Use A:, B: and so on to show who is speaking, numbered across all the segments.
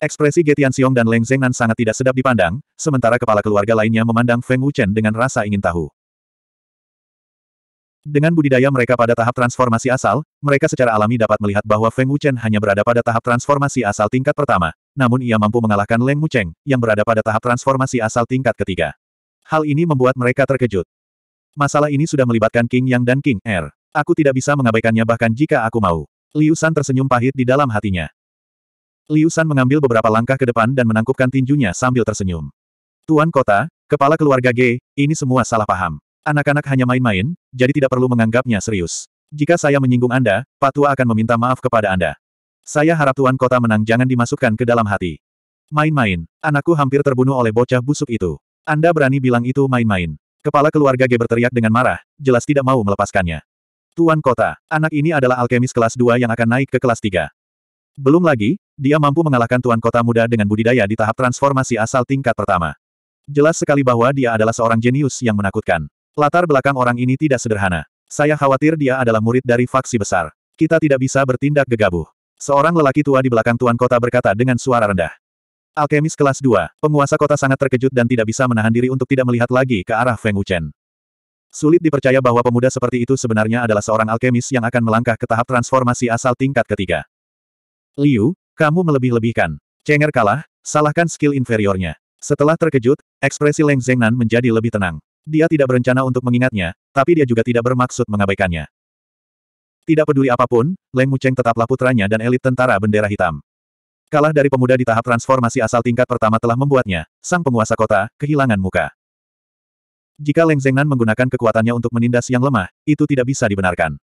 A: Ekspresi Getian Xiong dan Leng Zengnan sangat tidak sedap dipandang, sementara kepala keluarga lainnya memandang Feng Wuchen dengan rasa ingin tahu. Dengan budidaya mereka pada tahap transformasi asal, mereka secara alami dapat melihat bahwa Feng Wuchen hanya berada pada tahap transformasi asal tingkat pertama, namun ia mampu mengalahkan Leng Wucheng, yang berada pada tahap transformasi asal tingkat ketiga. Hal ini membuat mereka terkejut. Masalah ini sudah melibatkan King Yang dan King Er. Aku tidak bisa mengabaikannya bahkan jika aku mau. Liu San tersenyum pahit di dalam hatinya. Liu San mengambil beberapa langkah ke depan dan menangkupkan tinjunya sambil tersenyum. Tuan kota, kepala keluarga G, ini semua salah paham. Anak-anak hanya main-main, jadi tidak perlu menganggapnya serius. Jika saya menyinggung Anda, Pak Tua akan meminta maaf kepada Anda. Saya harap Tuan Kota menang jangan dimasukkan ke dalam hati. Main-main, anakku hampir terbunuh oleh bocah busuk itu. Anda berani bilang itu main-main. Kepala keluarga G berteriak dengan marah, jelas tidak mau melepaskannya. Tuan Kota, anak ini adalah alkemis kelas 2 yang akan naik ke kelas 3. Belum lagi, dia mampu mengalahkan Tuan Kota Muda dengan budidaya di tahap transformasi asal tingkat pertama. Jelas sekali bahwa dia adalah seorang jenius yang menakutkan. Latar belakang orang ini tidak sederhana. Saya khawatir dia adalah murid dari faksi besar. Kita tidak bisa bertindak gegabah. Seorang lelaki tua di belakang tuan kota berkata dengan suara rendah. Alkemis kelas 2, penguasa kota sangat terkejut dan tidak bisa menahan diri untuk tidak melihat lagi ke arah Feng Wuchen. Sulit dipercaya bahwa pemuda seperti itu sebenarnya adalah seorang alkemis yang akan melangkah ke tahap transformasi asal tingkat ketiga. Liu, kamu melebih-lebihkan. Cenger kalah, salahkan skill inferiornya. Setelah terkejut, ekspresi Leng Zengnan menjadi lebih tenang. Dia tidak berencana untuk mengingatnya, tapi dia juga tidak bermaksud mengabaikannya. Tidak peduli apapun, Leng Mucheng tetaplah putranya dan elit tentara bendera hitam. Kalah dari pemuda di tahap transformasi asal tingkat pertama telah membuatnya, sang penguasa kota, kehilangan muka. Jika Leng Zengnan menggunakan kekuatannya untuk menindas yang lemah, itu tidak bisa dibenarkan.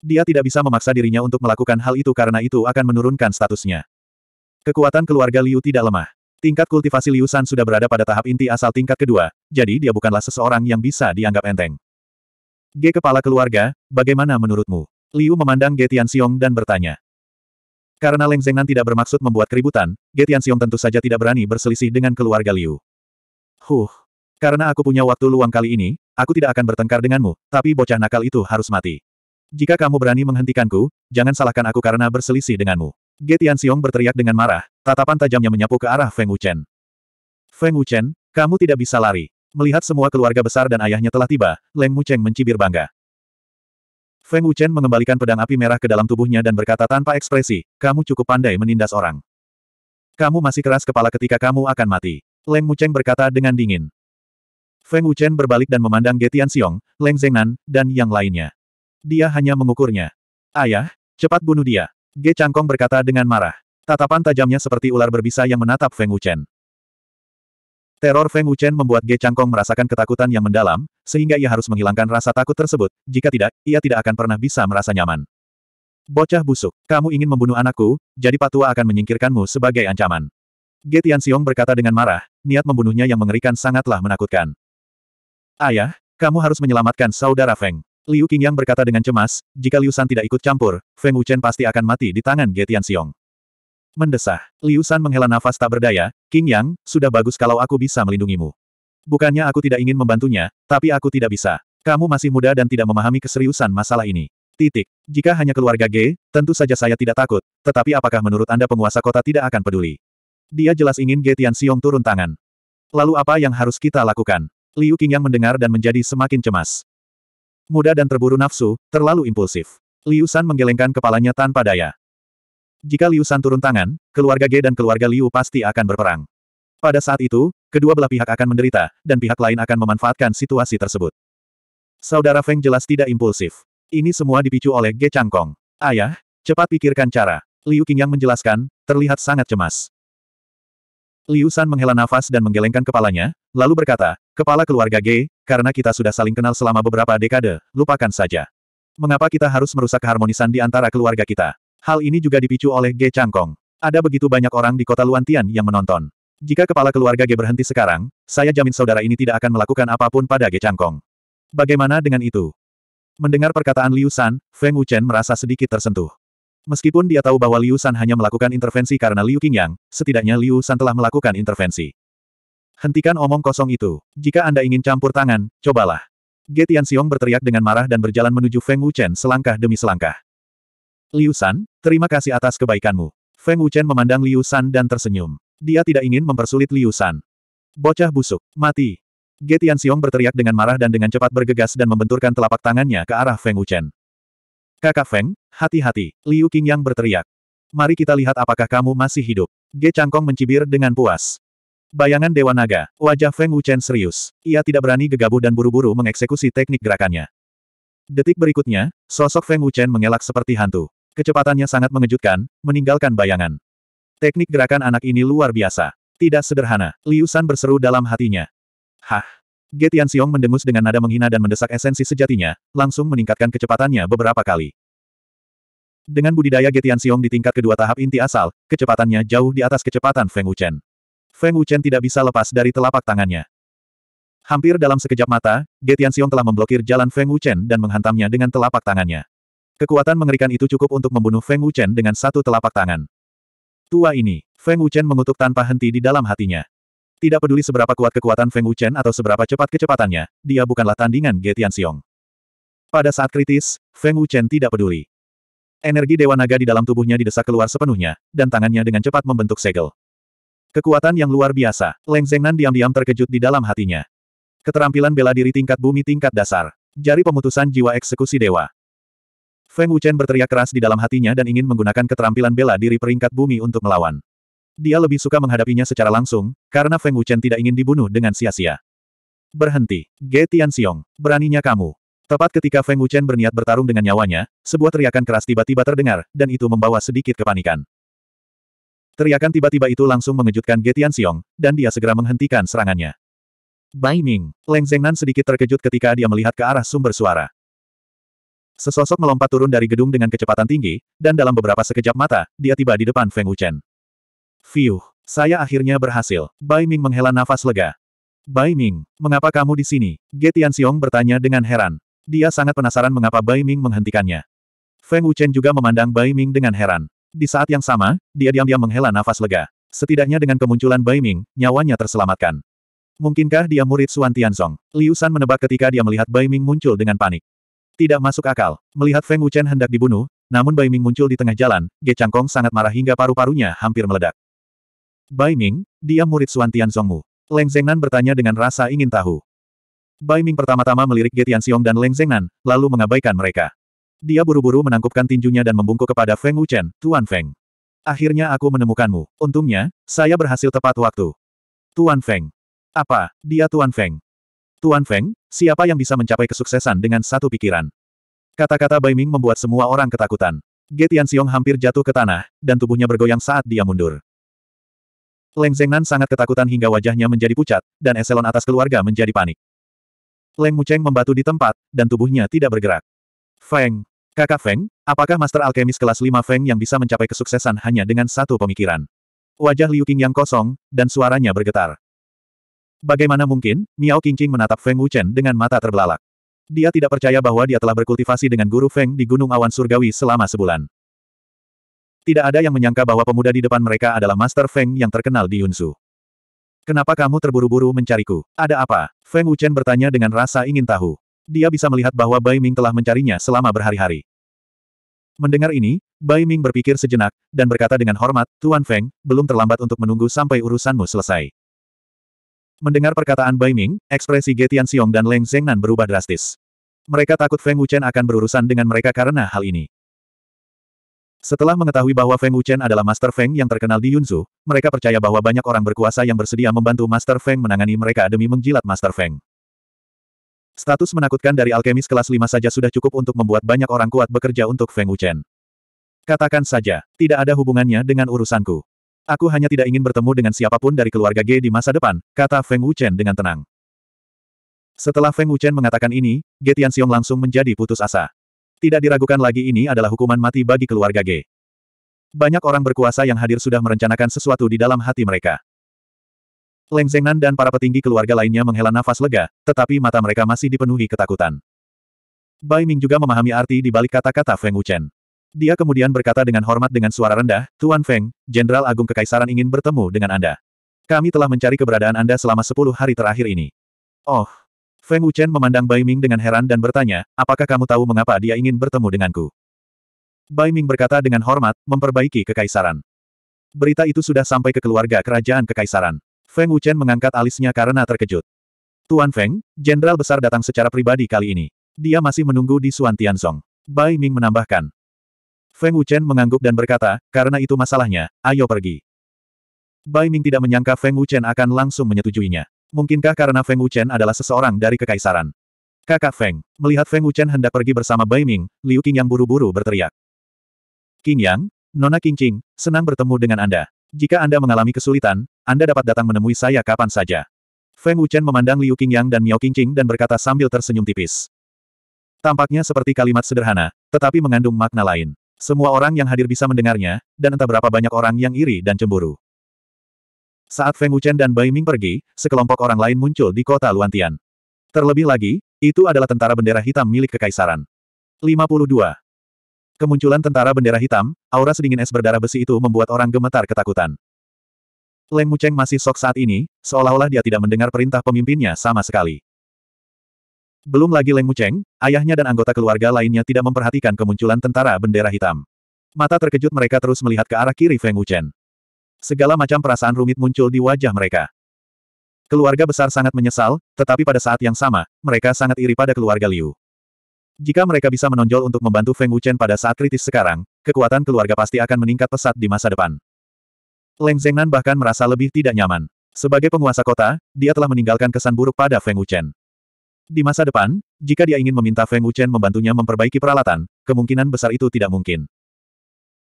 A: Dia tidak bisa memaksa dirinya untuk melakukan hal itu karena itu akan menurunkan statusnya. Kekuatan keluarga Liu tidak lemah. Tingkat kultivasi Liu San sudah berada pada tahap inti asal tingkat kedua, jadi dia bukanlah seseorang yang bisa dianggap enteng. G Kepala Keluarga, bagaimana menurutmu? Liu memandang Ge Tianxiong dan bertanya. Karena Leng Zengnan tidak bermaksud membuat keributan, Ge Tianxiong tentu saja tidak berani berselisih dengan keluarga Liu. Huh. Karena aku punya waktu luang kali ini, aku tidak akan bertengkar denganmu, tapi bocah nakal itu harus mati. Jika kamu berani menghentikanku, jangan salahkan aku karena berselisih denganmu. Ge Tianxiong berteriak dengan marah, tatapan tajamnya menyapu ke arah Feng Wuchen. Feng Wuchen, kamu tidak bisa lari. Melihat semua keluarga besar dan ayahnya telah tiba, Leng Wucheng mencibir bangga. Feng Wuchen mengembalikan pedang api merah ke dalam tubuhnya dan berkata tanpa ekspresi, kamu cukup pandai menindas orang. Kamu masih keras kepala ketika kamu akan mati. Leng Wucheng berkata dengan dingin. Feng Wuchen berbalik dan memandang Getian Tianxiong, Leng Zengnan, dan yang lainnya. Dia hanya mengukurnya. Ayah, cepat bunuh dia. Ge Changkong berkata dengan marah. Tatapan tajamnya seperti ular berbisa yang menatap Feng Wuchen. Teror Feng Wuchen membuat Ge Changkong merasakan ketakutan yang mendalam, sehingga ia harus menghilangkan rasa takut tersebut, jika tidak, ia tidak akan pernah bisa merasa nyaman. Bocah busuk, kamu ingin membunuh anakku, jadi patua akan menyingkirkanmu sebagai ancaman. Ge Tianxiong berkata dengan marah, niat membunuhnya yang mengerikan sangatlah menakutkan. Ayah, kamu harus menyelamatkan saudara Feng. Liu Qingyang berkata dengan cemas, jika Liu San tidak ikut campur, Feng Wuchen pasti akan mati di tangan Getian Xiong. Mendesah, Liu San menghela nafas tak berdaya, Qingyang, sudah bagus kalau aku bisa melindungimu. Bukannya aku tidak ingin membantunya, tapi aku tidak bisa. Kamu masih muda dan tidak memahami keseriusan masalah ini. Titik. Jika hanya keluarga G, tentu saja saya tidak takut, tetapi apakah menurut Anda penguasa kota tidak akan peduli? Dia jelas ingin Getian Xiong turun tangan. Lalu apa yang harus kita lakukan? Liu Qingyang mendengar dan menjadi semakin cemas muda dan terburu nafsu, terlalu impulsif. Liu San menggelengkan kepalanya tanpa daya. Jika Liu San turun tangan, keluarga Ge dan keluarga Liu pasti akan berperang. Pada saat itu, kedua belah pihak akan menderita, dan pihak lain akan memanfaatkan situasi tersebut. Saudara Feng jelas tidak impulsif. Ini semua dipicu oleh Ge Changkong. Ayah, cepat pikirkan cara. Liu Qingyang menjelaskan, terlihat sangat cemas. Liu San menghela nafas dan menggelengkan kepalanya, lalu berkata, Kepala keluarga G, karena kita sudah saling kenal selama beberapa dekade, lupakan saja. Mengapa kita harus merusak keharmonisan di antara keluarga kita? Hal ini juga dipicu oleh G Changkong. Ada begitu banyak orang di kota Luantian yang menonton. Jika kepala keluarga G berhenti sekarang, saya jamin saudara ini tidak akan melakukan apapun pada G Changkong. Bagaimana dengan itu? Mendengar perkataan Liu San, Feng Wuchen merasa sedikit tersentuh. Meskipun dia tahu bahwa Liu San hanya melakukan intervensi karena Liu Qingyang, setidaknya Liu San telah melakukan intervensi. Hentikan omong kosong itu. Jika Anda ingin campur tangan, cobalah. Ge Tianxiong berteriak dengan marah dan berjalan menuju Feng Wuchen selangkah demi selangkah. Liu San, terima kasih atas kebaikanmu. Feng Wuchen memandang Liu San dan tersenyum. Dia tidak ingin mempersulit Liu San. Bocah busuk, mati. Ge Tianxiong berteriak dengan marah dan dengan cepat bergegas dan membenturkan telapak tangannya ke arah Feng Wuchen. Kakak Feng, hati-hati, Liu King yang berteriak. Mari kita lihat apakah kamu masih hidup. Ge Changkong mencibir dengan puas. Bayangan Dewa Naga, wajah Feng Wuchen serius. Ia tidak berani gegabah dan buru-buru mengeksekusi teknik gerakannya. Detik berikutnya, sosok Feng Wuchen mengelak seperti hantu. Kecepatannya sangat mengejutkan, meninggalkan bayangan. Teknik gerakan anak ini luar biasa. Tidak sederhana, Liu San berseru dalam hatinya. Hah, Getian Xiong mendengus dengan nada menghina dan mendesak esensi sejatinya, langsung meningkatkan kecepatannya beberapa kali. Dengan budidaya Getian Xiong di tingkat kedua tahap inti asal, kecepatannya jauh di atas kecepatan Feng Wuchen. Feng Wuchen tidak bisa lepas dari telapak tangannya. Hampir dalam sekejap mata, Getian Xiong telah memblokir jalan Feng Wuchen dan menghantamnya dengan telapak tangannya. Kekuatan mengerikan itu cukup untuk membunuh Feng Wuchen dengan satu telapak tangan. Tua ini, Feng Wuchen mengutuk tanpa henti di dalam hatinya. Tidak peduli seberapa kuat kekuatan Feng Wuchen atau seberapa cepat kecepatannya, dia bukanlah tandingan Ge Tianxiong. Pada saat kritis, Feng Wuchen tidak peduli. Energi Dewa Naga di dalam tubuhnya didesak keluar sepenuhnya, dan tangannya dengan cepat membentuk segel. Kekuatan yang luar biasa, Leng Zengnan diam-diam terkejut di dalam hatinya. Keterampilan bela diri tingkat bumi tingkat dasar. Jari pemutusan jiwa eksekusi dewa. Feng Wuchen berteriak keras di dalam hatinya dan ingin menggunakan keterampilan bela diri peringkat bumi untuk melawan. Dia lebih suka menghadapinya secara langsung, karena Feng Wuchen tidak ingin dibunuh dengan sia-sia. Berhenti, Ge Xiong, beraninya kamu. Tepat ketika Feng Wuchen berniat bertarung dengan nyawanya, sebuah teriakan keras tiba-tiba terdengar, dan itu membawa sedikit kepanikan. Teriakan tiba-tiba itu langsung mengejutkan Ge Xiong, dan dia segera menghentikan serangannya. Bai Ming, Leng Zengnan sedikit terkejut ketika dia melihat ke arah sumber suara. Sesosok melompat turun dari gedung dengan kecepatan tinggi, dan dalam beberapa sekejap mata, dia tiba di depan Feng Wuchen. Fiuh, saya akhirnya berhasil. Bai Ming menghela nafas lega. Bai Ming, mengapa kamu di sini? Ge Tianxiong bertanya dengan heran. Dia sangat penasaran mengapa Bai Ming menghentikannya. Feng Wuchen juga memandang Bai Ming dengan heran. Di saat yang sama, dia diam-diam menghela nafas lega. Setidaknya dengan kemunculan Bai Ming, nyawanya terselamatkan. Mungkinkah dia murid Suan Tianzong? Liu San menebak ketika dia melihat Bai Ming muncul dengan panik. Tidak masuk akal. Melihat Feng Wuchen hendak dibunuh, namun Bai Ming muncul di tengah jalan, Ge Changkong sangat marah hingga paru-parunya hampir meledak. Bai Ming, dia murid Suan Tianzongmu. Leng Zengnan bertanya dengan rasa ingin tahu. Bai Ming pertama-tama melirik Ge Tianxiong dan Leng Zengnan, lalu mengabaikan mereka. Dia buru-buru menangkupkan tinjunya dan membungkuk kepada Feng Wuchen, Tuan Feng. Akhirnya aku menemukanmu. Untungnya, saya berhasil tepat waktu. Tuan Feng. Apa, dia Tuan Feng? Tuan Feng, siapa yang bisa mencapai kesuksesan dengan satu pikiran? Kata-kata Bai Ming membuat semua orang ketakutan. Ge Tianxiong hampir jatuh ke tanah, dan tubuhnya bergoyang saat dia mundur. Leng Zengnan sangat ketakutan hingga wajahnya menjadi pucat, dan eselon atas keluarga menjadi panik. Leng Mucheng membatu di tempat, dan tubuhnya tidak bergerak. Feng. Kakak Feng, apakah Master Alkemis kelas 5 Feng yang bisa mencapai kesuksesan hanya dengan satu pemikiran? Wajah Liu Qing yang kosong, dan suaranya bergetar. Bagaimana mungkin, Miao Qingqing menatap Feng Wuchen dengan mata terbelalak. Dia tidak percaya bahwa dia telah berkultivasi dengan guru Feng di Gunung Awan Surgawi selama sebulan. Tidak ada yang menyangka bahwa pemuda di depan mereka adalah Master Feng yang terkenal di Yunsu. Kenapa kamu terburu-buru mencariku? Ada apa? Feng Wuchen bertanya dengan rasa ingin tahu. Dia bisa melihat bahwa Bai Ming telah mencarinya selama berhari-hari. Mendengar ini, Bai Ming berpikir sejenak, dan berkata dengan hormat, Tuan Feng, belum terlambat untuk menunggu sampai urusanmu selesai. Mendengar perkataan Bai Ming, ekspresi Getian Xiong dan Leng Zhengnan berubah drastis. Mereka takut Feng Wuchen akan berurusan dengan mereka karena hal ini. Setelah mengetahui bahwa Feng Wuchen adalah Master Feng yang terkenal di Yunzu, mereka percaya bahwa banyak orang berkuasa yang bersedia membantu Master Feng menangani mereka demi menjilat Master Feng. Status menakutkan dari alkemis kelas 5 saja sudah cukup untuk membuat banyak orang kuat bekerja untuk Feng Wuchen. Katakan saja, tidak ada hubungannya dengan urusanku. Aku hanya tidak ingin bertemu dengan siapapun dari keluarga G di masa depan, kata Feng Wuchen dengan tenang. Setelah Feng Wuchen mengatakan ini, Ge Tianxiong langsung menjadi putus asa. Tidak diragukan lagi ini adalah hukuman mati bagi keluarga G. Banyak orang berkuasa yang hadir sudah merencanakan sesuatu di dalam hati mereka. Leng Zengnan dan para petinggi keluarga lainnya menghela nafas lega, tetapi mata mereka masih dipenuhi ketakutan. Bai Ming juga memahami arti di balik kata-kata Feng Wuchen. Dia kemudian berkata dengan hormat dengan suara rendah, Tuan Feng, Jenderal Agung Kekaisaran ingin bertemu dengan Anda. Kami telah mencari keberadaan Anda selama sepuluh hari terakhir ini. Oh, Feng Wuchen memandang Bai Ming dengan heran dan bertanya, apakah kamu tahu mengapa dia ingin bertemu denganku? Bai Ming berkata dengan hormat, memperbaiki kekaisaran. Berita itu sudah sampai ke keluarga kerajaan kekaisaran. Feng Wuchen mengangkat alisnya karena terkejut. Tuan Feng, jenderal besar datang secara pribadi kali ini. Dia masih menunggu di Suan Tianzong. Bai Ming menambahkan. Feng Wuchen mengangguk dan berkata, karena itu masalahnya, ayo pergi. Bai Ming tidak menyangka Feng Wuchen akan langsung menyetujuinya. Mungkinkah karena Feng Wuchen adalah seseorang dari kekaisaran? Kakak Feng, melihat Feng Wuchen hendak pergi bersama Bai Ming, Liu Qingyang buru-buru berteriak. Qingyang, Nona Qingqing, senang bertemu dengan Anda. Jika Anda mengalami kesulitan, Anda dapat datang menemui saya kapan saja. Feng Wuchen memandang Liu Qingyang dan Miao Qingqing dan berkata sambil tersenyum tipis. Tampaknya seperti kalimat sederhana, tetapi mengandung makna lain. Semua orang yang hadir bisa mendengarnya, dan entah berapa banyak orang yang iri dan cemburu. Saat Feng Wuchen dan Bai Ming pergi, sekelompok orang lain muncul di kota Luantian. Terlebih lagi, itu adalah tentara bendera hitam milik kekaisaran. 52. Kemunculan tentara bendera hitam, aura sedingin es berdarah besi itu membuat orang gemetar ketakutan. Leng Mucheng masih sok saat ini, seolah-olah dia tidak mendengar perintah pemimpinnya sama sekali. Belum lagi Leng Mucheng, ayahnya dan anggota keluarga lainnya tidak memperhatikan kemunculan tentara bendera hitam. Mata terkejut mereka terus melihat ke arah kiri Feng Wuchen. Segala macam perasaan rumit muncul di wajah mereka. Keluarga besar sangat menyesal, tetapi pada saat yang sama, mereka sangat iri pada keluarga Liu. Jika mereka bisa menonjol untuk membantu Feng Wuchen pada saat kritis sekarang, kekuatan keluarga pasti akan meningkat pesat di masa depan. Leng Zengnan bahkan merasa lebih tidak nyaman. Sebagai penguasa kota, dia telah meninggalkan kesan buruk pada Feng Wuchen. Di masa depan, jika dia ingin meminta Feng Wuchen membantunya memperbaiki peralatan, kemungkinan besar itu tidak mungkin.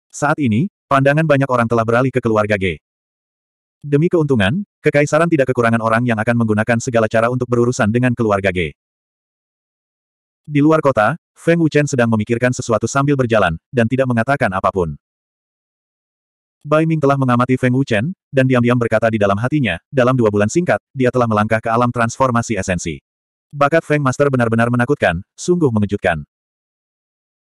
A: Saat ini, Pandangan banyak orang telah beralih ke keluarga G. Demi keuntungan, kekaisaran tidak kekurangan orang yang akan menggunakan segala cara untuk berurusan dengan keluarga G. Di luar kota, Feng Wuchen sedang memikirkan sesuatu sambil berjalan, dan tidak mengatakan apapun. Bai Ming telah mengamati Feng Wuchen, dan diam-diam berkata di dalam hatinya, dalam dua bulan singkat, dia telah melangkah ke alam transformasi esensi. Bakat Feng Master benar-benar menakutkan, sungguh mengejutkan.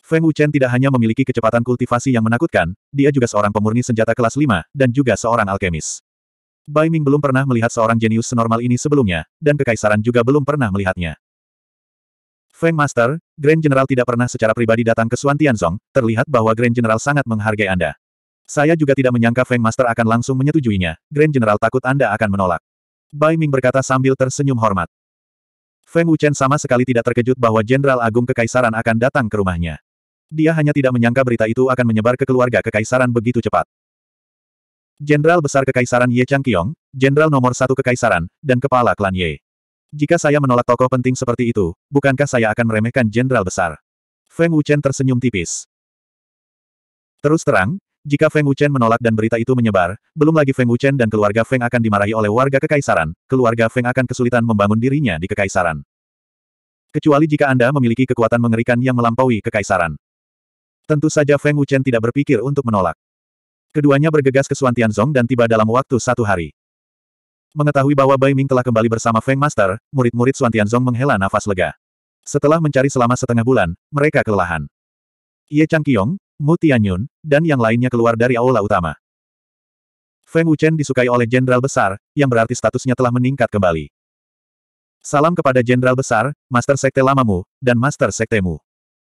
A: Feng Wuchen tidak hanya memiliki kecepatan kultivasi yang menakutkan, dia juga seorang pemurni senjata kelas 5, dan juga seorang alkemis. Bai Ming belum pernah melihat seorang jenius senormal ini sebelumnya, dan kekaisaran juga belum pernah melihatnya. Feng Master, Grand General tidak pernah secara pribadi datang ke Suan Tianzong, terlihat bahwa Grand General sangat menghargai Anda. Saya juga tidak menyangka Feng Master akan langsung menyetujuinya, Grand General takut Anda akan menolak. Bai Ming berkata sambil tersenyum hormat. Feng Wuchen sama sekali tidak terkejut bahwa Jenderal Agung Kekaisaran akan datang ke rumahnya. Dia hanya tidak menyangka berita itu akan menyebar ke keluarga kekaisaran begitu cepat. Jenderal Besar Kekaisaran Ye Changqiong, Jenderal Nomor Satu Kekaisaran, dan Kepala Klan Ye. Jika saya menolak tokoh penting seperti itu, bukankah saya akan meremehkan Jenderal Besar? Feng Wuchen tersenyum tipis. Terus terang, jika Feng Wuchen menolak dan berita itu menyebar, belum lagi Feng Wuchen dan keluarga Feng akan dimarahi oleh warga kekaisaran, keluarga Feng akan kesulitan membangun dirinya di kekaisaran. Kecuali jika Anda memiliki kekuatan mengerikan yang melampaui kekaisaran. Tentu saja Feng Wuchen tidak berpikir untuk menolak. Keduanya bergegas ke Suan Tianzong dan tiba dalam waktu satu hari. Mengetahui bahwa Bai Ming telah kembali bersama Feng Master, murid-murid Suan Tianzong menghela nafas lega. Setelah mencari selama setengah bulan, mereka kelelahan. Ye Chang Mu Tianyun, dan yang lainnya keluar dari aula utama. Feng Wuchen disukai oleh jenderal besar, yang berarti statusnya telah meningkat kembali. Salam kepada Jenderal Besar, Master Sekte lamamu, dan Master Sektemu.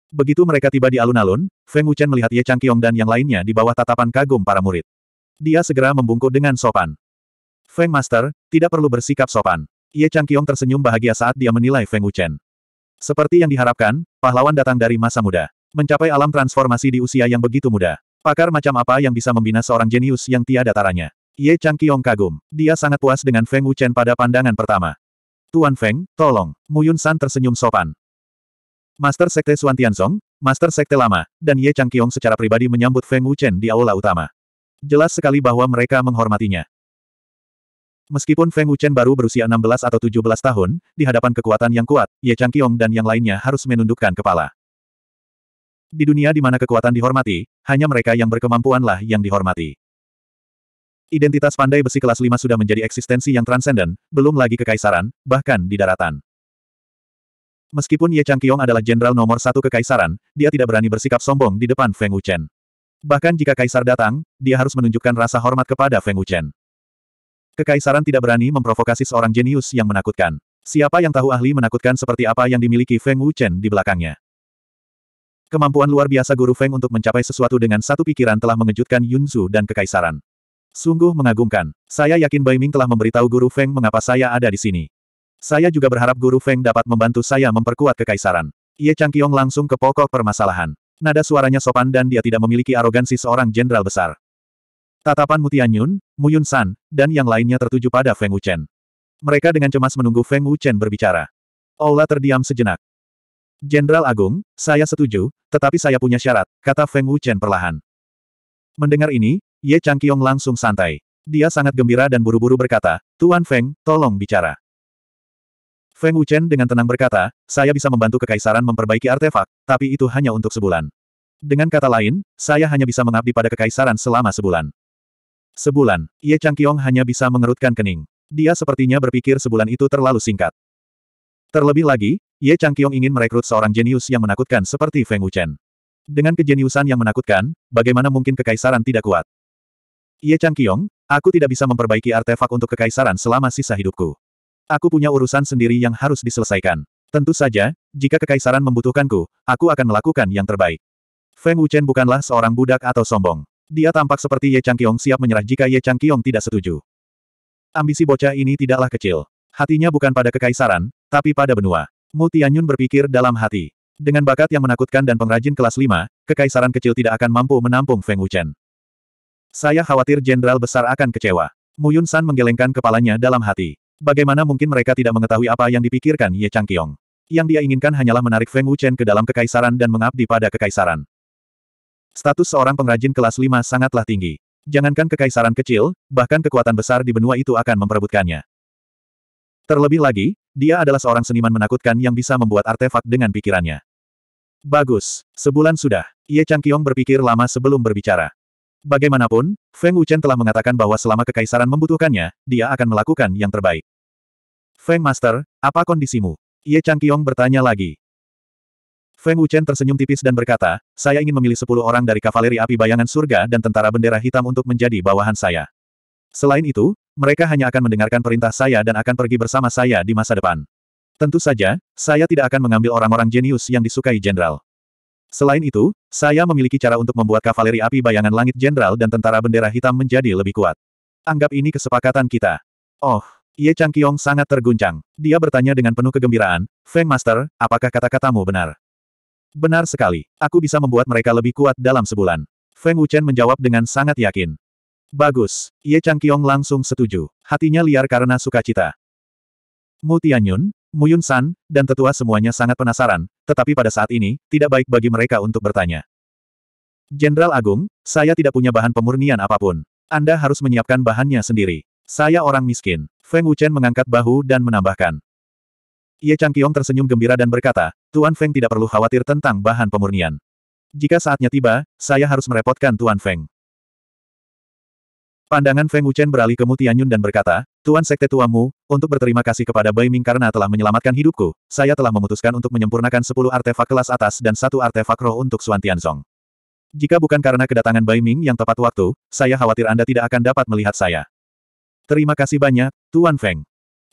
A: Begitu mereka tiba di alun-alun, Feng Wuchen melihat Ye Chang Changqiong dan yang lainnya di bawah tatapan kagum para murid. Dia segera membungkuk dengan sopan. Feng Master, tidak perlu bersikap sopan. Ye Chang Changqiong tersenyum bahagia saat dia menilai Feng Wuchen. Seperti yang diharapkan, pahlawan datang dari masa muda. Mencapai alam transformasi di usia yang begitu muda. Pakar macam apa yang bisa membina seorang jenius yang tiada taranya? Ye Chang Changqiong kagum. Dia sangat puas dengan Feng Wuchen pada pandangan pertama. Tuan Feng, tolong. Muyun San tersenyum sopan. Master Sekte Suan Tianzong, Master Sekte Lama, dan Ye Chang Changqiong secara pribadi menyambut Feng Wuchen di aula utama. Jelas sekali bahwa mereka menghormatinya. Meskipun Feng Wuchen baru berusia 16 atau 17 tahun, di hadapan kekuatan yang kuat, Ye Chang Changqiong dan yang lainnya harus menundukkan kepala. Di dunia di mana kekuatan dihormati, hanya mereka yang berkemampuanlah yang dihormati. Identitas pandai besi kelas 5 sudah menjadi eksistensi yang transenden, belum lagi kekaisaran, bahkan di daratan. Meskipun Ye Chang Kiong adalah jenderal nomor satu kekaisaran, dia tidak berani bersikap sombong di depan Feng Wuchen. Bahkan jika kaisar datang, dia harus menunjukkan rasa hormat kepada Feng Wuchen. Kekaisaran tidak berani memprovokasi seorang jenius yang menakutkan. Siapa yang tahu ahli menakutkan seperti apa yang dimiliki Feng Wuchen di belakangnya. Kemampuan luar biasa guru Feng untuk mencapai sesuatu dengan satu pikiran telah mengejutkan Yun Zhu dan kekaisaran. Sungguh mengagumkan. Saya yakin Bai Ming telah memberitahu guru Feng mengapa saya ada di sini. Saya juga berharap Guru Feng dapat membantu saya memperkuat kekaisaran. Ye Changqiong langsung ke pokok permasalahan. Nada suaranya sopan dan dia tidak memiliki arogansi seorang jenderal besar. Tatapan Mutianyun, Muyun San, dan yang lainnya tertuju pada Feng Wuchen. Mereka dengan cemas menunggu Feng Wuchen berbicara. Aula terdiam sejenak. Jenderal Agung, saya setuju, tetapi saya punya syarat, kata Feng Wuchen perlahan. Mendengar ini, Ye Changqiong langsung santai. Dia sangat gembira dan buru-buru berkata, Tuan Feng, tolong bicara. Feng Wuchen dengan tenang berkata, saya bisa membantu kekaisaran memperbaiki artefak, tapi itu hanya untuk sebulan. Dengan kata lain, saya hanya bisa mengabdi pada kekaisaran selama sebulan. Sebulan, Ye Changqiong hanya bisa mengerutkan kening. Dia sepertinya berpikir sebulan itu terlalu singkat. Terlebih lagi, Ye Changqiong ingin merekrut seorang jenius yang menakutkan seperti Feng Wuchen. Dengan kejeniusan yang menakutkan, bagaimana mungkin kekaisaran tidak kuat? Ye Changqiong, aku tidak bisa memperbaiki artefak untuk kekaisaran selama sisa hidupku. Aku punya urusan sendiri yang harus diselesaikan. Tentu saja, jika kekaisaran membutuhkanku, aku akan melakukan yang terbaik. Feng Wuchen bukanlah seorang budak atau sombong. Dia tampak seperti Ye Changqiong siap menyerah jika Ye Changqiong tidak setuju. Ambisi bocah ini tidaklah kecil. Hatinya bukan pada kekaisaran, tapi pada benua. Mu Tianyun berpikir dalam hati. Dengan bakat yang menakutkan dan pengrajin kelas 5, kekaisaran kecil tidak akan mampu menampung Feng Wuchen. Saya khawatir jenderal besar akan kecewa. Mu Yun San menggelengkan kepalanya dalam hati. Bagaimana mungkin mereka tidak mengetahui apa yang dipikirkan Ye Changqiong? Yang dia inginkan hanyalah menarik Feng Wuchen ke dalam kekaisaran dan mengabdi pada kekaisaran. Status seorang pengrajin kelas 5 sangatlah tinggi. Jangankan kekaisaran kecil, bahkan kekuatan besar di benua itu akan memperebutkannya. Terlebih lagi, dia adalah seorang seniman menakutkan yang bisa membuat artefak dengan pikirannya. Bagus, sebulan sudah. Ye Changqiong berpikir lama sebelum berbicara. Bagaimanapun, Feng Wuchen telah mengatakan bahwa selama kekaisaran membutuhkannya, dia akan melakukan yang terbaik. Feng Master, apa kondisimu? Ye Changqiong bertanya lagi. Feng Wuchen tersenyum tipis dan berkata, saya ingin memilih sepuluh orang dari Kavaleri Api Bayangan Surga dan Tentara Bendera Hitam untuk menjadi bawahan saya. Selain itu, mereka hanya akan mendengarkan perintah saya dan akan pergi bersama saya di masa depan. Tentu saja, saya tidak akan mengambil orang-orang jenius yang disukai jenderal. Selain itu, saya memiliki cara untuk membuat Kavaleri Api Bayangan Langit Jenderal dan Tentara Bendera Hitam menjadi lebih kuat. Anggap ini kesepakatan kita. Oh, Ye Chang Changqiong sangat terguncang. Dia bertanya dengan penuh kegembiraan, Feng Master, apakah kata-katamu benar? Benar sekali. Aku bisa membuat mereka lebih kuat dalam sebulan. Feng Wuchen menjawab dengan sangat yakin. Bagus. Ye Chang Changqiong langsung setuju. Hatinya liar karena sukacita. Mu Tianyun, Mu Yun San, dan tetua semuanya sangat penasaran, tetapi pada saat ini, tidak baik bagi mereka untuk bertanya. Jenderal Agung, saya tidak punya bahan pemurnian apapun. Anda harus menyiapkan bahannya sendiri. Saya orang miskin. Feng Wuchen mengangkat bahu dan menambahkan. Ye Changqiong tersenyum gembira dan berkata, Tuan Feng tidak perlu khawatir tentang bahan pemurnian. Jika saatnya tiba, saya harus merepotkan Tuan Feng. Pandangan Feng Wuchen beralih ke Mutianyun dan berkata, Tuan Sekte Tuamu, untuk berterima kasih kepada Bai Ming karena telah menyelamatkan hidupku, saya telah memutuskan untuk menyempurnakan 10 artefak kelas atas dan satu artefak roh untuk Suan Tianzong. Jika bukan karena kedatangan Bai Ming yang tepat waktu, saya khawatir Anda tidak akan dapat melihat saya. Terima kasih banyak, Tuan Feng.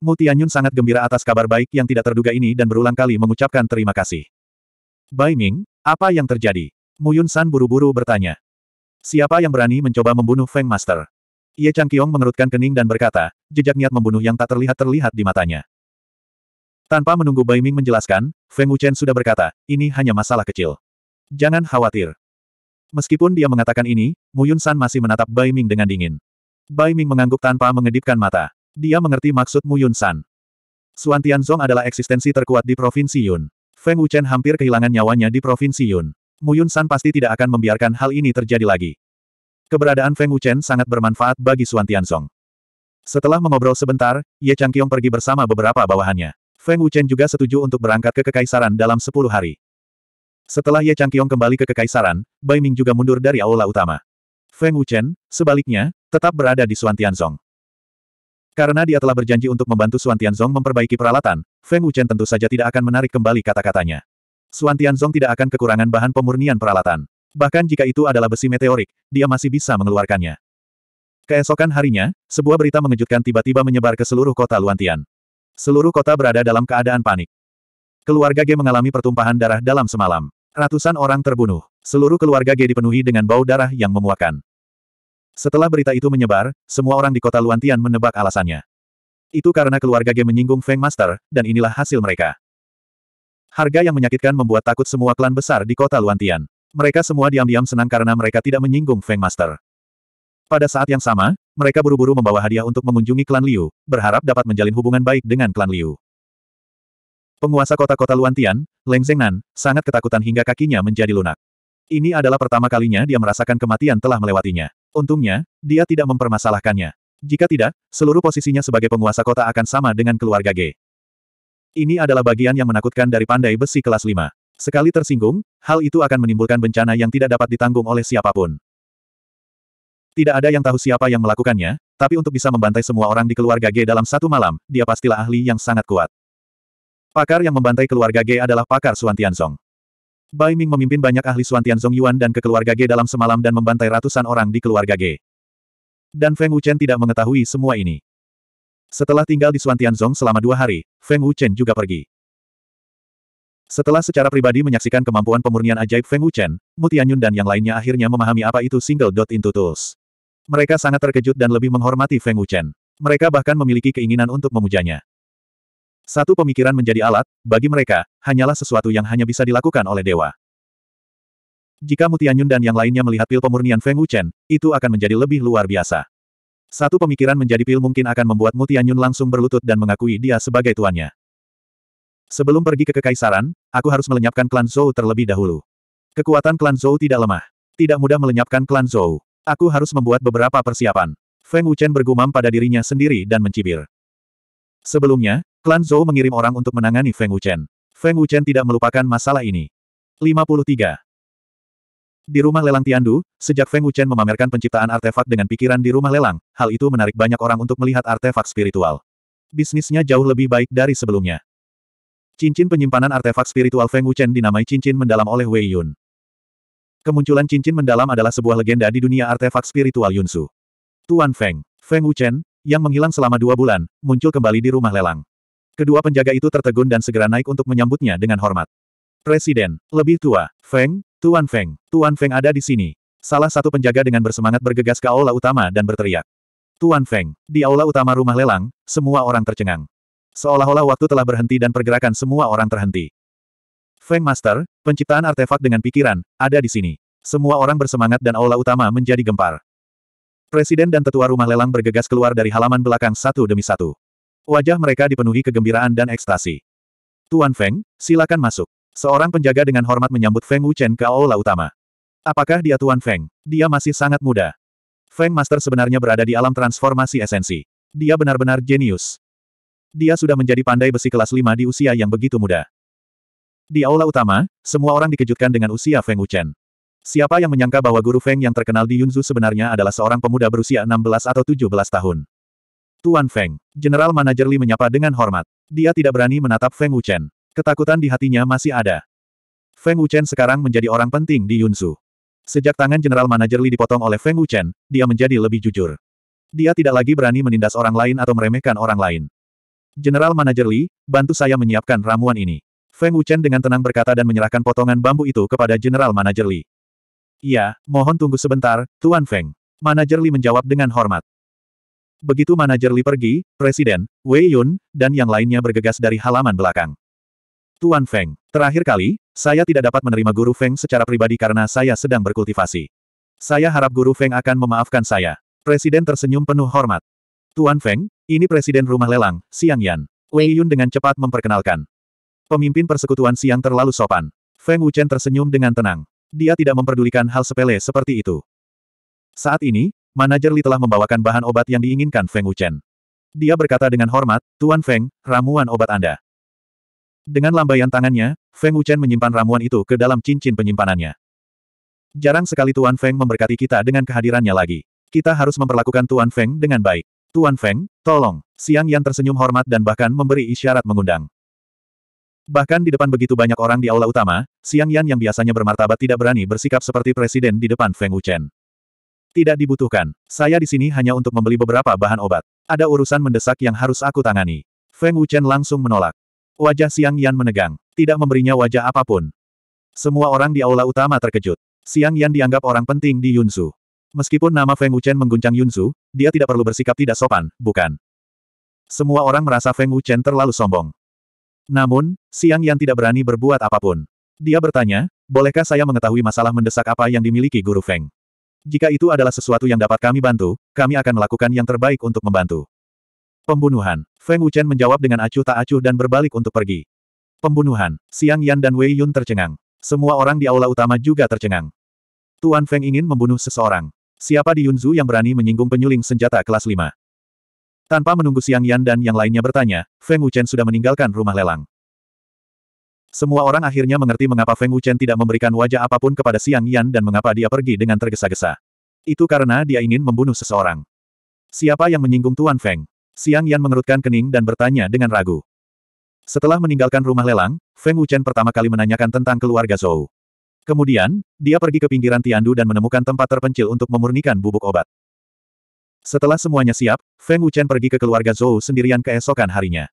A: Mu Tianyun sangat gembira atas kabar baik yang tidak terduga ini dan berulang kali mengucapkan terima kasih. Bai Ming, apa yang terjadi? Mu Yun San buru-buru bertanya. Siapa yang berani mencoba membunuh Feng Master? Ye Changqiong mengerutkan kening dan berkata, jejak niat membunuh yang tak terlihat terlihat di matanya. Tanpa menunggu Bai Ming menjelaskan, Feng Wuchen sudah berkata, ini hanya masalah kecil. Jangan khawatir. Meskipun dia mengatakan ini, Mu Yun San masih menatap Bai Ming dengan dingin. Bai Ming mengangguk tanpa mengedipkan mata. Dia mengerti maksud Mu Yun San. Suan Tianzong adalah eksistensi terkuat di Provinsi Yun. Feng Wuchen hampir kehilangan nyawanya di Provinsi Yun. Mu Yun San pasti tidak akan membiarkan hal ini terjadi lagi. Keberadaan Feng Wuchen sangat bermanfaat bagi Suan Tianzong. Setelah mengobrol sebentar, Ye Changqiong pergi bersama beberapa bawahannya. Feng Wuchen juga setuju untuk berangkat ke Kekaisaran dalam 10 hari. Setelah Ye Changqiong kembali ke Kekaisaran, Bai Ming juga mundur dari aula utama. Feng Wuchen, sebaliknya, Tetap berada di Suan Tianzong. Karena dia telah berjanji untuk membantu Suan Tianzong memperbaiki peralatan, Feng Wuchen tentu saja tidak akan menarik kembali kata-katanya. Suan Tianzong tidak akan kekurangan bahan pemurnian peralatan. Bahkan jika itu adalah besi meteorik, dia masih bisa mengeluarkannya. Keesokan harinya, sebuah berita mengejutkan tiba-tiba menyebar ke seluruh kota Luantian. Seluruh kota berada dalam keadaan panik. Keluarga G mengalami pertumpahan darah dalam semalam. Ratusan orang terbunuh. Seluruh keluarga G dipenuhi dengan bau darah yang memuakan. Setelah berita itu menyebar, semua orang di kota Luantian menebak alasannya. Itu karena keluarga G menyinggung Feng Master, dan inilah hasil mereka. Harga yang menyakitkan membuat takut semua klan besar di kota Luantian. Mereka semua diam-diam senang karena mereka tidak menyinggung Feng Master. Pada saat yang sama, mereka buru-buru membawa hadiah untuk mengunjungi klan Liu, berharap dapat menjalin hubungan baik dengan klan Liu. Penguasa kota-kota Luantian, Leng Zengnan, sangat ketakutan hingga kakinya menjadi lunak. Ini adalah pertama kalinya dia merasakan kematian telah melewatinya. Untungnya, dia tidak mempermasalahkannya. Jika tidak, seluruh posisinya sebagai penguasa kota akan sama dengan keluarga G. Ini adalah bagian yang menakutkan dari pandai besi kelas 5. Sekali tersinggung, hal itu akan menimbulkan bencana yang tidak dapat ditanggung oleh siapapun. Tidak ada yang tahu siapa yang melakukannya, tapi untuk bisa membantai semua orang di keluarga G dalam satu malam, dia pastilah ahli yang sangat kuat. Pakar yang membantai keluarga G adalah pakar Suan Tianzong. Bai Ming memimpin banyak ahli Suantianzong Tianzong Yuan dan kekeluarga G dalam semalam dan membantai ratusan orang di keluarga G. Dan Feng Wuchen tidak mengetahui semua ini. Setelah tinggal di Suantianzong Tianzong selama dua hari, Feng Wuchen juga pergi. Setelah secara pribadi menyaksikan kemampuan pemurnian ajaib Feng Wuchen, Mutianyun dan yang lainnya akhirnya memahami apa itu single dot into tools. Mereka sangat terkejut dan lebih menghormati Feng Wuchen. Mereka bahkan memiliki keinginan untuk memujanya. Satu pemikiran menjadi alat, bagi mereka, hanyalah sesuatu yang hanya bisa dilakukan oleh dewa. Jika Mutianyun dan yang lainnya melihat pil pemurnian Feng Wuchen, itu akan menjadi lebih luar biasa. Satu pemikiran menjadi pil mungkin akan membuat Mutianyun langsung berlutut dan mengakui dia sebagai tuannya. Sebelum pergi ke kekaisaran, aku harus melenyapkan klan Zhou terlebih dahulu. Kekuatan klan Zhou tidak lemah. Tidak mudah melenyapkan klan Zhou. Aku harus membuat beberapa persiapan. Feng Wuchen bergumam pada dirinya sendiri dan mencibir. Sebelumnya, Klan Zhou mengirim orang untuk menangani Feng Wuchen. Feng Wuchen tidak melupakan masalah ini. 53. Di rumah lelang Tiandu, sejak Feng Wuchen memamerkan penciptaan artefak dengan pikiran di rumah lelang, hal itu menarik banyak orang untuk melihat artefak spiritual. Bisnisnya jauh lebih baik dari sebelumnya. Cincin penyimpanan artefak spiritual Feng Wuchen dinamai cincin mendalam oleh Wei Yun. Kemunculan cincin mendalam adalah sebuah legenda di dunia artefak spiritual Yunsu. Tuan Feng, Feng Wuchen, yang menghilang selama dua bulan, muncul kembali di rumah lelang. Kedua penjaga itu tertegun dan segera naik untuk menyambutnya dengan hormat. Presiden, lebih tua, Feng, Tuan Feng, Tuan Feng ada di sini. Salah satu penjaga dengan bersemangat bergegas ke aula utama dan berteriak. Tuan Feng, di aula utama rumah lelang, semua orang tercengang. Seolah-olah waktu telah berhenti dan pergerakan semua orang terhenti. Feng Master, penciptaan artefak dengan pikiran, ada di sini. Semua orang bersemangat dan aula utama menjadi gempar. Presiden dan tetua rumah lelang bergegas keluar dari halaman belakang satu demi satu. Wajah mereka dipenuhi kegembiraan dan ekstasi. Tuan Feng, silakan masuk. Seorang penjaga dengan hormat menyambut Feng Wuchen ke aula utama. Apakah dia Tuan Feng? Dia masih sangat muda. Feng Master sebenarnya berada di alam transformasi esensi. Dia benar-benar jenius. Dia sudah menjadi pandai besi kelas 5 di usia yang begitu muda. Di aula utama, semua orang dikejutkan dengan usia Feng Wuchen. Siapa yang menyangka bahwa guru Feng yang terkenal di Yunzu sebenarnya adalah seorang pemuda berusia 16 atau 17 tahun. Tuan Feng. General Manager Li menyapa dengan hormat. Dia tidak berani menatap Feng Wuchen. Ketakutan di hatinya masih ada. Feng Wuchen sekarang menjadi orang penting di Yunsu. Sejak tangan General Manager Li dipotong oleh Feng Wuchen, dia menjadi lebih jujur. Dia tidak lagi berani menindas orang lain atau meremehkan orang lain. General Manager Li, bantu saya menyiapkan ramuan ini. Feng Wuchen dengan tenang berkata dan menyerahkan potongan bambu itu kepada General Manager Li. Iya, mohon tunggu sebentar, Tuan Feng. Manager Li menjawab dengan hormat. Begitu manajer Li pergi, Presiden, Wei Yun, dan yang lainnya bergegas dari halaman belakang. Tuan Feng, terakhir kali, saya tidak dapat menerima Guru Feng secara pribadi karena saya sedang berkultivasi. Saya harap Guru Feng akan memaafkan saya. Presiden tersenyum penuh hormat. Tuan Feng, ini Presiden Rumah Lelang, Siang Yan. Wei Yun dengan cepat memperkenalkan. Pemimpin persekutuan Siang terlalu sopan. Feng Wuchen tersenyum dengan tenang. Dia tidak memperdulikan hal sepele seperti itu. Saat ini, manajer Li telah membawakan bahan obat yang diinginkan Feng Wuchen. Dia berkata dengan hormat, Tuan Feng, ramuan obat Anda. Dengan lambaian tangannya, Feng Wuchen menyimpan ramuan itu ke dalam cincin penyimpanannya. Jarang sekali Tuan Feng memberkati kita dengan kehadirannya lagi. Kita harus memperlakukan Tuan Feng dengan baik. Tuan Feng, tolong. Siang Yan tersenyum hormat dan bahkan memberi isyarat mengundang. Bahkan di depan begitu banyak orang di aula utama, Siang Yan yang biasanya bermartabat tidak berani bersikap seperti presiden di depan Feng Wuchen. Tidak dibutuhkan. Saya di sini hanya untuk membeli beberapa bahan obat. Ada urusan mendesak yang harus aku tangani. Feng Wuchen langsung menolak. Wajah Siang Yan menegang. Tidak memberinya wajah apapun. Semua orang di aula utama terkejut. Siang Yan dianggap orang penting di Yunsu. Meskipun nama Feng Wuchen mengguncang Yunsu, dia tidak perlu bersikap tidak sopan, bukan? Semua orang merasa Feng Wuchen terlalu sombong. Namun, Siang Yan tidak berani berbuat apapun. Dia bertanya, bolehkah saya mengetahui masalah mendesak apa yang dimiliki Guru Feng? Jika itu adalah sesuatu yang dapat kami bantu, kami akan melakukan yang terbaik untuk membantu. Pembunuhan. Feng Wuchen menjawab dengan acuh tak acuh dan berbalik untuk pergi. Pembunuhan. Siang Yan dan Wei Yun tercengang. Semua orang di aula utama juga tercengang. Tuan Feng ingin membunuh seseorang. Siapa di Yunzu yang berani menyinggung penyuling senjata kelas 5? Tanpa menunggu Siang Yan dan yang lainnya bertanya, Feng Wuchen sudah meninggalkan rumah lelang. Semua orang akhirnya mengerti mengapa Feng Wuchen tidak memberikan wajah apapun kepada Siang Yan dan mengapa dia pergi dengan tergesa-gesa. Itu karena dia ingin membunuh seseorang. Siapa yang menyinggung Tuan Feng? Siang Yan mengerutkan kening dan bertanya dengan ragu. Setelah meninggalkan rumah lelang, Feng Wuchen pertama kali menanyakan tentang keluarga Zhou. Kemudian, dia pergi ke pinggiran Tiandu dan menemukan tempat terpencil untuk memurnikan bubuk obat. Setelah semuanya siap, Feng Wuchen pergi ke keluarga Zhou sendirian keesokan harinya.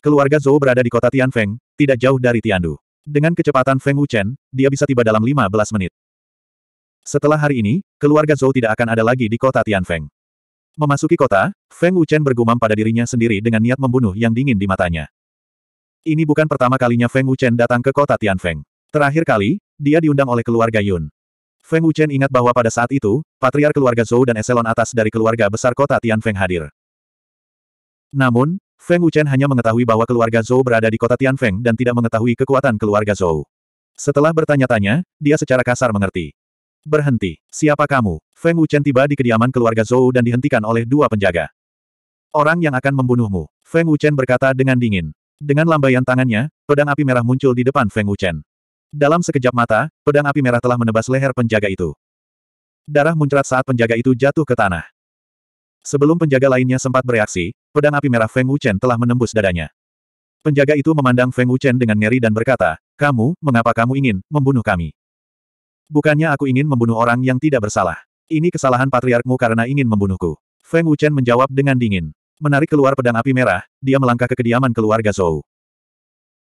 A: Keluarga Zhou berada di kota Tianfeng, tidak jauh dari Tiandu. Dengan kecepatan Feng Wuchen, dia bisa tiba dalam 15 menit. Setelah hari ini, keluarga Zhou tidak akan ada lagi di kota Tianfeng. Memasuki kota, Feng Wuchen bergumam pada dirinya sendiri dengan niat membunuh yang dingin di matanya. Ini bukan pertama kalinya Feng Wuchen datang ke kota Tianfeng. Terakhir kali, dia diundang oleh keluarga Yun. Feng Wuchen ingat bahwa pada saat itu, patriar keluarga Zhou dan eselon atas dari keluarga besar kota Tianfeng hadir. Namun, Feng Wuchen hanya mengetahui bahwa keluarga Zhou berada di kota Tianfeng dan tidak mengetahui kekuatan keluarga Zhou. Setelah bertanya-tanya, dia secara kasar mengerti. Berhenti, siapa kamu? Feng Wuchen tiba di kediaman keluarga Zhou dan dihentikan oleh dua penjaga. Orang yang akan membunuhmu, Feng Wuchen berkata dengan dingin. Dengan lambaian tangannya, pedang api merah muncul di depan Feng Wuchen. Dalam sekejap mata, pedang api merah telah menebas leher penjaga itu. Darah muncrat saat penjaga itu jatuh ke tanah. Sebelum penjaga lainnya sempat bereaksi, pedang api merah Feng Wuchen telah menembus dadanya. Penjaga itu memandang Feng Wuchen dengan ngeri dan berkata, Kamu, mengapa kamu ingin membunuh kami? Bukannya aku ingin membunuh orang yang tidak bersalah. Ini kesalahan patriarkmu karena ingin membunuhku. Feng Wuchen menjawab dengan dingin. Menarik keluar pedang api merah, dia melangkah ke kediaman keluarga Zhou.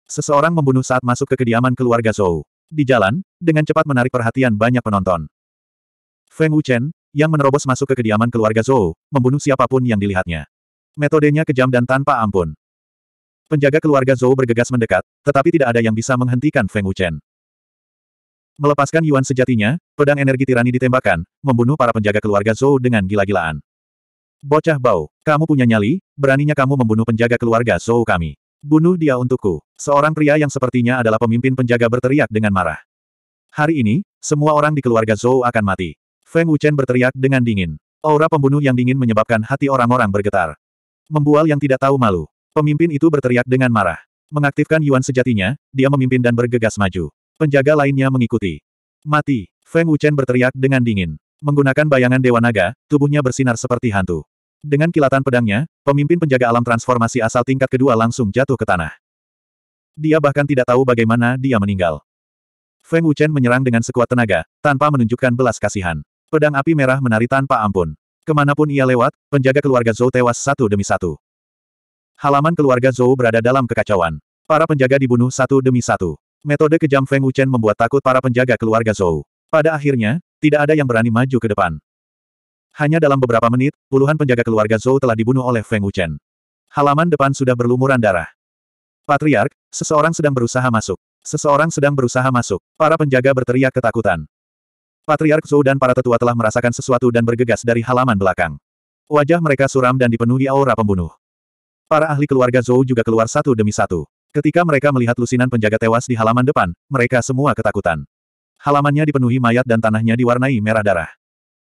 A: Seseorang membunuh saat masuk ke kediaman keluarga Zhou. Di jalan, dengan cepat menarik perhatian banyak penonton. Feng Wuchen, yang menerobos masuk ke kediaman keluarga Zhou, membunuh siapapun yang dilihatnya. Metodenya kejam dan tanpa ampun. Penjaga keluarga Zhou bergegas mendekat, tetapi tidak ada yang bisa menghentikan Feng Wuchen. Melepaskan Yuan sejatinya, pedang energi tirani ditembakkan, membunuh para penjaga keluarga Zhou dengan gila-gilaan. Bocah bau, kamu punya nyali, beraninya kamu membunuh penjaga keluarga Zhou kami. Bunuh dia untukku. Seorang pria yang sepertinya adalah pemimpin penjaga berteriak dengan marah. Hari ini, semua orang di keluarga Zhou akan mati. Feng Wuchen berteriak dengan dingin. Aura pembunuh yang dingin menyebabkan hati orang-orang bergetar. Membual yang tidak tahu malu. Pemimpin itu berteriak dengan marah. Mengaktifkan Yuan sejatinya, dia memimpin dan bergegas maju. Penjaga lainnya mengikuti. Mati! Feng Wuchen berteriak dengan dingin. Menggunakan bayangan Dewa Naga, tubuhnya bersinar seperti hantu. Dengan kilatan pedangnya, pemimpin penjaga alam transformasi asal tingkat kedua langsung jatuh ke tanah. Dia bahkan tidak tahu bagaimana dia meninggal. Feng Wuchen menyerang dengan sekuat tenaga, tanpa menunjukkan belas kasihan. Pedang api merah menari tanpa ampun. Kemanapun ia lewat, penjaga keluarga Zhou tewas satu demi satu. Halaman keluarga Zhou berada dalam kekacauan. Para penjaga dibunuh satu demi satu. Metode kejam Feng Wuchen membuat takut para penjaga keluarga Zhou. Pada akhirnya, tidak ada yang berani maju ke depan. Hanya dalam beberapa menit, puluhan penjaga keluarga Zhou telah dibunuh oleh Feng Wuchen. Halaman depan sudah berlumuran darah. Patriark, seseorang sedang berusaha masuk. Seseorang sedang berusaha masuk. Para penjaga berteriak ketakutan. Patriark Zhou dan para tetua telah merasakan sesuatu dan bergegas dari halaman belakang. Wajah mereka suram dan dipenuhi aura pembunuh. Para ahli keluarga Zhou juga keluar satu demi satu. Ketika mereka melihat lusinan penjaga tewas di halaman depan, mereka semua ketakutan. Halamannya dipenuhi mayat dan tanahnya diwarnai merah darah.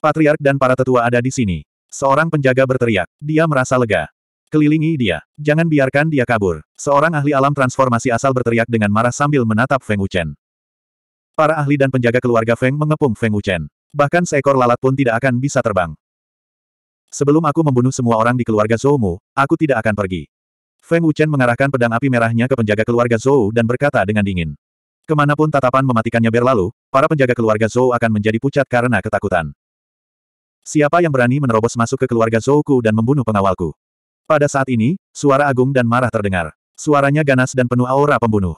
A: Patriark dan para tetua ada di sini. Seorang penjaga berteriak. Dia merasa lega. Kelilingi dia. Jangan biarkan dia kabur. Seorang ahli alam transformasi asal berteriak dengan marah sambil menatap Feng Wuchen. Para ahli dan penjaga keluarga Feng mengepung Feng Wuchen. Bahkan seekor lalat pun tidak akan bisa terbang. Sebelum aku membunuh semua orang di keluarga Zhou Mu, aku tidak akan pergi. Feng Wuchen mengarahkan pedang api merahnya ke penjaga keluarga Zhou dan berkata dengan dingin. Kemanapun tatapan mematikannya berlalu, para penjaga keluarga Zhou akan menjadi pucat karena ketakutan. Siapa yang berani menerobos masuk ke keluarga Ku dan membunuh pengawalku? Pada saat ini, suara agung dan marah terdengar. Suaranya ganas dan penuh aura pembunuh.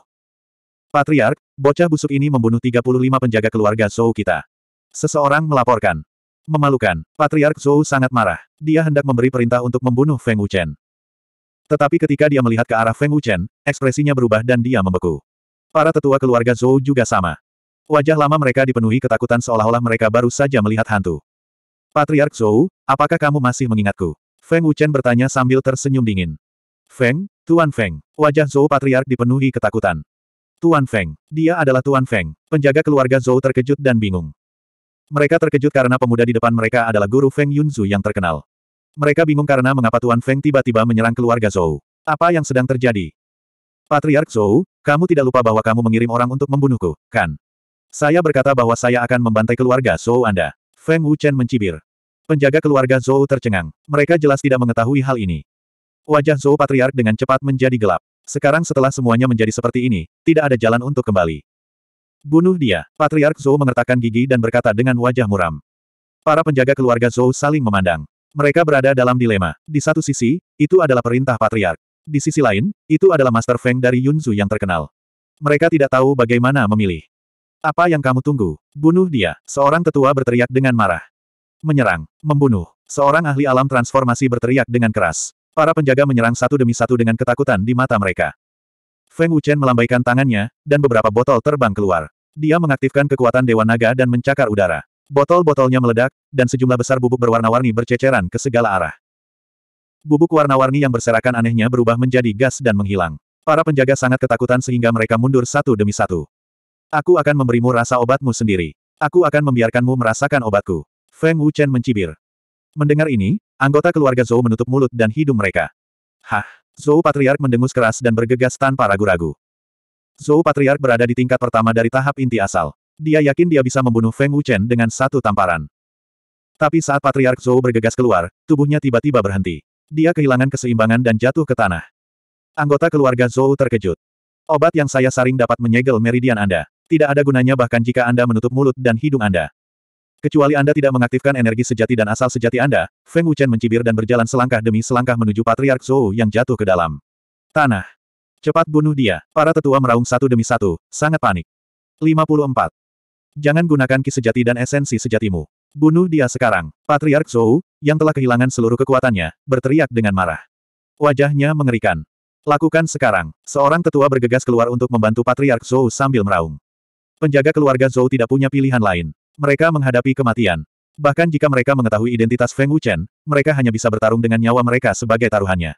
A: Patriark, bocah busuk ini membunuh 35 penjaga keluarga Zhou kita. Seseorang melaporkan. Memalukan, Patriark Zhou sangat marah. Dia hendak memberi perintah untuk membunuh Feng Wuchen. Tetapi ketika dia melihat ke arah Feng Wuchen, ekspresinya berubah dan dia membeku. Para tetua keluarga Zhou juga sama. Wajah lama mereka dipenuhi ketakutan seolah-olah mereka baru saja melihat hantu. Patriark Zhou, apakah kamu masih mengingatku? Feng Wuchen bertanya sambil tersenyum dingin. Feng, Tuan Feng, wajah Zhou Patriark dipenuhi ketakutan. Tuan Feng. Dia adalah Tuan Feng. Penjaga keluarga Zhou terkejut dan bingung. Mereka terkejut karena pemuda di depan mereka adalah guru Feng Yunzu yang terkenal. Mereka bingung karena mengapa Tuan Feng tiba-tiba menyerang keluarga Zhou. Apa yang sedang terjadi? Patriark Zhou, kamu tidak lupa bahwa kamu mengirim orang untuk membunuhku, kan? Saya berkata bahwa saya akan membantai keluarga Zhou Anda. Feng Wuchen mencibir. Penjaga keluarga Zhou tercengang. Mereka jelas tidak mengetahui hal ini. Wajah Zhou Patriark dengan cepat menjadi gelap. Sekarang setelah semuanya menjadi seperti ini, tidak ada jalan untuk kembali. Bunuh dia. Patriark Zhou mengertakkan gigi dan berkata dengan wajah muram. Para penjaga keluarga Zhou saling memandang. Mereka berada dalam dilema. Di satu sisi, itu adalah perintah Patriark. Di sisi lain, itu adalah Master Feng dari Yunzu yang terkenal. Mereka tidak tahu bagaimana memilih. Apa yang kamu tunggu? Bunuh dia. Seorang tetua berteriak dengan marah. Menyerang. Membunuh. Seorang ahli alam transformasi berteriak dengan keras. Para penjaga menyerang satu demi satu dengan ketakutan di mata mereka. Feng Wuchen melambaikan tangannya, dan beberapa botol terbang keluar. Dia mengaktifkan kekuatan Dewa Naga dan mencakar udara. Botol-botolnya meledak, dan sejumlah besar bubuk berwarna-warni berceceran ke segala arah. Bubuk warna-warni yang berserakan anehnya berubah menjadi gas dan menghilang. Para penjaga sangat ketakutan sehingga mereka mundur satu demi satu. Aku akan memberimu rasa obatmu sendiri. Aku akan membiarkanmu merasakan obatku. Feng Wuchen mencibir. Mendengar ini, Anggota keluarga Zhou menutup mulut dan hidung mereka. Hah! Zhou Patriark mendengus keras dan bergegas tanpa ragu-ragu. Zhou Patriark berada di tingkat pertama dari tahap inti asal. Dia yakin dia bisa membunuh Feng Wuchen dengan satu tamparan. Tapi saat Patriark Zhou bergegas keluar, tubuhnya tiba-tiba berhenti. Dia kehilangan keseimbangan dan jatuh ke tanah. Anggota keluarga Zhou terkejut. Obat yang saya saring dapat menyegel meridian Anda. Tidak ada gunanya bahkan jika Anda menutup mulut dan hidung Anda. Kecuali Anda tidak mengaktifkan energi sejati dan asal sejati Anda, Feng Wuchen mencibir dan berjalan selangkah demi selangkah menuju Patriark Zhou yang jatuh ke dalam tanah. Cepat bunuh dia. Para tetua meraung satu demi satu, sangat panik. 54. Jangan gunakan ki sejati dan esensi sejatimu. Bunuh dia sekarang. Patriark Zhou, yang telah kehilangan seluruh kekuatannya, berteriak dengan marah. Wajahnya mengerikan. Lakukan sekarang. Seorang tetua bergegas keluar untuk membantu Patriark Zhou sambil meraung. Penjaga keluarga Zhou tidak punya pilihan lain. Mereka menghadapi kematian. Bahkan jika mereka mengetahui identitas Feng Wuchen, mereka hanya bisa bertarung dengan nyawa mereka sebagai taruhannya.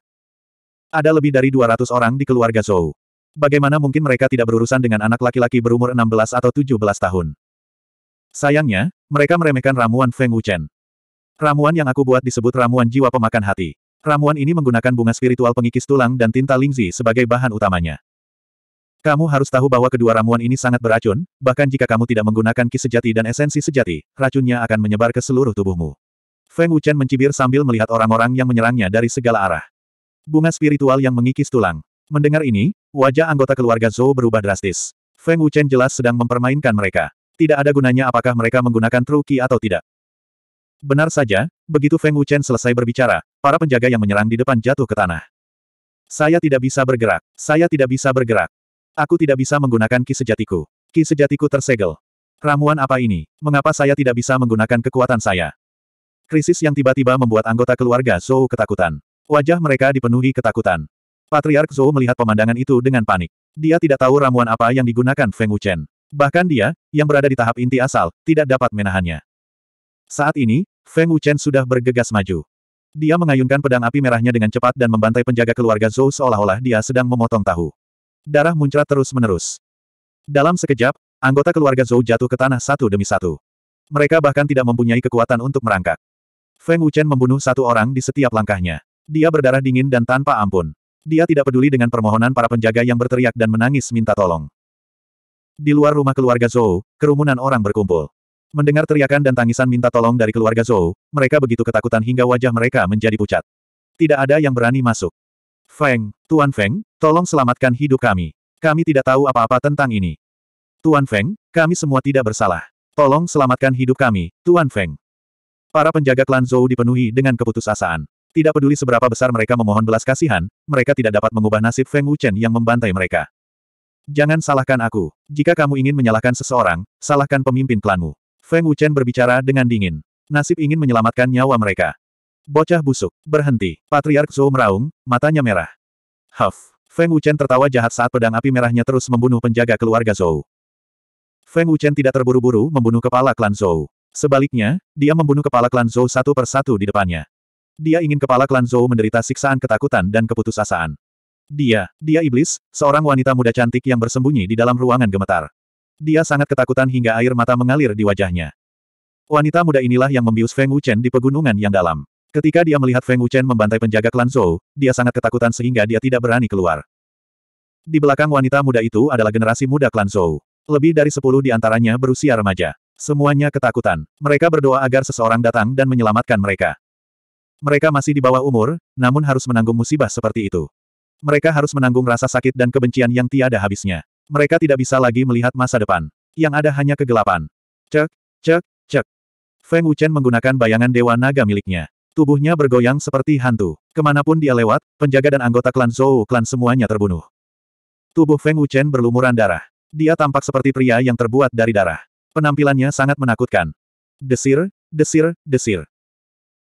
A: Ada lebih dari 200 orang di keluarga Zhou. Bagaimana mungkin mereka tidak berurusan dengan anak laki-laki berumur 16 atau 17 tahun? Sayangnya, mereka meremehkan ramuan Feng Wuchen. Ramuan yang aku buat disebut ramuan jiwa pemakan hati. Ramuan ini menggunakan bunga spiritual pengikis tulang dan tinta lingzi sebagai bahan utamanya. Kamu harus tahu bahwa kedua ramuan ini sangat beracun, bahkan jika kamu tidak menggunakan ki sejati dan esensi sejati, racunnya akan menyebar ke seluruh tubuhmu. Feng Wuchen mencibir sambil melihat orang-orang yang menyerangnya dari segala arah. Bunga spiritual yang mengikis tulang. Mendengar ini, wajah anggota keluarga Zhou berubah drastis. Feng Wuchen jelas sedang mempermainkan mereka. Tidak ada gunanya apakah mereka menggunakan truki atau tidak. Benar saja, begitu Feng Wuchen selesai berbicara, para penjaga yang menyerang di depan jatuh ke tanah. Saya tidak bisa bergerak. Saya tidak bisa bergerak. Aku tidak bisa menggunakan ki sejatiku. Ki sejatiku tersegel. Ramuan apa ini? Mengapa saya tidak bisa menggunakan kekuatan saya? Krisis yang tiba-tiba membuat anggota keluarga Zhou ketakutan. Wajah mereka dipenuhi ketakutan. Patriark Zhou melihat pemandangan itu dengan panik. Dia tidak tahu ramuan apa yang digunakan Feng Wuchen. Bahkan dia, yang berada di tahap inti asal, tidak dapat menahannya. Saat ini, Feng Wuchen sudah bergegas maju. Dia mengayunkan pedang api merahnya dengan cepat dan membantai penjaga keluarga Zhou seolah-olah dia sedang memotong tahu. Darah muncrat terus-menerus. Dalam sekejap, anggota keluarga Zhou jatuh ke tanah satu demi satu. Mereka bahkan tidak mempunyai kekuatan untuk merangkak. Feng Wuchen membunuh satu orang di setiap langkahnya. Dia berdarah dingin dan tanpa ampun. Dia tidak peduli dengan permohonan para penjaga yang berteriak dan menangis minta tolong. Di luar rumah keluarga Zhou, kerumunan orang berkumpul. Mendengar teriakan dan tangisan minta tolong dari keluarga Zhou, mereka begitu ketakutan hingga wajah mereka menjadi pucat. Tidak ada yang berani masuk. Feng, Tuan Feng, tolong selamatkan hidup kami. Kami tidak tahu apa-apa tentang ini. Tuan Feng, kami semua tidak bersalah. Tolong selamatkan hidup kami, Tuan Feng. Para penjaga klan Zhou dipenuhi dengan keputusasaan. Tidak peduli seberapa besar mereka memohon belas kasihan, mereka tidak dapat mengubah nasib Feng Wuchen yang membantai mereka. Jangan salahkan aku. Jika kamu ingin menyalahkan seseorang, salahkan pemimpin klanmu. Feng Wuchen berbicara dengan dingin. Nasib ingin menyelamatkan nyawa mereka. Bocah busuk. Berhenti. Patriark Zhou meraung, matanya merah. Huff. Feng Wuchen tertawa jahat saat pedang api merahnya terus membunuh penjaga keluarga Zhou. Feng Wuchen tidak terburu-buru membunuh kepala klan Zhou. Sebaliknya, dia membunuh kepala klan Zhou satu persatu di depannya. Dia ingin kepala klan Zhou menderita siksaan ketakutan dan keputusasaan. Dia, dia iblis, seorang wanita muda cantik yang bersembunyi di dalam ruangan gemetar. Dia sangat ketakutan hingga air mata mengalir di wajahnya. Wanita muda inilah yang membius Feng Wuchen di pegunungan yang dalam. Ketika dia melihat Feng Wuchen membantai penjaga klan Zhou, dia sangat ketakutan sehingga dia tidak berani keluar. Di belakang wanita muda itu adalah generasi muda klan Zhou. Lebih dari sepuluh di antaranya berusia remaja. Semuanya ketakutan. Mereka berdoa agar seseorang datang dan menyelamatkan mereka. Mereka masih di bawah umur, namun harus menanggung musibah seperti itu. Mereka harus menanggung rasa sakit dan kebencian yang tiada habisnya. Mereka tidak bisa lagi melihat masa depan. Yang ada hanya kegelapan. Cek, cek, cek. Feng Wuchen menggunakan bayangan Dewa Naga miliknya. Tubuhnya bergoyang seperti hantu. Kemanapun dia lewat, penjaga dan anggota klan Zhou klan semuanya terbunuh. Tubuh Feng Wuchen berlumuran darah. Dia tampak seperti pria yang terbuat dari darah. Penampilannya sangat menakutkan. Desir, desir, desir.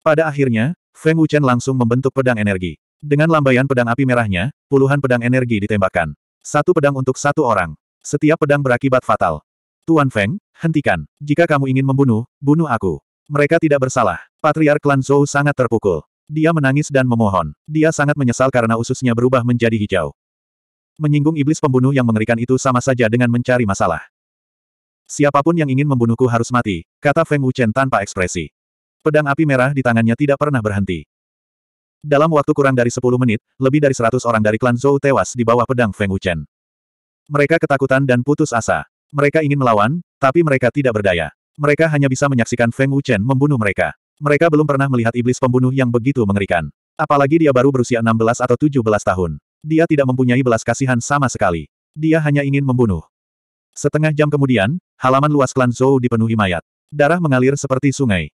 A: Pada akhirnya, Feng Wuchen langsung membentuk pedang energi. Dengan lambaian pedang api merahnya, puluhan pedang energi ditembakkan. Satu pedang untuk satu orang. Setiap pedang berakibat fatal. Tuan Feng, hentikan. Jika kamu ingin membunuh, bunuh aku. Mereka tidak bersalah. Patriark klan Zhou sangat terpukul. Dia menangis dan memohon. Dia sangat menyesal karena ususnya berubah menjadi hijau. Menyinggung iblis pembunuh yang mengerikan itu sama saja dengan mencari masalah. Siapapun yang ingin membunuhku harus mati, kata Feng Wuchen tanpa ekspresi. Pedang api merah di tangannya tidak pernah berhenti. Dalam waktu kurang dari 10 menit, lebih dari 100 orang dari klan Zhou tewas di bawah pedang Feng Wuchen. Mereka ketakutan dan putus asa. Mereka ingin melawan, tapi mereka tidak berdaya. Mereka hanya bisa menyaksikan Feng Wuchen membunuh mereka. Mereka belum pernah melihat iblis pembunuh yang begitu mengerikan. Apalagi dia baru berusia 16 atau 17 tahun. Dia tidak mempunyai belas kasihan sama sekali. Dia hanya ingin membunuh. Setengah jam kemudian, halaman luas klan Zhou dipenuhi mayat. Darah mengalir seperti sungai.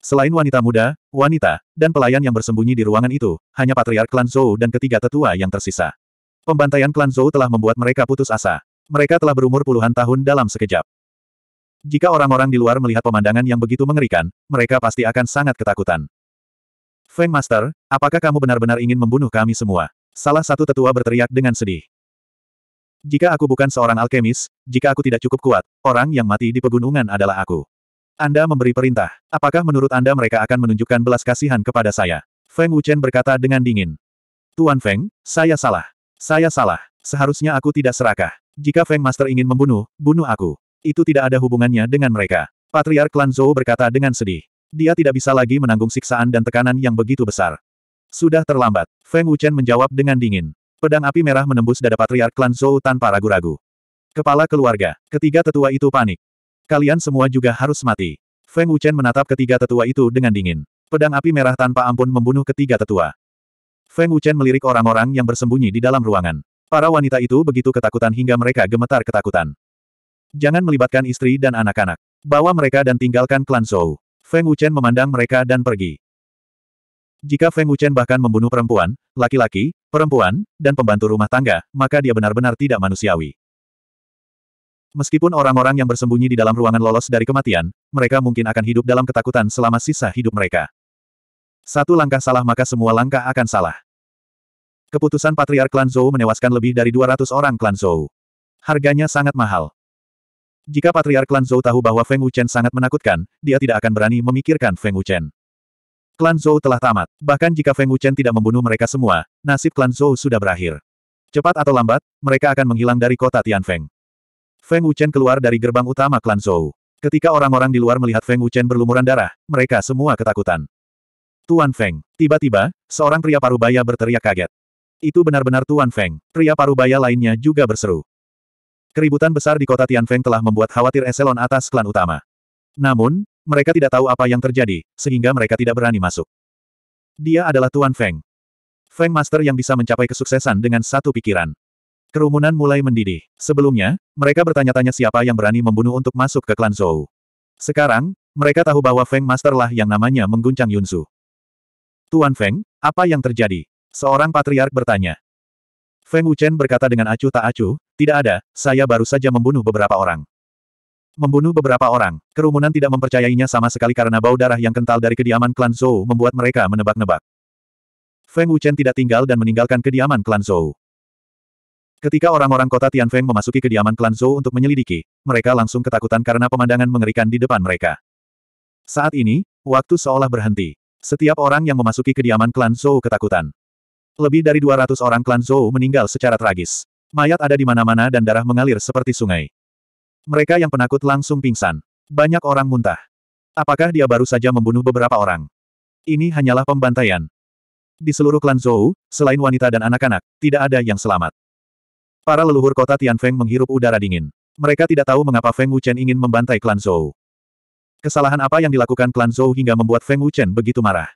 A: Selain wanita muda, wanita, dan pelayan yang bersembunyi di ruangan itu, hanya patriark klan Zhou dan ketiga tetua yang tersisa. Pembantaian klan Zhou telah membuat mereka putus asa. Mereka telah berumur puluhan tahun dalam sekejap. Jika orang-orang di luar melihat pemandangan yang begitu mengerikan, mereka pasti akan sangat ketakutan. Feng Master, apakah kamu benar-benar ingin membunuh kami semua? Salah satu tetua berteriak dengan sedih. Jika aku bukan seorang alkemis, jika aku tidak cukup kuat, orang yang mati di pegunungan adalah aku. Anda memberi perintah. Apakah menurut Anda mereka akan menunjukkan belas kasihan kepada saya? Feng Wuchen berkata dengan dingin. Tuan Feng, saya salah. Saya salah. Seharusnya aku tidak serakah. Jika Feng Master ingin membunuh, bunuh aku. Itu tidak ada hubungannya dengan mereka. Patriark Klan Zhou berkata dengan sedih. Dia tidak bisa lagi menanggung siksaan dan tekanan yang begitu besar. Sudah terlambat. Feng Wuchen menjawab dengan dingin. Pedang api merah menembus dada Patriark Klan Zhou tanpa ragu-ragu. Kepala keluarga, ketiga tetua itu panik. Kalian semua juga harus mati. Feng Wuchen menatap ketiga tetua itu dengan dingin. Pedang api merah tanpa ampun membunuh ketiga tetua. Feng Wuchen melirik orang-orang yang bersembunyi di dalam ruangan. Para wanita itu begitu ketakutan hingga mereka gemetar ketakutan. Jangan melibatkan istri dan anak-anak. Bawa mereka dan tinggalkan klan Zhou. Feng Wuchen memandang mereka dan pergi. Jika Feng Wuchen bahkan membunuh perempuan, laki-laki, perempuan, dan pembantu rumah tangga, maka dia benar-benar tidak manusiawi. Meskipun orang-orang yang bersembunyi di dalam ruangan lolos dari kematian, mereka mungkin akan hidup dalam ketakutan selama sisa hidup mereka. Satu langkah salah maka semua langkah akan salah. Keputusan Patriark Klan Zhou menewaskan lebih dari 200 orang Klan Zhou. Harganya sangat mahal. Jika Patriark Klan Zhou tahu bahwa Feng Wuchen sangat menakutkan, dia tidak akan berani memikirkan Feng Wuchen. Klan Zhou telah tamat. Bahkan jika Feng Wuchen tidak membunuh mereka semua, nasib Klan Zhou sudah berakhir. Cepat atau lambat, mereka akan menghilang dari kota Tianfeng. Feng Wuchen keluar dari gerbang utama Klan Zhou. Ketika orang-orang di luar melihat Feng Wuchen berlumuran darah, mereka semua ketakutan. Tuan Feng. Tiba-tiba, seorang pria parubaya berteriak kaget. Itu benar-benar Tuan Feng. Pria parubaya lainnya juga berseru. Keributan besar di kota Tianfeng telah membuat khawatir eselon atas klan utama. Namun, mereka tidak tahu apa yang terjadi, sehingga mereka tidak berani masuk. Dia adalah Tuan Feng. Feng Master yang bisa mencapai kesuksesan dengan satu pikiran. Kerumunan mulai mendidih. Sebelumnya, mereka bertanya-tanya siapa yang berani membunuh untuk masuk ke klan Zhou. Sekarang, mereka tahu bahwa Feng Master lah yang namanya mengguncang Yunsu. Tuan Feng, apa yang terjadi? Seorang patriark bertanya. Feng Wuchen berkata dengan acuh tak acuh, tidak ada, saya baru saja membunuh beberapa orang. Membunuh beberapa orang, kerumunan tidak mempercayainya sama sekali karena bau darah yang kental dari kediaman klan Zhou membuat mereka menebak-nebak. Feng Wuchen tidak tinggal dan meninggalkan kediaman klan Zhou. Ketika orang-orang kota Tian Feng memasuki kediaman klan Zhou untuk menyelidiki, mereka langsung ketakutan karena pemandangan mengerikan di depan mereka. Saat ini, waktu seolah berhenti. Setiap orang yang memasuki kediaman klan Zhou ketakutan. Lebih dari 200 orang klan Zhou meninggal secara tragis. Mayat ada di mana-mana dan darah mengalir seperti sungai. Mereka yang penakut langsung pingsan. Banyak orang muntah. Apakah dia baru saja membunuh beberapa orang? Ini hanyalah pembantaian. Di seluruh klan Zhou, selain wanita dan anak-anak, tidak ada yang selamat. Para leluhur kota Tian Feng menghirup udara dingin. Mereka tidak tahu mengapa Feng Wuchen ingin membantai klan Zhou. Kesalahan apa yang dilakukan klan Zhou hingga membuat Feng Wuchen begitu marah?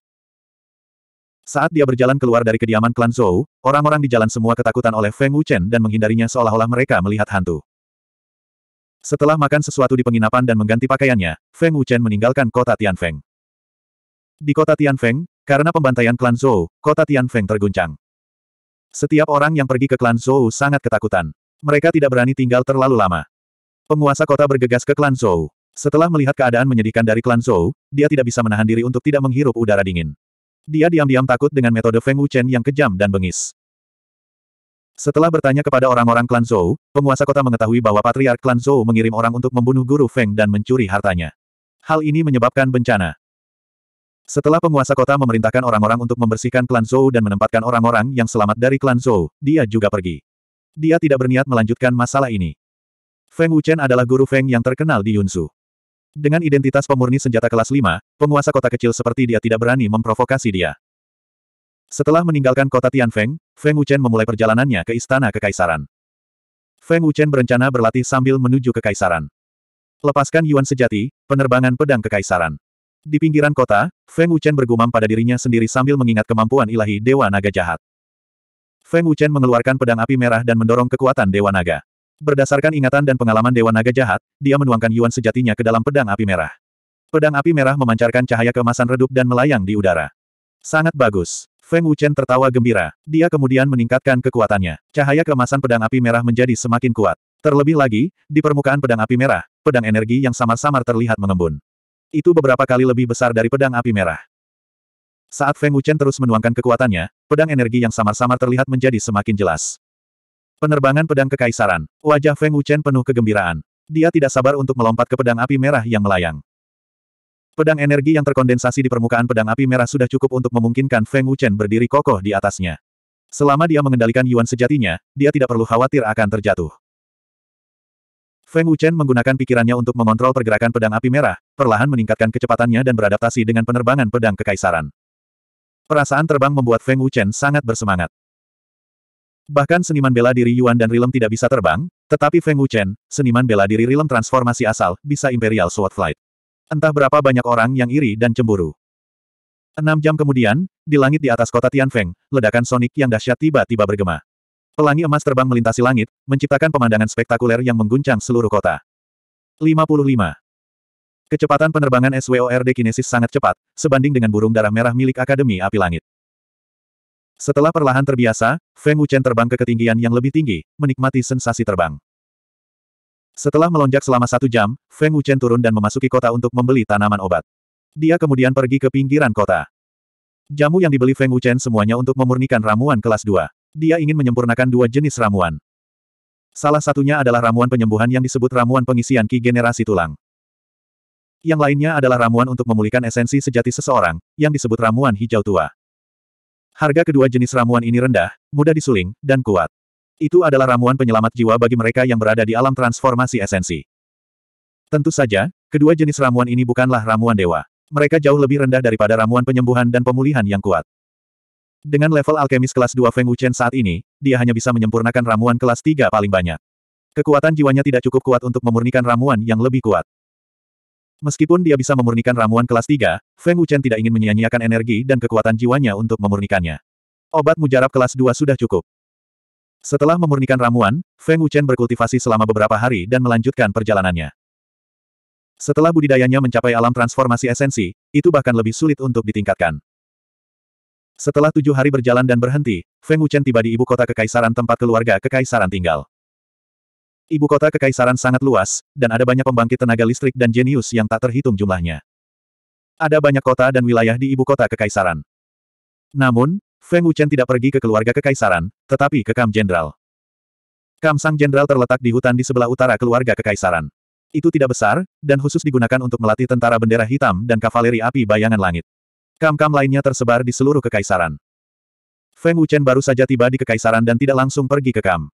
A: Saat dia berjalan keluar dari kediaman klan Zhou, orang-orang di jalan semua ketakutan oleh Feng Wuchen dan menghindarinya seolah-olah mereka melihat hantu. Setelah makan sesuatu di penginapan dan mengganti pakaiannya, Feng Wuchen meninggalkan kota Tianfeng. Di kota Tianfeng, karena pembantaian klan Zhou, kota Tianfeng terguncang. Setiap orang yang pergi ke klan Zhou sangat ketakutan. Mereka tidak berani tinggal terlalu lama. Penguasa kota bergegas ke klan Zhou. Setelah melihat keadaan menyedihkan dari klan Zhou, dia tidak bisa menahan diri untuk tidak menghirup udara dingin. Dia diam-diam takut dengan metode Feng Wuchen yang kejam dan bengis. Setelah bertanya kepada orang-orang klan Zhou, penguasa kota mengetahui bahwa Patriark klan Zhou mengirim orang untuk membunuh guru Feng dan mencuri hartanya. Hal ini menyebabkan bencana. Setelah penguasa kota memerintahkan orang-orang untuk membersihkan klan Zhou dan menempatkan orang-orang yang selamat dari klan Zhou, dia juga pergi. Dia tidak berniat melanjutkan masalah ini. Feng Wuchen adalah guru Feng yang terkenal di Yunsu. Dengan identitas pemurni senjata kelas 5, penguasa kota kecil seperti dia tidak berani memprovokasi dia. Setelah meninggalkan kota Tianfeng, Feng Wuchen memulai perjalanannya ke istana kekaisaran. Feng Wuchen berencana berlatih sambil menuju kekaisaran. Lepaskan Yuan sejati, penerbangan pedang kekaisaran. Di pinggiran kota, Feng Wuchen bergumam pada dirinya sendiri sambil mengingat kemampuan ilahi Dewa Naga jahat. Feng Wuchen mengeluarkan pedang api merah dan mendorong kekuatan Dewa Naga. Berdasarkan ingatan dan pengalaman Dewa Naga Jahat, dia menuangkan Yuan sejatinya ke dalam pedang api merah. Pedang api merah memancarkan cahaya kemasan redup dan melayang di udara. Sangat bagus. Feng Wuchen tertawa gembira. Dia kemudian meningkatkan kekuatannya. Cahaya kemasan pedang api merah menjadi semakin kuat. Terlebih lagi, di permukaan pedang api merah, pedang energi yang samar-samar terlihat mengembun. Itu beberapa kali lebih besar dari pedang api merah. Saat Feng Wuchen terus menuangkan kekuatannya, pedang energi yang samar-samar terlihat menjadi semakin jelas. Penerbangan pedang kekaisaran. Wajah Feng Wuchen penuh kegembiraan. Dia tidak sabar untuk melompat ke pedang api merah yang melayang. Pedang energi yang terkondensasi di permukaan pedang api merah sudah cukup untuk memungkinkan Feng Wuchen berdiri kokoh di atasnya. Selama dia mengendalikan Yuan sejatinya, dia tidak perlu khawatir akan terjatuh. Feng Wuchen menggunakan pikirannya untuk mengontrol pergerakan pedang api merah, perlahan meningkatkan kecepatannya dan beradaptasi dengan penerbangan pedang kekaisaran. Perasaan terbang membuat Feng Wuchen sangat bersemangat. Bahkan seniman bela diri Yuan dan Rilem tidak bisa terbang, tetapi Feng Wuchen, seniman bela diri Rilem transformasi asal, bisa Imperial Sword Flight. Entah berapa banyak orang yang iri dan cemburu. Enam jam kemudian, di langit di atas kota Tianfeng, ledakan sonik yang dahsyat tiba-tiba bergema. Pelangi emas terbang melintasi langit, menciptakan pemandangan spektakuler yang mengguncang seluruh kota. 55. Kecepatan penerbangan SWORD kinesis sangat cepat, sebanding dengan burung darah merah milik Akademi Api Langit. Setelah perlahan terbiasa, Feng Wuchen terbang ke ketinggian yang lebih tinggi, menikmati sensasi terbang. Setelah melonjak selama satu jam, Feng Wuchen turun dan memasuki kota untuk membeli tanaman obat. Dia kemudian pergi ke pinggiran kota. Jamu yang dibeli Feng Wuchen semuanya untuk memurnikan ramuan kelas 2. Dia ingin menyempurnakan dua jenis ramuan. Salah satunya adalah ramuan penyembuhan yang disebut ramuan pengisian ki generasi tulang. Yang lainnya adalah ramuan untuk memulihkan esensi sejati seseorang, yang disebut ramuan hijau tua. Harga kedua jenis ramuan ini rendah, mudah disuling, dan kuat. Itu adalah ramuan penyelamat jiwa bagi mereka yang berada di alam transformasi esensi. Tentu saja, kedua jenis ramuan ini bukanlah ramuan dewa. Mereka jauh lebih rendah daripada ramuan penyembuhan dan pemulihan yang kuat. Dengan level alkemis kelas 2 Feng Wuchen saat ini, dia hanya bisa menyempurnakan ramuan kelas 3 paling banyak. Kekuatan jiwanya tidak cukup kuat untuk memurnikan ramuan yang lebih kuat. Meskipun dia bisa memurnikan ramuan kelas 3, Feng Wuchen tidak ingin menyia-nyiakan energi dan kekuatan jiwanya untuk memurnikannya. Obat mujarab kelas 2 sudah cukup. Setelah memurnikan ramuan, Feng Wuchen berkultivasi selama beberapa hari dan melanjutkan perjalanannya. Setelah budidayanya mencapai alam transformasi esensi, itu bahkan lebih sulit untuk ditingkatkan. Setelah tujuh hari berjalan dan berhenti, Feng Wuchen tiba di ibu kota kekaisaran tempat keluarga kekaisaran tinggal. Ibu kota kekaisaran sangat luas, dan ada banyak pembangkit tenaga listrik dan jenius yang tak terhitung jumlahnya. Ada banyak kota dan wilayah di ibu kota kekaisaran. Namun, Feng Wuchen tidak pergi ke keluarga kekaisaran, tetapi ke Kam Jenderal. Kam Sang Jenderal terletak di hutan di sebelah utara keluarga kekaisaran. Itu tidak besar, dan khusus digunakan untuk melatih tentara bendera hitam dan kavaleri api bayangan langit. Kam-kam lainnya tersebar di seluruh kekaisaran. Feng Wuchen baru saja tiba di kekaisaran dan tidak langsung pergi ke Kam.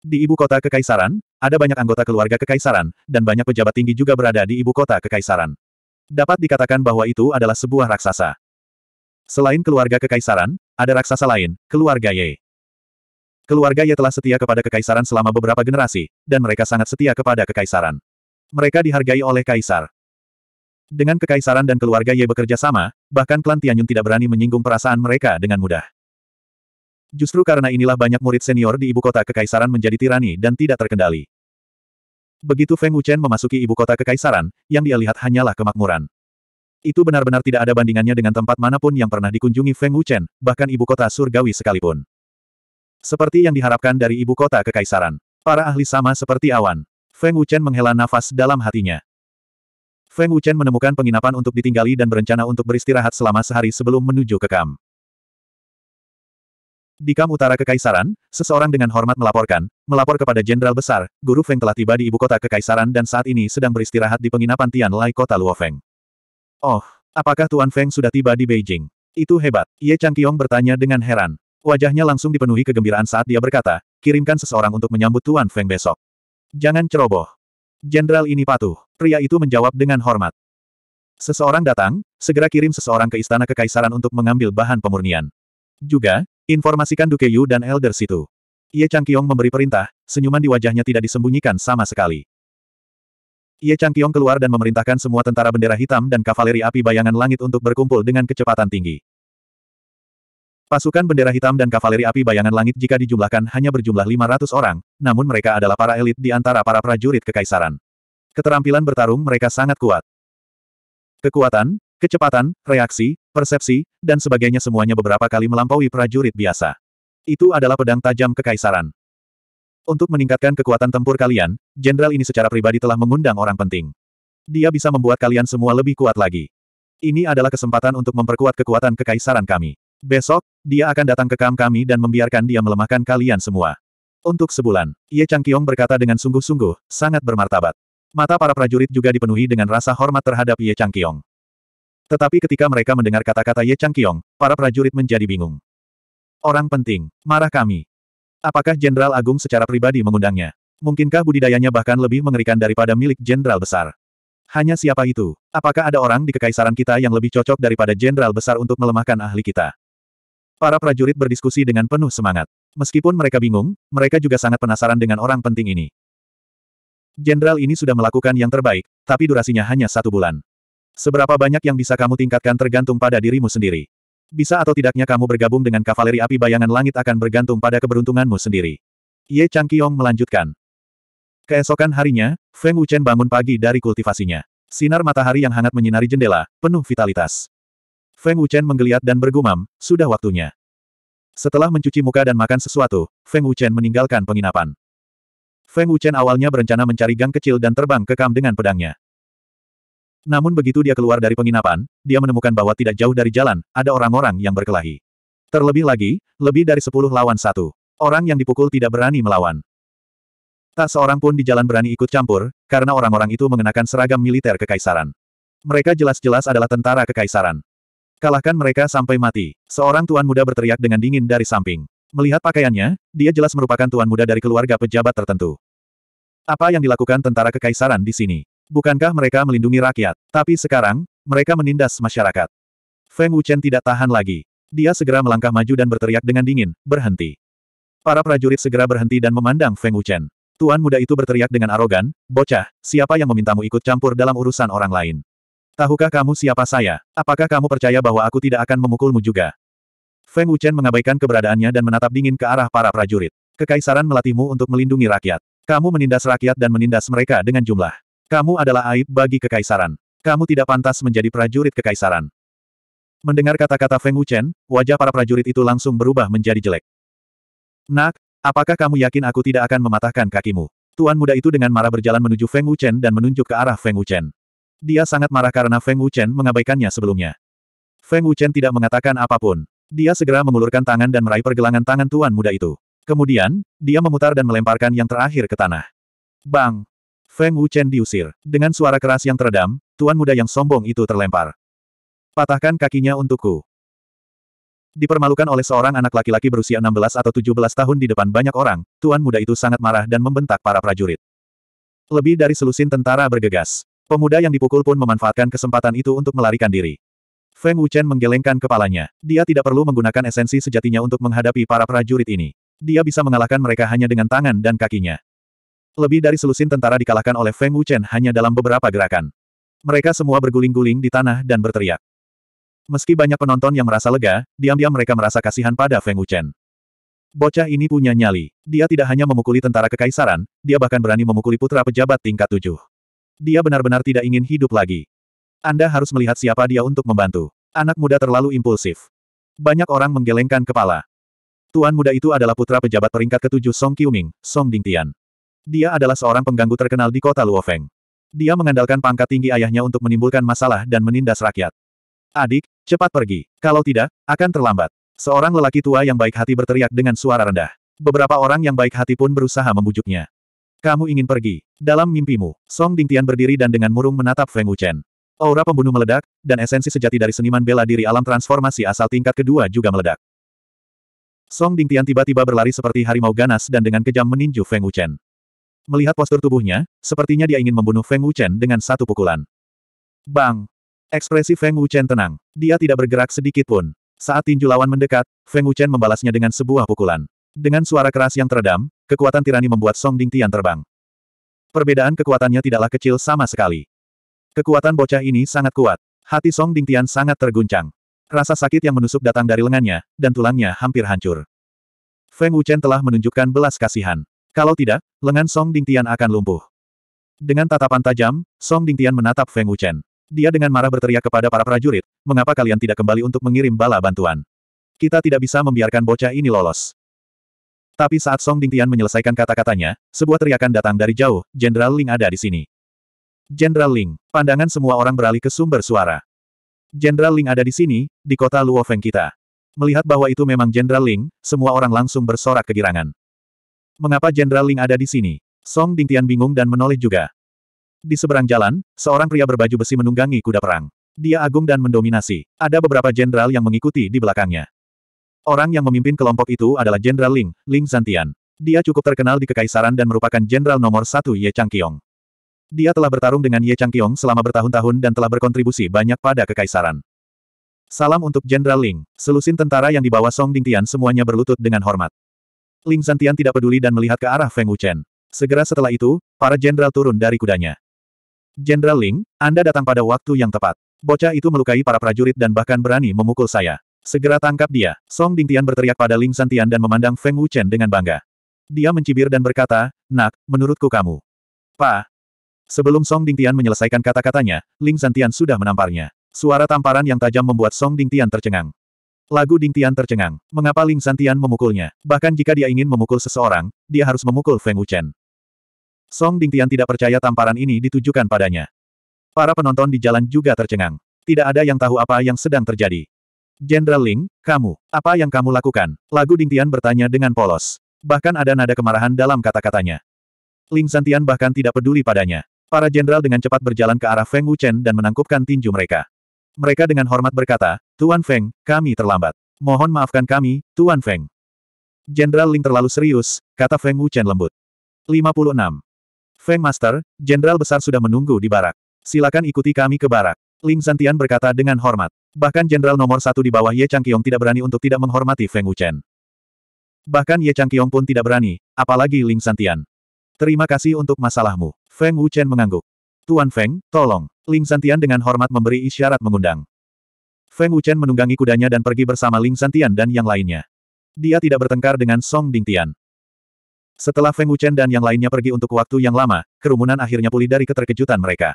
A: Di ibu kota kekaisaran, ada banyak anggota keluarga kekaisaran, dan banyak pejabat tinggi juga berada di ibu kota kekaisaran. Dapat dikatakan bahwa itu adalah sebuah raksasa. Selain keluarga kekaisaran, ada raksasa lain, keluarga Ye. Keluarga Ye telah setia kepada kekaisaran selama beberapa generasi, dan mereka sangat setia kepada kekaisaran. Mereka dihargai oleh kaisar. Dengan kekaisaran dan keluarga Ye bekerja sama, bahkan klan Tianyun tidak berani menyinggung perasaan mereka dengan mudah. Justru karena inilah banyak murid senior di ibu kota kekaisaran menjadi tirani dan tidak terkendali. Begitu Feng Wuchen memasuki ibu kota kekaisaran, yang dia lihat hanyalah kemakmuran. Itu benar-benar tidak ada bandingannya dengan tempat manapun yang pernah dikunjungi Feng Wuchen, bahkan ibu kota surgawi sekalipun. Seperti yang diharapkan dari ibu kota kekaisaran. Para ahli sama seperti awan. Feng Wuchen menghela nafas dalam hatinya. Feng Wuchen menemukan penginapan untuk ditinggali dan berencana untuk beristirahat selama sehari sebelum menuju ke kamp. Di Kam Utara Kekaisaran, seseorang dengan hormat melaporkan, melapor kepada Jenderal Besar, Guru Feng telah tiba di ibu kota Kekaisaran dan saat ini sedang beristirahat di penginapan Tian Lai kota Luofeng. Oh, apakah Tuan Feng sudah tiba di Beijing? Itu hebat, Ye Changqiong bertanya dengan heran. Wajahnya langsung dipenuhi kegembiraan saat dia berkata, kirimkan seseorang untuk menyambut Tuan Feng besok. Jangan ceroboh. Jenderal ini patuh, pria itu menjawab dengan hormat. Seseorang datang, segera kirim seseorang ke istana kekaisaran untuk mengambil bahan pemurnian. Juga, Informasikan Duke Yu dan Elder Situ. Ye Changqiong memberi perintah, senyuman di wajahnya tidak disembunyikan sama sekali. Ye Changqiong keluar dan memerintahkan semua tentara bendera hitam dan kavaleri api bayangan langit untuk berkumpul dengan kecepatan tinggi. Pasukan bendera hitam dan kavaleri api bayangan langit jika dijumlahkan hanya berjumlah 500 orang, namun mereka adalah para elit di antara para prajurit kekaisaran. Keterampilan bertarung mereka sangat kuat. Kekuatan, Kecepatan, reaksi, persepsi, dan sebagainya semuanya beberapa kali melampaui prajurit biasa. Itu adalah pedang tajam kekaisaran. Untuk meningkatkan kekuatan tempur kalian, jenderal ini secara pribadi telah mengundang orang penting. Dia bisa membuat kalian semua lebih kuat lagi. Ini adalah kesempatan untuk memperkuat kekuatan kekaisaran kami. Besok, dia akan datang ke kam kami dan membiarkan dia melemahkan kalian semua. Untuk sebulan, Ye Changkyong berkata dengan sungguh-sungguh, sangat bermartabat. Mata para prajurit juga dipenuhi dengan rasa hormat terhadap Ye Changkyong. Tetapi ketika mereka mendengar kata-kata Ye Chang Kiong, para prajurit menjadi bingung. Orang penting, marah kami. Apakah Jenderal Agung secara pribadi mengundangnya? Mungkinkah budidayanya bahkan lebih mengerikan daripada milik Jenderal Besar? Hanya siapa itu? Apakah ada orang di kekaisaran kita yang lebih cocok daripada Jenderal Besar untuk melemahkan ahli kita? Para prajurit berdiskusi dengan penuh semangat. Meskipun mereka bingung, mereka juga sangat penasaran dengan orang penting ini. Jenderal ini sudah melakukan yang terbaik, tapi durasinya hanya satu bulan. Seberapa banyak yang bisa kamu tingkatkan tergantung pada dirimu sendiri. Bisa atau tidaknya kamu bergabung dengan kavaleri api bayangan langit akan bergantung pada keberuntunganmu sendiri. Ye Chang Kiong melanjutkan. Keesokan harinya, Feng Wuchen bangun pagi dari kultivasinya. Sinar matahari yang hangat menyinari jendela, penuh vitalitas. Feng Wuchen menggeliat dan bergumam, sudah waktunya. Setelah mencuci muka dan makan sesuatu, Feng Wuchen meninggalkan penginapan. Feng Wuchen awalnya berencana mencari gang kecil dan terbang ke Kam dengan pedangnya. Namun begitu dia keluar dari penginapan, dia menemukan bahwa tidak jauh dari jalan, ada orang-orang yang berkelahi. Terlebih lagi, lebih dari sepuluh lawan satu. Orang yang dipukul tidak berani melawan. Tak seorang pun di jalan berani ikut campur, karena orang-orang itu mengenakan seragam militer kekaisaran. Mereka jelas-jelas adalah tentara kekaisaran. Kalahkan mereka sampai mati. Seorang tuan muda berteriak dengan dingin dari samping. Melihat pakaiannya, dia jelas merupakan tuan muda dari keluarga pejabat tertentu. Apa yang dilakukan tentara kekaisaran di sini? Bukankah mereka melindungi rakyat? Tapi sekarang, mereka menindas masyarakat. Feng Wuchen tidak tahan lagi. Dia segera melangkah maju dan berteriak dengan dingin, berhenti. Para prajurit segera berhenti dan memandang Feng Wuchen. Tuan muda itu berteriak dengan arogan, bocah, siapa yang memintamu ikut campur dalam urusan orang lain? Tahukah kamu siapa saya? Apakah kamu percaya bahwa aku tidak akan memukulmu juga? Feng Wuchen mengabaikan keberadaannya dan menatap dingin ke arah para prajurit. Kekaisaran melatihmu untuk melindungi rakyat. Kamu menindas rakyat dan menindas mereka dengan jumlah. Kamu adalah aib bagi kekaisaran. Kamu tidak pantas menjadi prajurit kekaisaran. Mendengar kata-kata Feng Wuchen, wajah para prajurit itu langsung berubah menjadi jelek. Nak, apakah kamu yakin aku tidak akan mematahkan kakimu? Tuan muda itu dengan marah berjalan menuju Feng Wuchen dan menunjuk ke arah Feng Wuchen. Dia sangat marah karena Feng Wuchen mengabaikannya sebelumnya. Feng Wuchen tidak mengatakan apapun. Dia segera mengulurkan tangan dan meraih pergelangan tangan tuan muda itu. Kemudian, dia memutar dan melemparkan yang terakhir ke tanah. Bang! Feng Wuchen diusir. Dengan suara keras yang teredam, tuan muda yang sombong itu terlempar. Patahkan kakinya untukku. Dipermalukan oleh seorang anak laki-laki berusia 16 atau 17 tahun di depan banyak orang, tuan muda itu sangat marah dan membentak para prajurit. Lebih dari selusin tentara bergegas. Pemuda yang dipukul pun memanfaatkan kesempatan itu untuk melarikan diri. Feng Wuchen menggelengkan kepalanya. Dia tidak perlu menggunakan esensi sejatinya untuk menghadapi para prajurit ini. Dia bisa mengalahkan mereka hanya dengan tangan dan kakinya. Lebih dari selusin tentara dikalahkan oleh Feng Wuchen hanya dalam beberapa gerakan. Mereka semua berguling-guling di tanah dan berteriak. Meski banyak penonton yang merasa lega, diam-diam mereka merasa kasihan pada Feng Wuchen. Bocah ini punya nyali. Dia tidak hanya memukuli tentara kekaisaran, dia bahkan berani memukuli putra pejabat tingkat tujuh. Dia benar-benar tidak ingin hidup lagi. Anda harus melihat siapa dia untuk membantu. Anak muda terlalu impulsif. Banyak orang menggelengkan kepala. Tuan muda itu adalah putra pejabat peringkat ketujuh Song Qiuming, Song Dingtian. Dia adalah seorang pengganggu terkenal di kota Luofeng. Dia mengandalkan pangkat tinggi ayahnya untuk menimbulkan masalah dan menindas rakyat. Adik, cepat pergi. Kalau tidak, akan terlambat. Seorang lelaki tua yang baik hati berteriak dengan suara rendah. Beberapa orang yang baik hati pun berusaha membujuknya. Kamu ingin pergi. Dalam mimpimu, Song Dingtian berdiri dan dengan murung menatap Feng Wuchen. Aura pembunuh meledak, dan esensi sejati dari seniman bela diri alam transformasi asal tingkat kedua juga meledak. Song Dingtian tiba-tiba berlari seperti harimau ganas dan dengan kejam meninju Feng Wuchen. Melihat postur tubuhnya, sepertinya dia ingin membunuh Feng Wuchen dengan satu pukulan. Bang! Ekspresi Feng Wuchen tenang. Dia tidak bergerak sedikit pun. Saat tinju lawan mendekat, Feng Wuchen membalasnya dengan sebuah pukulan. Dengan suara keras yang teredam, kekuatan tirani membuat Song Ding Tian terbang. Perbedaan kekuatannya tidaklah kecil sama sekali. Kekuatan bocah ini sangat kuat. Hati Song Ding Tian sangat terguncang. Rasa sakit yang menusuk datang dari lengannya, dan tulangnya hampir hancur. Feng Wuchen telah menunjukkan belas kasihan. Kalau tidak, lengan Song Dingtian akan lumpuh. Dengan tatapan tajam, Song Dingtian menatap Feng Wuchen. Dia dengan marah berteriak kepada para prajurit, mengapa kalian tidak kembali untuk mengirim bala bantuan? Kita tidak bisa membiarkan bocah ini lolos. Tapi saat Song Dingtian menyelesaikan kata-katanya, sebuah teriakan datang dari jauh, Jenderal Ling ada di sini. Jenderal Ling, pandangan semua orang beralih ke sumber suara. Jenderal Ling ada di sini, di kota Luofeng kita. Melihat bahwa itu memang Jenderal Ling, semua orang langsung bersorak kegirangan. Mengapa Jenderal Ling ada di sini? Song Dingtian bingung dan menoleh juga. Di seberang jalan, seorang pria berbaju besi menunggangi kuda perang. Dia agung dan mendominasi. Ada beberapa jenderal yang mengikuti di belakangnya. Orang yang memimpin kelompok itu adalah Jenderal Ling, Ling Zantian. Dia cukup terkenal di Kekaisaran dan merupakan jenderal nomor satu Ye Changqiong. Dia telah bertarung dengan Ye Changqiong selama bertahun-tahun dan telah berkontribusi banyak pada Kekaisaran. Salam untuk Jenderal Ling, selusin tentara yang dibawa Song Dingtian semuanya berlutut dengan hormat. Ling Santian tidak peduli dan melihat ke arah Feng Wuchen. Segera setelah itu, para jenderal turun dari kudanya. Jenderal Ling, Anda datang pada waktu yang tepat. Bocah itu melukai para prajurit dan bahkan berani memukul saya. Segera tangkap dia. Song Dingtian berteriak pada Ling Santian dan memandang Feng Wuchen dengan bangga. Dia mencibir dan berkata, Nak, menurutku kamu. Pa. Sebelum Song Dingtian menyelesaikan kata-katanya, Ling Santian sudah menamparnya. Suara tamparan yang tajam membuat Song Dingtian tercengang. Lagu Ding Tian tercengang. Mengapa Ling Santian memukulnya? Bahkan jika dia ingin memukul seseorang, dia harus memukul Feng Wuchen. Song Ding Tian tidak percaya tamparan ini ditujukan padanya. Para penonton di jalan juga tercengang. Tidak ada yang tahu apa yang sedang terjadi. Jenderal Ling, kamu, apa yang kamu lakukan? Lagu Ding Tian bertanya dengan polos. Bahkan ada nada kemarahan dalam kata-katanya. Ling Santian bahkan tidak peduli padanya. Para jenderal dengan cepat berjalan ke arah Feng Wuchen dan menangkupkan tinju mereka. Mereka dengan hormat berkata, Tuan Feng, kami terlambat. Mohon maafkan kami, Tuan Feng. Jenderal Ling terlalu serius, kata Feng Wuchen lembut. 56. Feng Master, Jenderal Besar sudah menunggu di barak. Silakan ikuti kami ke barak. Ling Santian berkata dengan hormat. Bahkan Jenderal nomor satu di bawah Ye Changqiong tidak berani untuk tidak menghormati Feng Wuchen. Bahkan Ye Changqiong pun tidak berani, apalagi Ling Santian. Terima kasih untuk masalahmu. Feng Wuchen mengangguk. Tuan Feng, tolong. Ling Santian dengan hormat memberi isyarat mengundang. Feng Wuchen menunggangi kudanya dan pergi bersama Ling Santian dan yang lainnya. Dia tidak bertengkar dengan Song Dingtian. Setelah Feng Wuchen dan yang lainnya pergi untuk waktu yang lama, kerumunan akhirnya pulih dari keterkejutan mereka.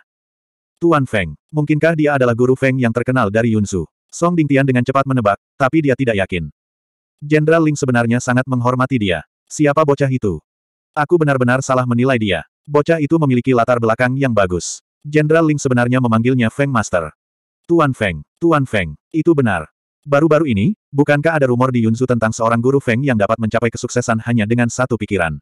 A: Tuan Feng, mungkinkah dia adalah guru Feng yang terkenal dari Yunsu? Song Dingtian dengan cepat menebak, tapi dia tidak yakin. Jenderal Ling sebenarnya sangat menghormati dia. Siapa bocah itu? Aku benar-benar salah menilai dia. Bocah itu memiliki latar belakang yang bagus. Jenderal Ling sebenarnya memanggilnya Feng Master. Tuan Feng, Tuan Feng, itu benar. Baru-baru ini, bukankah ada rumor di Yunzu tentang seorang guru Feng yang dapat mencapai kesuksesan hanya dengan satu pikiran?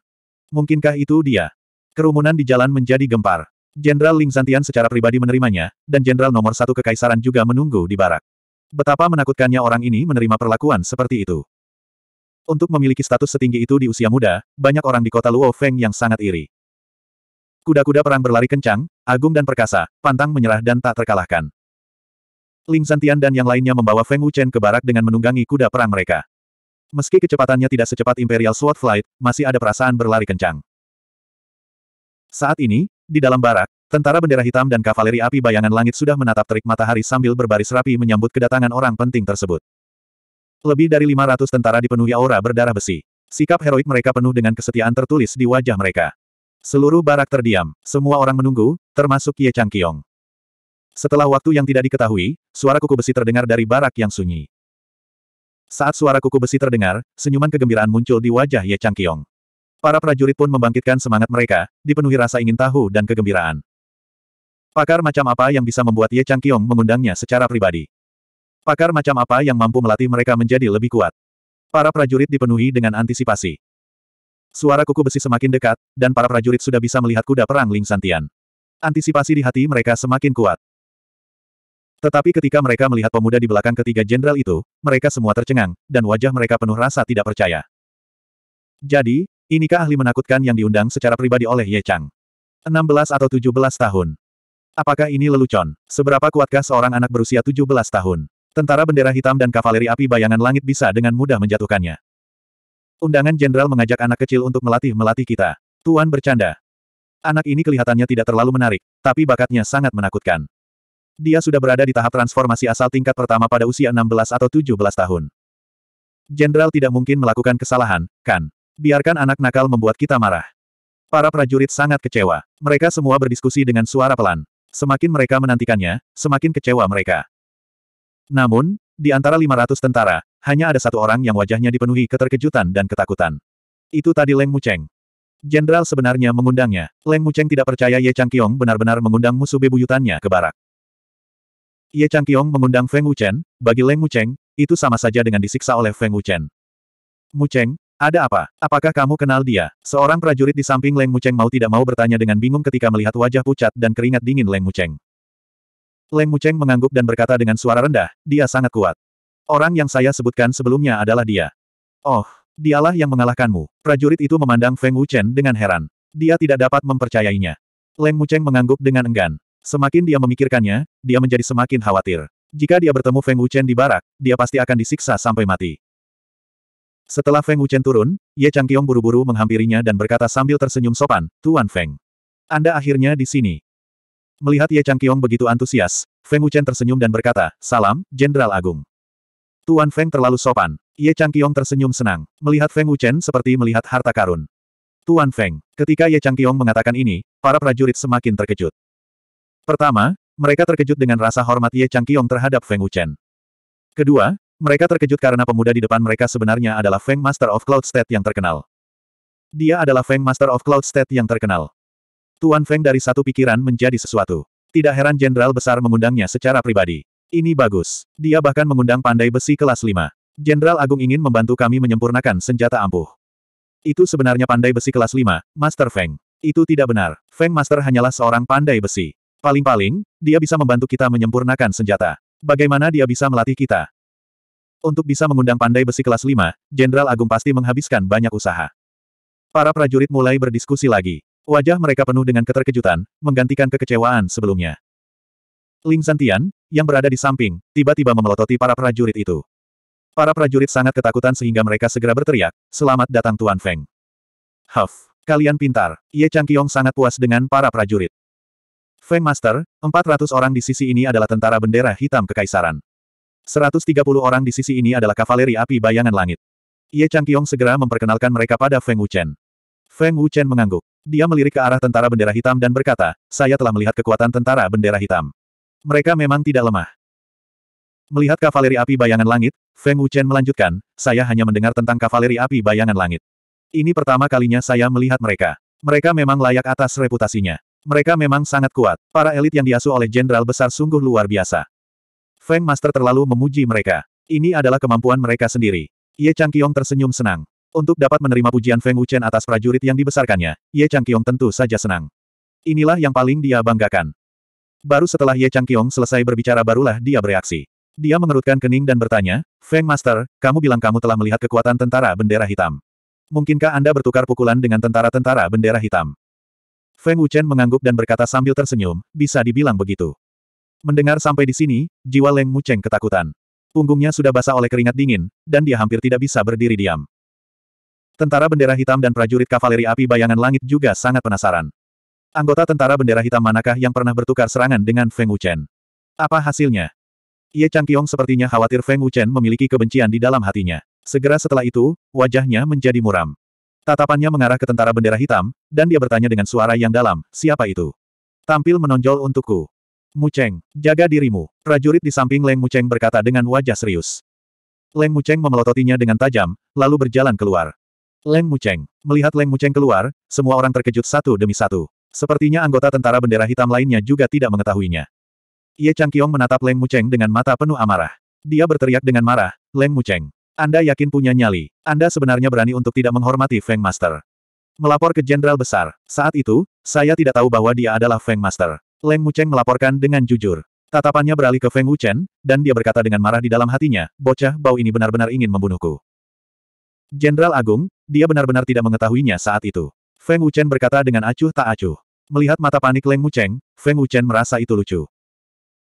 A: Mungkinkah itu dia? Kerumunan di jalan menjadi gempar. Jenderal Ling Zantian secara pribadi menerimanya, dan Jenderal nomor satu kekaisaran juga menunggu di barak. Betapa menakutkannya orang ini menerima perlakuan seperti itu. Untuk memiliki status setinggi itu di usia muda, banyak orang di kota Luo Feng yang sangat iri. Kuda-kuda perang berlari kencang, agung dan perkasa, pantang menyerah dan tak terkalahkan. Ling Santian dan yang lainnya membawa Feng Wuchen ke barak dengan menunggangi kuda perang mereka. Meski kecepatannya tidak secepat Imperial Sword Flight, masih ada perasaan berlari kencang. Saat ini, di dalam barak, tentara bendera hitam dan kavaleri api bayangan langit sudah menatap terik matahari sambil berbaris rapi menyambut kedatangan orang penting tersebut. Lebih dari 500 tentara dipenuhi aura berdarah besi. Sikap heroik mereka penuh dengan kesetiaan tertulis di wajah mereka. Seluruh barak terdiam, semua orang menunggu, termasuk Ye Changqiong. Setelah waktu yang tidak diketahui, suara kuku besi terdengar dari barak yang sunyi. Saat suara kuku besi terdengar, senyuman kegembiraan muncul di wajah Ye Changkyong. Para prajurit pun membangkitkan semangat mereka, dipenuhi rasa ingin tahu dan kegembiraan. Pakar macam apa yang bisa membuat Ye Changkyong mengundangnya secara pribadi? Pakar macam apa yang mampu melatih mereka menjadi lebih kuat? Para prajurit dipenuhi dengan antisipasi. Suara kuku besi semakin dekat, dan para prajurit sudah bisa melihat kuda perang Ling Santian. Antisipasi di hati mereka semakin kuat. Tetapi ketika mereka melihat pemuda di belakang ketiga jenderal itu, mereka semua tercengang, dan wajah mereka penuh rasa tidak percaya. Jadi, inikah ahli menakutkan yang diundang secara pribadi oleh Ye Chang? 16 atau 17 tahun. Apakah ini lelucon? Seberapa kuatkah seorang anak berusia 17 tahun? Tentara bendera hitam dan kavaleri api bayangan langit bisa dengan mudah menjatuhkannya. Undangan jenderal mengajak anak kecil untuk melatih-melatih kita. Tuan bercanda. Anak ini kelihatannya tidak terlalu menarik, tapi bakatnya sangat menakutkan. Dia sudah berada di tahap transformasi asal tingkat pertama pada usia 16 atau 17 tahun. Jenderal tidak mungkin melakukan kesalahan, kan? Biarkan anak nakal membuat kita marah. Para prajurit sangat kecewa. Mereka semua berdiskusi dengan suara pelan. Semakin mereka menantikannya, semakin kecewa mereka. Namun, di antara 500 tentara, hanya ada satu orang yang wajahnya dipenuhi keterkejutan dan ketakutan. Itu tadi Leng Mucheng. Jenderal sebenarnya mengundangnya. Leng Mucheng tidak percaya Ye Chang Changqiong benar-benar mengundang musuh bebuyutannya ke barak. Ye Changqiong mengundang Feng Wuchen, bagi Leng Wucheng, itu sama saja dengan disiksa oleh Feng Wuchen. Mucheng, ada apa? Apakah kamu kenal dia? Seorang prajurit di samping Leng Mucheng mau tidak mau bertanya dengan bingung ketika melihat wajah pucat dan keringat dingin Leng Mucheng. Leng Mucheng mengangguk dan berkata dengan suara rendah, dia sangat kuat. Orang yang saya sebutkan sebelumnya adalah dia. Oh, dialah yang mengalahkanmu. Prajurit itu memandang Feng Wuchen dengan heran. Dia tidak dapat mempercayainya. Leng Mucheng mengangguk dengan enggan. Semakin dia memikirkannya, dia menjadi semakin khawatir. Jika dia bertemu Feng Wuchen di barak, dia pasti akan disiksa sampai mati. Setelah Feng Wuchen turun, Ye Changqiong buru-buru menghampirinya dan berkata sambil tersenyum sopan, Tuan Feng. Anda akhirnya di sini. Melihat Ye Changqiong begitu antusias, Feng Wuchen tersenyum dan berkata, Salam, Jenderal Agung. Tuan Feng terlalu sopan. Ye Changqiong tersenyum senang, melihat Feng Wuchen seperti melihat harta karun. Tuan Feng, ketika Ye Changqiong mengatakan ini, para prajurit semakin terkejut. Pertama, mereka terkejut dengan rasa hormat Ye Changqiong terhadap Feng Wuchen. Kedua, mereka terkejut karena pemuda di depan mereka sebenarnya adalah Feng Master of Cloud State yang terkenal. Dia adalah Feng Master of Cloud State yang terkenal. Tuan Feng dari satu pikiran menjadi sesuatu. Tidak heran jenderal besar mengundangnya secara pribadi. Ini bagus. Dia bahkan mengundang pandai besi kelas 5. Jenderal Agung ingin membantu kami menyempurnakan senjata ampuh. Itu sebenarnya pandai besi kelas 5, Master Feng. Itu tidak benar. Feng Master hanyalah seorang pandai besi. Paling-paling, dia bisa membantu kita menyempurnakan senjata. Bagaimana dia bisa melatih kita? Untuk bisa mengundang pandai besi kelas 5, Jenderal Agung pasti menghabiskan banyak usaha. Para prajurit mulai berdiskusi lagi. Wajah mereka penuh dengan keterkejutan, menggantikan kekecewaan sebelumnya. Ling Zantian, yang berada di samping, tiba-tiba memelototi para prajurit itu. Para prajurit sangat ketakutan sehingga mereka segera berteriak, selamat datang Tuan Feng. Huff, kalian pintar, Ye Changqiong sangat puas dengan para prajurit. Feng Master, 400 orang di sisi ini adalah tentara bendera hitam kekaisaran. 130 orang di sisi ini adalah kavaleri api bayangan langit. Ye Changqiong segera memperkenalkan mereka pada Feng Wuchen. Feng Wuchen mengangguk. Dia melirik ke arah tentara bendera hitam dan berkata, saya telah melihat kekuatan tentara bendera hitam. Mereka memang tidak lemah. Melihat kavaleri api bayangan langit, Feng Wuchen melanjutkan, saya hanya mendengar tentang kavaleri api bayangan langit. Ini pertama kalinya saya melihat mereka. Mereka memang layak atas reputasinya. Mereka memang sangat kuat. Para elit yang diasuh oleh jenderal besar sungguh luar biasa. Feng Master terlalu memuji mereka. Ini adalah kemampuan mereka sendiri. Ye Changqiong tersenyum senang. Untuk dapat menerima pujian Feng Wuchen atas prajurit yang dibesarkannya, Ye Changqiong tentu saja senang. Inilah yang paling dia banggakan. Baru setelah Ye Changqiong selesai berbicara barulah dia bereaksi. Dia mengerutkan kening dan bertanya, Feng Master, kamu bilang kamu telah melihat kekuatan tentara bendera hitam. Mungkinkah Anda bertukar pukulan dengan tentara-tentara bendera hitam? Feng Wuchen mengangguk dan berkata sambil tersenyum, bisa dibilang begitu. Mendengar sampai di sini, jiwa Leng Mucheng ketakutan. Punggungnya sudah basah oleh keringat dingin, dan dia hampir tidak bisa berdiri diam. Tentara bendera hitam dan prajurit kavaleri api bayangan langit juga sangat penasaran. Anggota tentara bendera hitam manakah yang pernah bertukar serangan dengan Feng Wuchen? Apa hasilnya? Ye Changqiong sepertinya khawatir Feng Wuchen memiliki kebencian di dalam hatinya. Segera setelah itu, wajahnya menjadi muram. Tatapannya mengarah ke tentara bendera hitam, dan dia bertanya dengan suara yang dalam, siapa itu? Tampil menonjol untukku. Muceng, jaga dirimu. Prajurit di samping Leng Muceng berkata dengan wajah serius. Leng Muceng memelototinya dengan tajam, lalu berjalan keluar. Leng Muceng. Melihat Leng Muceng keluar, semua orang terkejut satu demi satu. Sepertinya anggota tentara bendera hitam lainnya juga tidak mengetahuinya. Ye Changqiong menatap Leng Muceng dengan mata penuh amarah. Dia berteriak dengan marah, Leng Muceng. Anda yakin punya nyali. Anda sebenarnya berani untuk tidak menghormati Feng Master. Melapor ke Jenderal Besar. Saat itu, saya tidak tahu bahwa dia adalah Feng Master. Leng Mucheng melaporkan dengan jujur. Tatapannya beralih ke Feng Wuchen, dan dia berkata dengan marah di dalam hatinya, bocah bau ini benar-benar ingin membunuhku. Jenderal Agung, dia benar-benar tidak mengetahuinya saat itu. Feng Wuchen berkata dengan acuh tak acuh. Melihat mata panik Leng Mucheng, Feng Wuchen merasa itu lucu.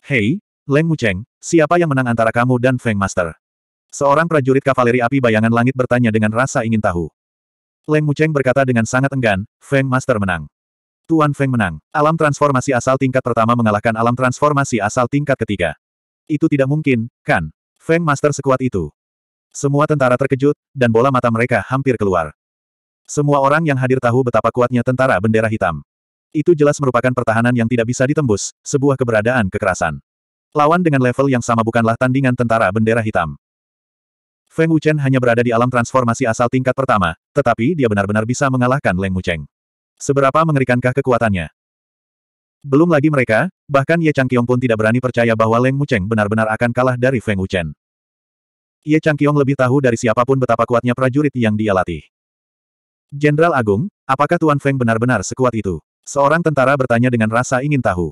A: Hei, Leng Mucheng, siapa yang menang antara kamu dan Feng Master? Seorang prajurit kavaleri api bayangan langit bertanya dengan rasa ingin tahu. Leng Mucheng berkata dengan sangat enggan, Feng Master menang. Tuan Feng menang. Alam transformasi asal tingkat pertama mengalahkan alam transformasi asal tingkat ketiga. Itu tidak mungkin, kan? Feng Master sekuat itu. Semua tentara terkejut, dan bola mata mereka hampir keluar. Semua orang yang hadir tahu betapa kuatnya tentara bendera hitam. Itu jelas merupakan pertahanan yang tidak bisa ditembus, sebuah keberadaan kekerasan. Lawan dengan level yang sama bukanlah tandingan tentara bendera hitam. Feng Wuchen hanya berada di alam transformasi asal tingkat pertama, tetapi dia benar-benar bisa mengalahkan Leng Wucheng. Seberapa mengerikankah kekuatannya? Belum lagi mereka, bahkan Ye Changqiong pun tidak berani percaya bahwa Leng Wucheng benar-benar akan kalah dari Feng Wuchen. Ye Chang Changqiong lebih tahu dari siapapun betapa kuatnya prajurit yang dia latih. Jenderal Agung, apakah Tuan Feng benar-benar sekuat itu? Seorang tentara bertanya dengan rasa ingin tahu.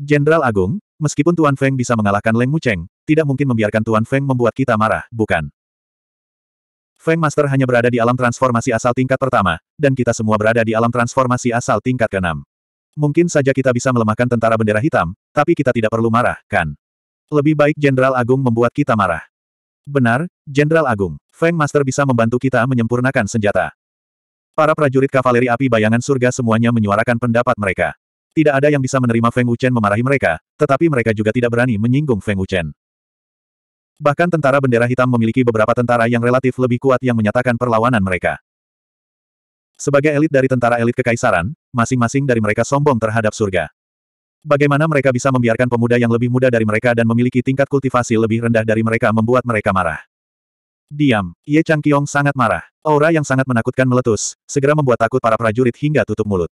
A: Jenderal Agung, Meskipun Tuan Feng bisa mengalahkan Leng Mucheng, tidak mungkin membiarkan Tuan Feng membuat kita marah, bukan? Feng Master hanya berada di alam transformasi asal tingkat pertama, dan kita semua berada di alam transformasi asal tingkat keenam. Mungkin saja kita bisa melemahkan tentara bendera hitam, tapi kita tidak perlu marah, kan? Lebih baik Jenderal Agung membuat kita marah. Benar, Jenderal Agung, Feng Master bisa membantu kita menyempurnakan senjata. Para prajurit kavaleri api bayangan surga semuanya menyuarakan pendapat mereka. Tidak ada yang bisa menerima Feng Wuchen memarahi mereka, tetapi mereka juga tidak berani menyinggung Feng Wuchen. Bahkan tentara bendera hitam memiliki beberapa tentara yang relatif lebih kuat yang menyatakan perlawanan mereka. Sebagai elit dari tentara elit kekaisaran, masing-masing dari mereka sombong terhadap surga. Bagaimana mereka bisa membiarkan pemuda yang lebih muda dari mereka dan memiliki tingkat kultivasi lebih rendah dari mereka membuat mereka marah. Diam, Ye Chang Changqiong sangat marah. Aura yang sangat menakutkan meletus, segera membuat takut para prajurit hingga tutup mulut.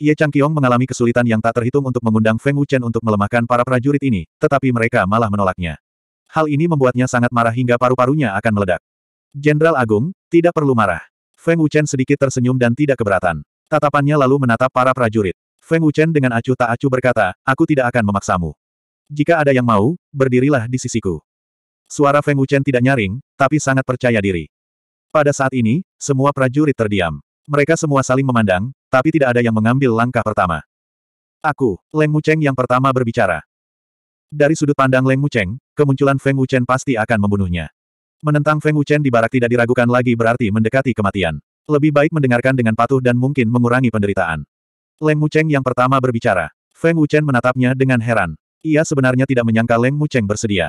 A: Ye Changqiong mengalami kesulitan yang tak terhitung untuk mengundang Feng Wuchen untuk melemahkan para prajurit ini, tetapi mereka malah menolaknya. Hal ini membuatnya sangat marah hingga paru-parunya akan meledak. Jenderal Agung, tidak perlu marah. Feng Wuchen sedikit tersenyum dan tidak keberatan. Tatapannya lalu menatap para prajurit. Feng Wuchen dengan acuh tak acuh berkata, aku tidak akan memaksamu. Jika ada yang mau, berdirilah di sisiku. Suara Feng Wuchen tidak nyaring, tapi sangat percaya diri. Pada saat ini, semua prajurit terdiam. Mereka semua saling memandang, tapi tidak ada yang mengambil langkah pertama. Aku, Leng Mucheng yang pertama berbicara. Dari sudut pandang Leng Mucheng, kemunculan Feng Wuchen pasti akan membunuhnya. Menentang Feng Wuchen di barak tidak diragukan lagi berarti mendekati kematian. Lebih baik mendengarkan dengan patuh dan mungkin mengurangi penderitaan. Leng Mucheng yang pertama berbicara. Feng Wuchen menatapnya dengan heran. Ia sebenarnya tidak menyangka Leng Mucheng bersedia.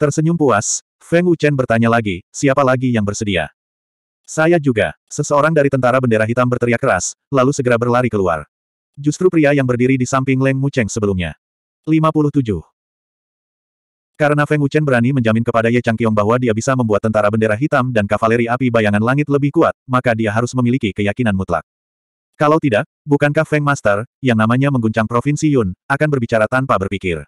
A: Tersenyum puas, Feng Wuchen bertanya lagi, siapa lagi yang bersedia? Saya juga. Seseorang dari tentara bendera hitam berteriak keras, lalu segera berlari keluar. Justru pria yang berdiri di samping Leng Mucheng sebelumnya. 57. Karena Feng Wuchen berani menjamin kepada Ye Chang Changqiong bahwa dia bisa membuat tentara bendera hitam dan kavaleri api bayangan langit lebih kuat, maka dia harus memiliki keyakinan mutlak. Kalau tidak, bukankah Feng Master, yang namanya mengguncang Provinsi Yun, akan berbicara tanpa berpikir?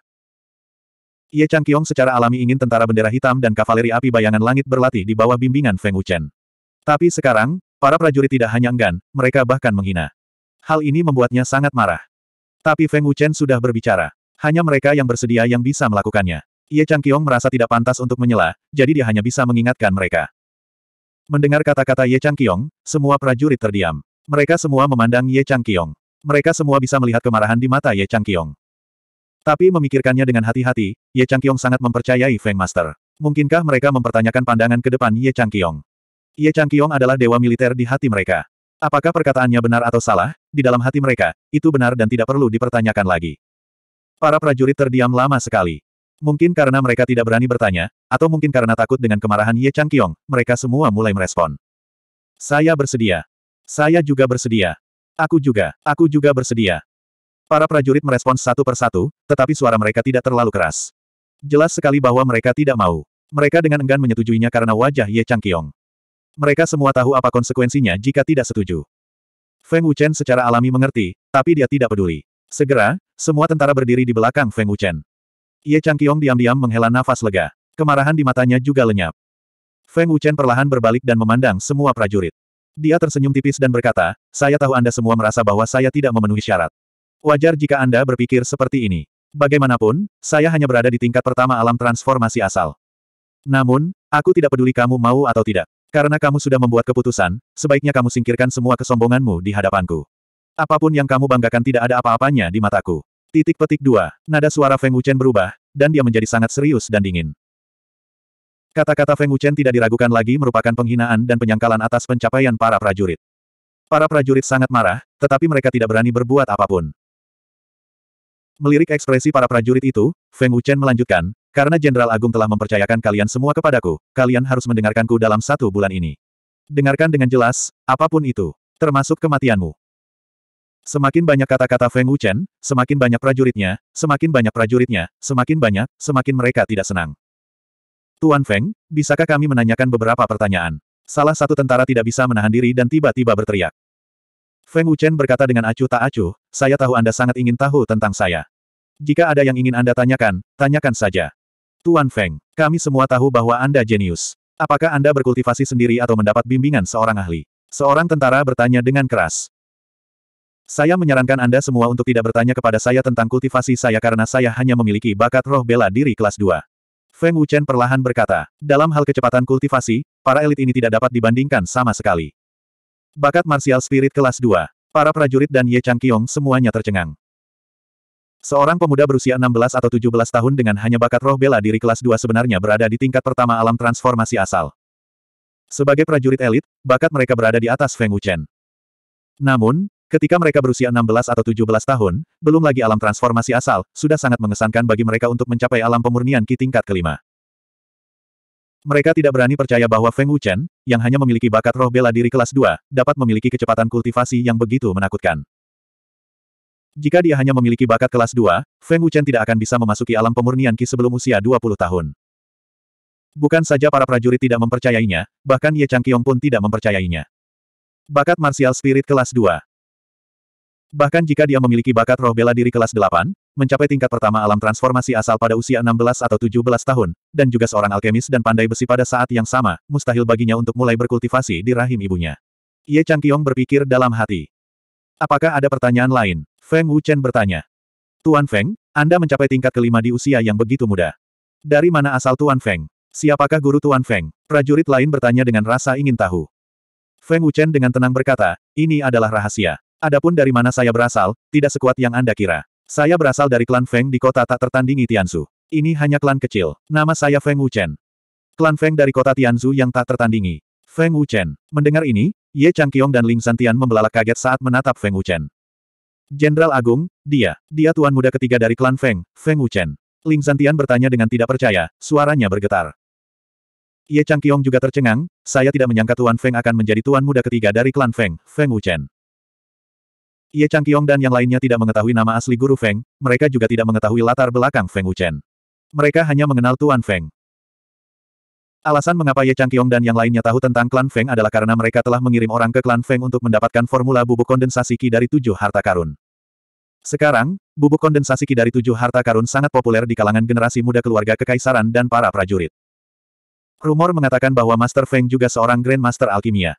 A: Ye Chang Changqiong secara alami ingin tentara bendera hitam dan kavaleri api bayangan langit berlatih di bawah bimbingan Feng Wuchen. Tapi sekarang, para prajurit tidak hanya enggan, mereka bahkan menghina. Hal ini membuatnya sangat marah. Tapi Feng Wuchen sudah berbicara. Hanya mereka yang bersedia yang bisa melakukannya. Ye Chang Changqiong merasa tidak pantas untuk menyela, jadi dia hanya bisa mengingatkan mereka. Mendengar kata-kata Ye Chang Changqiong, semua prajurit terdiam. Mereka semua memandang Ye Chang Changqiong. Mereka semua bisa melihat kemarahan di mata Ye Chang Changqiong. Tapi memikirkannya dengan hati-hati, Ye Chang Changqiong sangat mempercayai Feng Master. Mungkinkah mereka mempertanyakan pandangan ke depan Ye Chang Changqiong? Ye Chang Kiong adalah dewa militer di hati mereka. Apakah perkataannya benar atau salah, di dalam hati mereka, itu benar dan tidak perlu dipertanyakan lagi. Para prajurit terdiam lama sekali. Mungkin karena mereka tidak berani bertanya, atau mungkin karena takut dengan kemarahan Ye Chang Kiong, mereka semua mulai merespon. Saya bersedia. Saya juga bersedia. Aku juga, aku juga bersedia. Para prajurit merespon satu persatu, tetapi suara mereka tidak terlalu keras. Jelas sekali bahwa mereka tidak mau. Mereka dengan enggan menyetujuinya karena wajah Ye Chang Kiong. Mereka semua tahu apa konsekuensinya jika tidak setuju. Feng Wuchen secara alami mengerti, tapi dia tidak peduli. Segera, semua tentara berdiri di belakang Feng Wuchen. Ye Changqiong diam-diam menghela nafas lega. Kemarahan di matanya juga lenyap. Feng Wuchen perlahan berbalik dan memandang semua prajurit. Dia tersenyum tipis dan berkata, saya tahu Anda semua merasa bahwa saya tidak memenuhi syarat. Wajar jika Anda berpikir seperti ini. Bagaimanapun, saya hanya berada di tingkat pertama alam transformasi asal. Namun, aku tidak peduli kamu mau atau tidak. Karena kamu sudah membuat keputusan, sebaiknya kamu singkirkan semua kesombonganmu di hadapanku. Apapun yang kamu banggakan tidak ada apa-apanya di mataku. Titik petik dua, nada suara Feng Wuchen berubah, dan dia menjadi sangat serius dan dingin. Kata-kata Feng Wuchen tidak diragukan lagi merupakan penghinaan dan penyangkalan atas pencapaian para prajurit. Para prajurit sangat marah, tetapi mereka tidak berani berbuat apapun. Melirik ekspresi para prajurit itu, Feng Wuchen melanjutkan, karena Jenderal Agung telah mempercayakan kalian semua kepadaku, kalian harus mendengarkanku dalam satu bulan ini. Dengarkan dengan jelas, apapun itu, termasuk kematianmu. Semakin banyak kata-kata Feng Wuchen, semakin banyak prajuritnya, semakin banyak prajuritnya, semakin banyak, semakin mereka tidak senang. Tuan Feng, bisakah kami menanyakan beberapa pertanyaan? Salah satu tentara tidak bisa menahan diri dan tiba-tiba berteriak. Feng Wuchen berkata dengan acuh tak acuh, saya tahu Anda sangat ingin tahu tentang saya. Jika ada yang ingin Anda tanyakan, tanyakan saja. Tuan Feng, kami semua tahu bahwa Anda jenius. Apakah Anda berkultivasi sendiri atau mendapat bimbingan seorang ahli? Seorang tentara bertanya dengan keras. Saya menyarankan Anda semua untuk tidak bertanya kepada saya tentang kultivasi saya karena saya hanya memiliki bakat roh bela diri kelas 2. Feng Wuchen perlahan berkata, dalam hal kecepatan kultivasi, para elit ini tidak dapat dibandingkan sama sekali. Bakat martial spirit kelas 2, para prajurit dan Ye Chang Kiong semuanya tercengang. Seorang pemuda berusia 16 atau 17 tahun dengan hanya bakat roh bela diri kelas 2 sebenarnya berada di tingkat pertama alam transformasi asal. Sebagai prajurit elit, bakat mereka berada di atas Feng Wuchen. Namun, ketika mereka berusia 16 atau 17 tahun, belum lagi alam transformasi asal, sudah sangat mengesankan bagi mereka untuk mencapai alam pemurnian Ki tingkat kelima. Mereka tidak berani percaya bahwa Feng Wuchen, yang hanya memiliki bakat roh bela diri kelas 2, dapat memiliki kecepatan kultivasi yang begitu menakutkan. Jika dia hanya memiliki bakat kelas 2, Feng Wuchen tidak akan bisa memasuki alam pemurnian Qi sebelum usia 20 tahun. Bukan saja para prajurit tidak mempercayainya, bahkan Ye Chang Changqiong pun tidak mempercayainya. Bakat Martial Spirit kelas 2 Bahkan jika dia memiliki bakat roh bela diri kelas 8, mencapai tingkat pertama alam transformasi asal pada usia 16 atau 17 tahun, dan juga seorang alkemis dan pandai besi pada saat yang sama, mustahil baginya untuk mulai berkultivasi di rahim ibunya. Ye Chang Changqiong berpikir dalam hati. Apakah ada pertanyaan lain? Feng Wuchen bertanya. Tuan Feng, Anda mencapai tingkat kelima di usia yang begitu muda. Dari mana asal Tuan Feng? Siapakah guru Tuan Feng? Prajurit lain bertanya dengan rasa ingin tahu. Feng Wuchen dengan tenang berkata, ini adalah rahasia. Adapun dari mana saya berasal, tidak sekuat yang Anda kira. Saya berasal dari klan Feng di kota tak tertandingi Tianzu. Ini hanya klan kecil. Nama saya Feng Wuchen. Klan Feng dari kota Tianzu yang tak tertandingi. Feng Wuchen. Mendengar ini, Ye Changqiong dan Ling Santian membelalak kaget saat menatap Feng Wuchen. Jenderal Agung, dia, dia tuan muda ketiga dari klan Feng, Feng Wuchen. Ling Zantian bertanya dengan tidak percaya, suaranya bergetar. Ye Changqiong juga tercengang, saya tidak menyangka Tuan Feng akan menjadi tuan muda ketiga dari klan Feng, Feng Wuchen. Ye Chang Changqiong dan yang lainnya tidak mengetahui nama asli guru Feng, mereka juga tidak mengetahui latar belakang Feng Wuchen. Mereka hanya mengenal Tuan Feng. Alasan mengapa Ye Changkyong dan yang lainnya tahu tentang klan Feng adalah karena mereka telah mengirim orang ke klan Feng untuk mendapatkan formula bubuk kondensasi Qi dari tujuh harta karun. Sekarang, bubuk kondensasi Qi dari tujuh harta karun sangat populer di kalangan generasi muda keluarga kekaisaran dan para prajurit. Rumor mengatakan bahwa Master Feng juga seorang Grand Master Alkimia.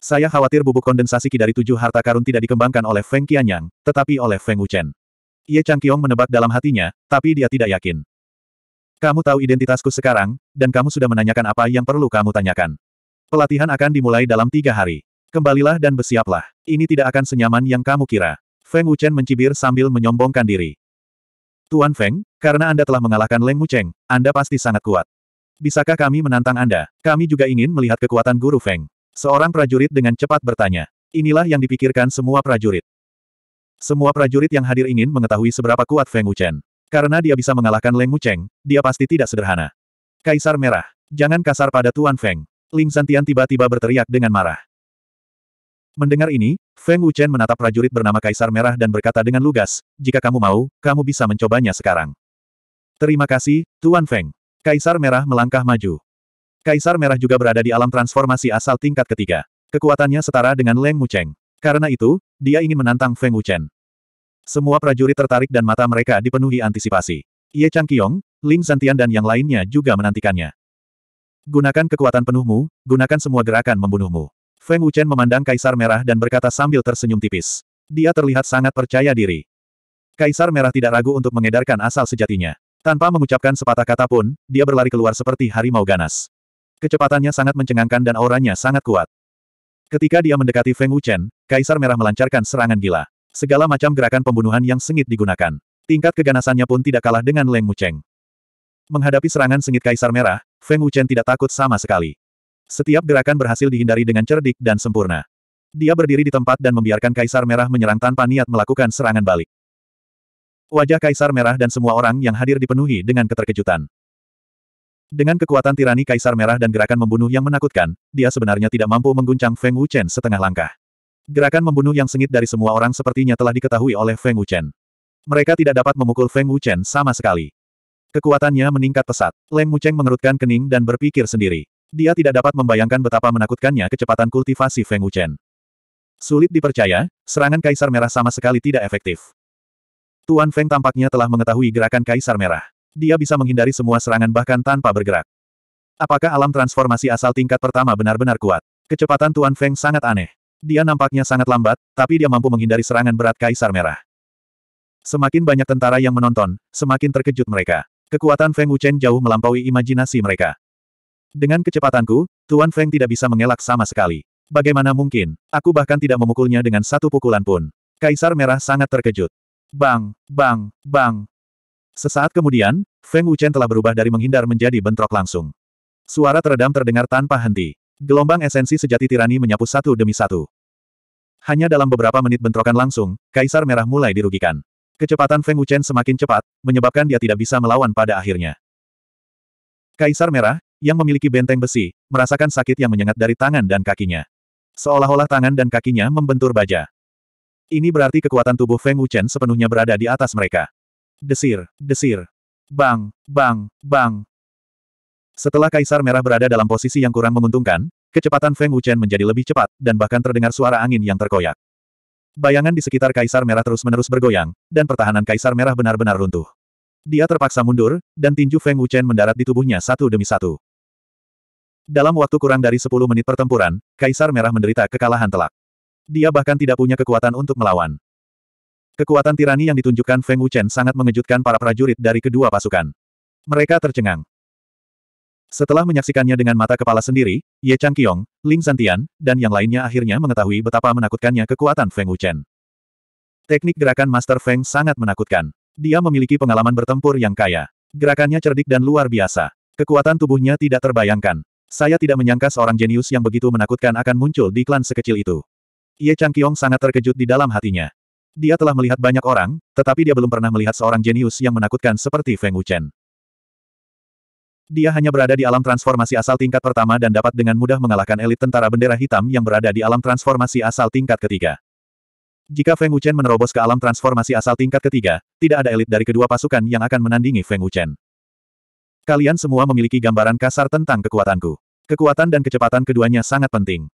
A: Saya khawatir bubuk kondensasi Qi dari tujuh harta karun tidak dikembangkan oleh Feng Qianyang, tetapi oleh Feng Wuchen. Ye Changkyong menebak dalam hatinya, tapi dia tidak yakin. Kamu tahu identitasku sekarang, dan kamu sudah menanyakan apa yang perlu kamu tanyakan. Pelatihan akan dimulai dalam tiga hari. Kembalilah dan bersiaplah. Ini tidak akan senyaman yang kamu kira. Feng Wuchen mencibir sambil menyombongkan diri. Tuan Feng, karena Anda telah mengalahkan Leng Wucheng, Anda pasti sangat kuat. Bisakah kami menantang Anda? Kami juga ingin melihat kekuatan Guru Feng. Seorang prajurit dengan cepat bertanya. Inilah yang dipikirkan semua prajurit. Semua prajurit yang hadir ingin mengetahui seberapa kuat Feng Wuchen. Karena dia bisa mengalahkan Leng Mucheng, dia pasti tidak sederhana. Kaisar Merah, jangan kasar pada Tuan Feng. Ling Santian tiba-tiba berteriak dengan marah. Mendengar ini, Feng Wuchen menatap prajurit bernama Kaisar Merah dan berkata dengan lugas, jika kamu mau, kamu bisa mencobanya sekarang. Terima kasih, Tuan Feng. Kaisar Merah melangkah maju. Kaisar Merah juga berada di alam transformasi asal tingkat ketiga. Kekuatannya setara dengan Leng Mucheng. Karena itu, dia ingin menantang Feng Wuchen. Semua prajurit tertarik dan mata mereka dipenuhi antisipasi. Ye Changqiong, Ling Santian dan yang lainnya juga menantikannya. Gunakan kekuatan penuhmu, gunakan semua gerakan membunuhmu. Feng Wuchen memandang Kaisar Merah dan berkata sambil tersenyum tipis. Dia terlihat sangat percaya diri. Kaisar Merah tidak ragu untuk mengedarkan asal sejatinya. Tanpa mengucapkan sepatah kata pun, dia berlari keluar seperti harimau ganas. Kecepatannya sangat mencengangkan dan auranya sangat kuat. Ketika dia mendekati Feng Wuchen, Kaisar Merah melancarkan serangan gila. Segala macam gerakan pembunuhan yang sengit digunakan. Tingkat keganasannya pun tidak kalah dengan Leng Mucheng. Menghadapi serangan sengit Kaisar Merah, Feng Wuchen tidak takut sama sekali. Setiap gerakan berhasil dihindari dengan cerdik dan sempurna. Dia berdiri di tempat dan membiarkan Kaisar Merah menyerang tanpa niat melakukan serangan balik. Wajah Kaisar Merah dan semua orang yang hadir dipenuhi dengan keterkejutan. Dengan kekuatan tirani Kaisar Merah dan gerakan membunuh yang menakutkan, dia sebenarnya tidak mampu mengguncang Feng Wuchen setengah langkah. Gerakan membunuh yang sengit dari semua orang sepertinya telah diketahui oleh Feng Wuchen. Mereka tidak dapat memukul Feng Wuchen sama sekali. Kekuatannya meningkat pesat. Leng Mucheng mengerutkan kening dan berpikir sendiri. Dia tidak dapat membayangkan betapa menakutkannya kecepatan kultivasi Feng Wuchen. Sulit dipercaya, serangan Kaisar Merah sama sekali tidak efektif. Tuan Feng tampaknya telah mengetahui gerakan Kaisar Merah. Dia bisa menghindari semua serangan bahkan tanpa bergerak. Apakah alam transformasi asal tingkat pertama benar-benar kuat? Kecepatan Tuan Feng sangat aneh. Dia nampaknya sangat lambat, tapi dia mampu menghindari serangan berat Kaisar Merah. Semakin banyak tentara yang menonton, semakin terkejut mereka. Kekuatan Feng Wuchen jauh melampaui imajinasi mereka. Dengan kecepatanku, Tuan Feng tidak bisa mengelak sama sekali. Bagaimana mungkin? Aku bahkan tidak memukulnya dengan satu pukulan pun. Kaisar Merah sangat terkejut. Bang, bang, bang. Sesaat kemudian, Feng Wuchen telah berubah dari menghindar menjadi bentrok langsung. Suara teredam terdengar tanpa henti. Gelombang esensi sejati tirani menyapu satu demi satu. Hanya dalam beberapa menit bentrokan langsung, Kaisar Merah mulai dirugikan. Kecepatan Feng Wuchen semakin cepat, menyebabkan dia tidak bisa melawan pada akhirnya. Kaisar Merah, yang memiliki benteng besi, merasakan sakit yang menyengat dari tangan dan kakinya. Seolah-olah tangan dan kakinya membentur baja. Ini berarti kekuatan tubuh Feng Wuchen sepenuhnya berada di atas mereka. Desir, desir. Bang, bang, bang. Setelah Kaisar Merah berada dalam posisi yang kurang menguntungkan, kecepatan Feng Wuchen menjadi lebih cepat, dan bahkan terdengar suara angin yang terkoyak. Bayangan di sekitar Kaisar Merah terus-menerus bergoyang, dan pertahanan Kaisar Merah benar-benar runtuh. Dia terpaksa mundur, dan tinju Feng Wuchen mendarat di tubuhnya satu demi satu. Dalam waktu kurang dari 10 menit pertempuran, Kaisar Merah menderita kekalahan telak. Dia bahkan tidak punya kekuatan untuk melawan. Kekuatan tirani yang ditunjukkan Feng Wuchen sangat mengejutkan para prajurit dari kedua pasukan. Mereka tercengang. Setelah menyaksikannya dengan mata kepala sendiri, Ye Chang Changqiong, Ling Santian, dan yang lainnya akhirnya mengetahui betapa menakutkannya kekuatan Feng Wuchen. Teknik gerakan Master Feng sangat menakutkan. Dia memiliki pengalaman bertempur yang kaya. Gerakannya cerdik dan luar biasa. Kekuatan tubuhnya tidak terbayangkan. Saya tidak menyangka seorang jenius yang begitu menakutkan akan muncul di klan sekecil itu. Ye Chang Changqiong sangat terkejut di dalam hatinya. Dia telah melihat banyak orang, tetapi dia belum pernah melihat seorang jenius yang menakutkan seperti Feng Wuchen. Dia hanya berada di alam transformasi asal tingkat pertama dan dapat dengan mudah mengalahkan elit tentara bendera hitam yang berada di alam transformasi asal tingkat ketiga. Jika Feng Wuchen menerobos ke alam transformasi asal tingkat ketiga, tidak ada elit dari kedua pasukan yang akan menandingi Feng Wuchen. Kalian semua memiliki gambaran kasar tentang kekuatanku. Kekuatan dan kecepatan keduanya sangat penting.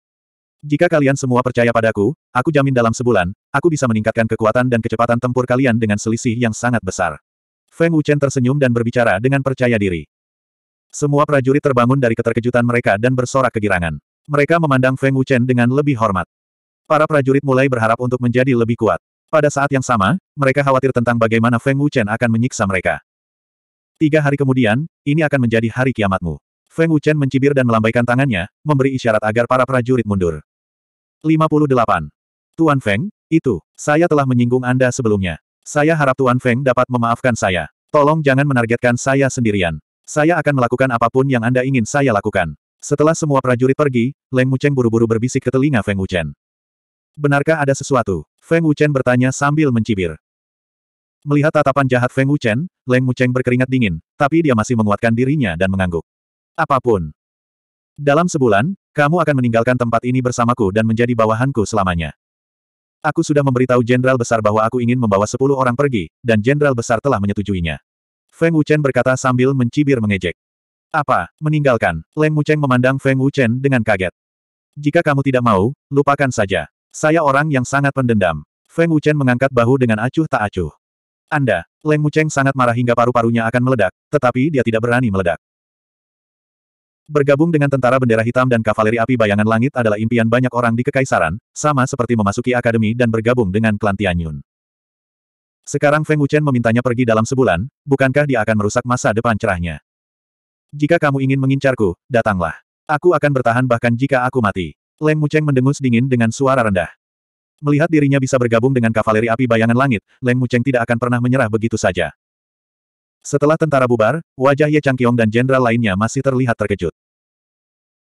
A: Jika kalian semua percaya padaku, aku jamin dalam sebulan, aku bisa meningkatkan kekuatan dan kecepatan tempur kalian dengan selisih yang sangat besar. Feng Wuchen tersenyum dan berbicara dengan percaya diri. Semua prajurit terbangun dari keterkejutan mereka dan bersorak kegirangan. Mereka memandang Feng Wuchen dengan lebih hormat. Para prajurit mulai berharap untuk menjadi lebih kuat. Pada saat yang sama, mereka khawatir tentang bagaimana Feng Wuchen akan menyiksa mereka. Tiga hari kemudian, ini akan menjadi hari kiamatmu. Feng Wuchen mencibir dan melambaikan tangannya, memberi isyarat agar para prajurit mundur. 58. Tuan Feng, itu, saya telah menyinggung Anda sebelumnya. Saya harap Tuan Feng dapat memaafkan saya. Tolong jangan menargetkan saya sendirian. Saya akan melakukan apapun yang Anda ingin saya lakukan. Setelah semua prajurit pergi, Leng Wucheng buru-buru berbisik ke telinga Feng Wuchen. Benarkah ada sesuatu? Feng Wuchen bertanya sambil mencibir. Melihat tatapan jahat Feng Wuchen, Leng Wucheng berkeringat dingin, tapi dia masih menguatkan dirinya dan mengangguk. Apapun. Dalam sebulan, kamu akan meninggalkan tempat ini bersamaku dan menjadi bawahanku selamanya. Aku sudah memberitahu Jenderal Besar bahwa aku ingin membawa sepuluh orang pergi, dan Jenderal Besar telah menyetujuinya. Feng Wuchen berkata sambil mencibir mengejek. Apa, meninggalkan? Leng Wucheng memandang Feng Wuchen dengan kaget. Jika kamu tidak mau, lupakan saja. Saya orang yang sangat pendendam. Feng Wuchen mengangkat bahu dengan acuh tak acuh. Anda, Leng Wucheng sangat marah hingga paru-parunya akan meledak, tetapi dia tidak berani meledak. Bergabung dengan tentara bendera hitam dan kavaleri api bayangan langit adalah impian banyak orang di Kekaisaran, sama seperti memasuki akademi dan bergabung dengan klan Tianyun. Sekarang Feng Wuchen memintanya pergi dalam sebulan, bukankah dia akan merusak masa depan cerahnya? Jika kamu ingin mengincarku, datanglah. Aku akan bertahan bahkan jika aku mati. Leng Mucheng mendengus dingin dengan suara rendah. Melihat dirinya bisa bergabung dengan kavaleri api bayangan langit, Leng Mucheng tidak akan pernah menyerah begitu saja. Setelah tentara bubar, wajah Ye Changqiong dan jenderal lainnya masih terlihat terkejut.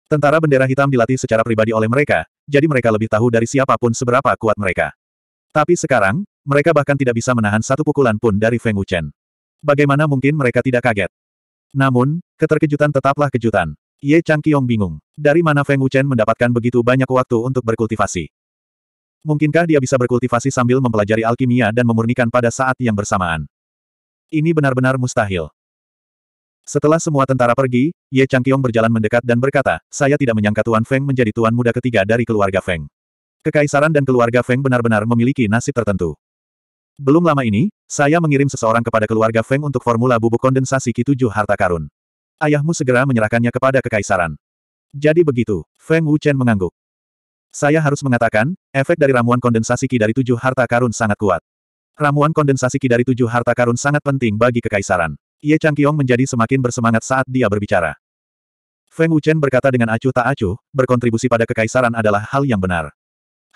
A: Tentara bendera hitam dilatih secara pribadi oleh mereka, jadi mereka lebih tahu dari siapapun seberapa kuat mereka. Tapi sekarang, mereka bahkan tidak bisa menahan satu pukulan pun dari Feng Wuchen. Bagaimana mungkin mereka tidak kaget? Namun, keterkejutan tetaplah kejutan. Ye Chang Changqiong bingung. Dari mana Feng Wuchen mendapatkan begitu banyak waktu untuk berkultivasi? Mungkinkah dia bisa berkultivasi sambil mempelajari alkimia dan memurnikan pada saat yang bersamaan? Ini benar-benar mustahil. Setelah semua tentara pergi, Ye Changqiong berjalan mendekat dan berkata, saya tidak menyangka Tuan Feng menjadi tuan muda ketiga dari keluarga Feng. Kekaisaran dan keluarga Feng benar-benar memiliki nasib tertentu. Belum lama ini, saya mengirim seseorang kepada keluarga Feng untuk formula bubuk kondensasi ki tujuh harta karun. Ayahmu segera menyerahkannya kepada kekaisaran. Jadi begitu, Feng Wuchen mengangguk. Saya harus mengatakan, efek dari ramuan kondensasi Ki dari tujuh harta karun sangat kuat. Ramuan kondensasi Ki dari tujuh harta karun sangat penting bagi kekaisaran. Ye Changqiong menjadi semakin bersemangat saat dia berbicara. Feng Wuchen berkata dengan acuh tak acuh, berkontribusi pada kekaisaran adalah hal yang benar.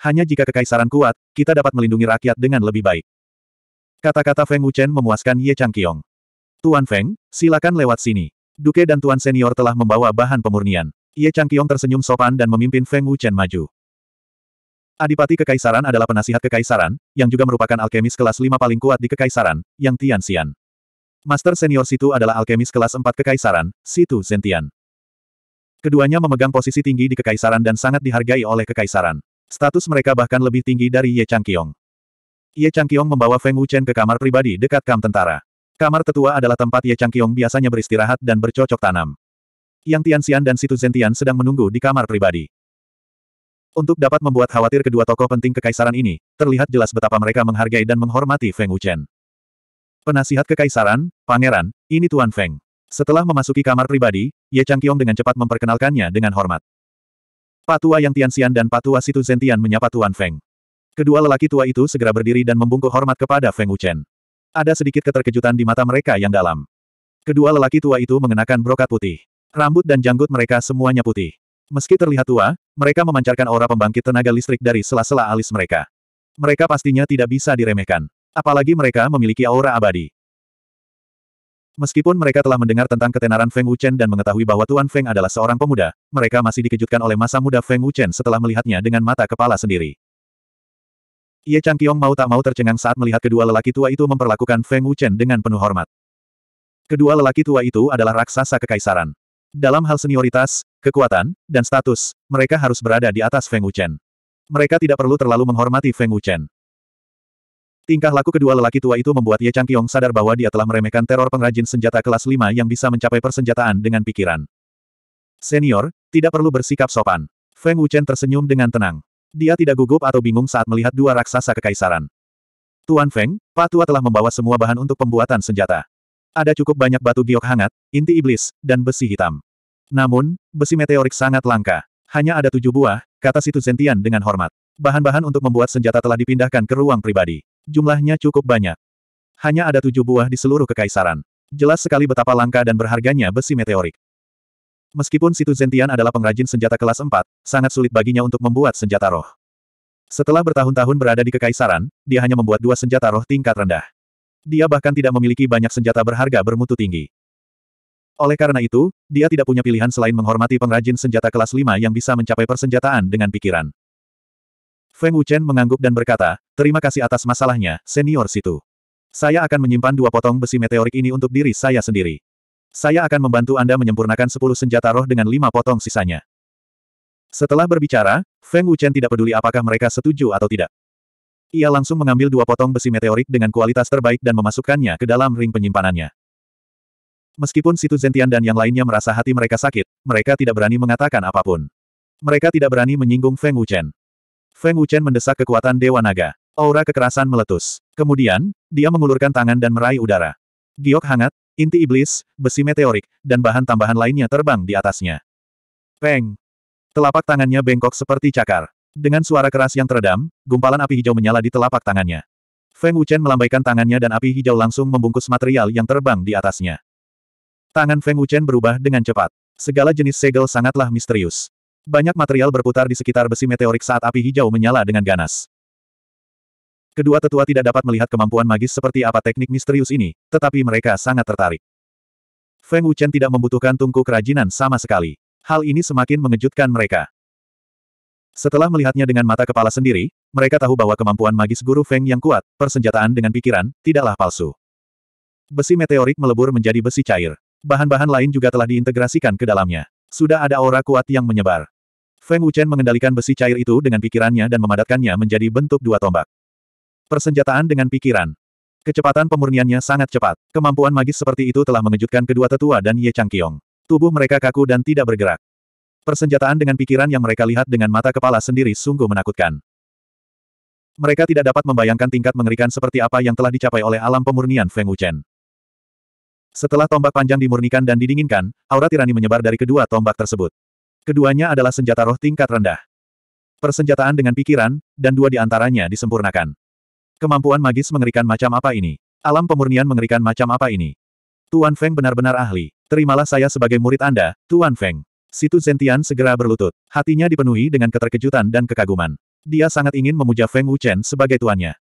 A: Hanya jika kekaisaran kuat, kita dapat melindungi rakyat dengan lebih baik. Kata-kata Feng Wuchen memuaskan Ye Changqiong. Tuan Feng, silakan lewat sini. Duke dan Tuan Senior telah membawa bahan pemurnian. Ye Changqiong tersenyum sopan dan memimpin Feng Wuchen maju. Adipati Kekaisaran adalah penasihat Kekaisaran, yang juga merupakan alkemis kelas 5 paling kuat di Kekaisaran, yang Tian Xian. Master senior Situ adalah alkemis kelas 4 Kekaisaran, Situ Zentian. Keduanya memegang posisi tinggi di Kekaisaran dan sangat dihargai oleh Kekaisaran. Status mereka bahkan lebih tinggi dari Ye Changqiong. Ye Chang Changqiong membawa Feng Wuchen ke kamar pribadi dekat kam tentara. Kamar tetua adalah tempat Ye Chang Changqiong biasanya beristirahat dan bercocok tanam. Yang Tianxian dan Situ Zentian sedang menunggu di kamar pribadi. Untuk dapat membuat khawatir kedua tokoh penting kekaisaran ini, terlihat jelas betapa mereka menghargai dan menghormati Feng Wuchen. Penasihat kekaisaran, pangeran, ini Tuan Feng. Setelah memasuki kamar pribadi, Ye Chang Changqiong dengan cepat memperkenalkannya dengan hormat. Patua Yang Tianxian dan Patua Situ Zentian menyapa Tuan Feng. Kedua lelaki tua itu segera berdiri dan membungkuk hormat kepada Feng Wuchen. Ada sedikit keterkejutan di mata mereka yang dalam. Kedua lelaki tua itu mengenakan brokat putih. Rambut dan janggut mereka semuanya putih. Meski terlihat tua, mereka memancarkan aura pembangkit tenaga listrik dari sela-sela alis mereka. Mereka pastinya tidak bisa diremehkan. Apalagi mereka memiliki aura abadi. Meskipun mereka telah mendengar tentang ketenaran Feng Wuchen dan mengetahui bahwa Tuan Feng adalah seorang pemuda, mereka masih dikejutkan oleh masa muda Feng Wuchen setelah melihatnya dengan mata kepala sendiri. Ye Chang Changqiong mau tak mau tercengang saat melihat kedua lelaki tua itu memperlakukan Feng Wuchen dengan penuh hormat. Kedua lelaki tua itu adalah raksasa kekaisaran. Dalam hal senioritas, kekuatan, dan status, mereka harus berada di atas Feng Wuchen. Mereka tidak perlu terlalu menghormati Feng Wuchen. Tingkah laku kedua lelaki tua itu membuat Ye Chang Changqiong sadar bahwa dia telah meremehkan teror pengrajin senjata kelas 5 yang bisa mencapai persenjataan dengan pikiran. Senior, tidak perlu bersikap sopan. Feng Wuchen tersenyum dengan tenang. Dia tidak gugup atau bingung saat melihat dua raksasa kekaisaran. Tuan Feng, Pak Tua telah membawa semua bahan untuk pembuatan senjata. Ada cukup banyak batu giok hangat, inti iblis, dan besi hitam. Namun, besi meteorik sangat langka. Hanya ada tujuh buah, kata Situ Zentian dengan hormat. Bahan-bahan untuk membuat senjata telah dipindahkan ke ruang pribadi. Jumlahnya cukup banyak. Hanya ada tujuh buah di seluruh kekaisaran. Jelas sekali betapa langka dan berharganya besi meteorik. Meskipun Situ Zentian adalah pengrajin senjata kelas 4, sangat sulit baginya untuk membuat senjata roh. Setelah bertahun-tahun berada di kekaisaran, dia hanya membuat dua senjata roh tingkat rendah. Dia bahkan tidak memiliki banyak senjata berharga bermutu tinggi. Oleh karena itu, dia tidak punya pilihan selain menghormati pengrajin senjata kelas 5 yang bisa mencapai persenjataan dengan pikiran. Feng Wuchen mengangguk dan berkata, terima kasih atas masalahnya, senior Situ. Saya akan menyimpan dua potong besi meteorik ini untuk diri saya sendiri. Saya akan membantu Anda menyempurnakan sepuluh senjata roh dengan lima potong sisanya. Setelah berbicara, Feng Wuchen tidak peduli apakah mereka setuju atau tidak. Ia langsung mengambil dua potong besi meteorik dengan kualitas terbaik dan memasukkannya ke dalam ring penyimpanannya. Meskipun Situ Zentian dan yang lainnya merasa hati mereka sakit, mereka tidak berani mengatakan apapun. Mereka tidak berani menyinggung Feng Wuchen. Feng Wuchen mendesak kekuatan Dewa Naga. Aura kekerasan meletus. Kemudian, dia mengulurkan tangan dan meraih udara. Giok hangat, inti iblis, besi meteorik, dan bahan tambahan lainnya terbang di atasnya. Peng! Telapak tangannya bengkok seperti cakar. Dengan suara keras yang teredam, gumpalan api hijau menyala di telapak tangannya. Feng Wuchen melambaikan tangannya dan api hijau langsung membungkus material yang terbang di atasnya. Tangan Feng Wuchen berubah dengan cepat. Segala jenis segel sangatlah misterius. Banyak material berputar di sekitar besi meteorik saat api hijau menyala dengan ganas. Kedua tetua tidak dapat melihat kemampuan magis seperti apa teknik misterius ini, tetapi mereka sangat tertarik. Feng Wuchen tidak membutuhkan tungku kerajinan sama sekali. Hal ini semakin mengejutkan mereka. Setelah melihatnya dengan mata kepala sendiri, mereka tahu bahwa kemampuan magis guru Feng yang kuat, persenjataan dengan pikiran, tidaklah palsu. Besi meteorik melebur menjadi besi cair. Bahan-bahan lain juga telah diintegrasikan ke dalamnya. Sudah ada aura kuat yang menyebar. Feng Wuchen mengendalikan besi cair itu dengan pikirannya dan memadatkannya menjadi bentuk dua tombak. Persenjataan dengan pikiran. Kecepatan pemurniannya sangat cepat. Kemampuan magis seperti itu telah mengejutkan kedua tetua dan Ye Changkyong. Tubuh mereka kaku dan tidak bergerak. Persenjataan dengan pikiran yang mereka lihat dengan mata kepala sendiri sungguh menakutkan. Mereka tidak dapat membayangkan tingkat mengerikan seperti apa yang telah dicapai oleh alam pemurnian Feng Wuchen. Setelah tombak panjang dimurnikan dan didinginkan, aura tirani menyebar dari kedua tombak tersebut. Keduanya adalah senjata roh tingkat rendah. Persenjataan dengan pikiran, dan dua di antaranya disempurnakan. Kemampuan magis mengerikan macam apa ini? Alam pemurnian mengerikan macam apa ini? Tuan Feng benar-benar ahli. Terimalah saya sebagai murid Anda, Tuan Feng. Situ Zentian segera berlutut. Hatinya dipenuhi dengan keterkejutan dan kekaguman. Dia sangat ingin memuja Feng Wuchen sebagai tuannya.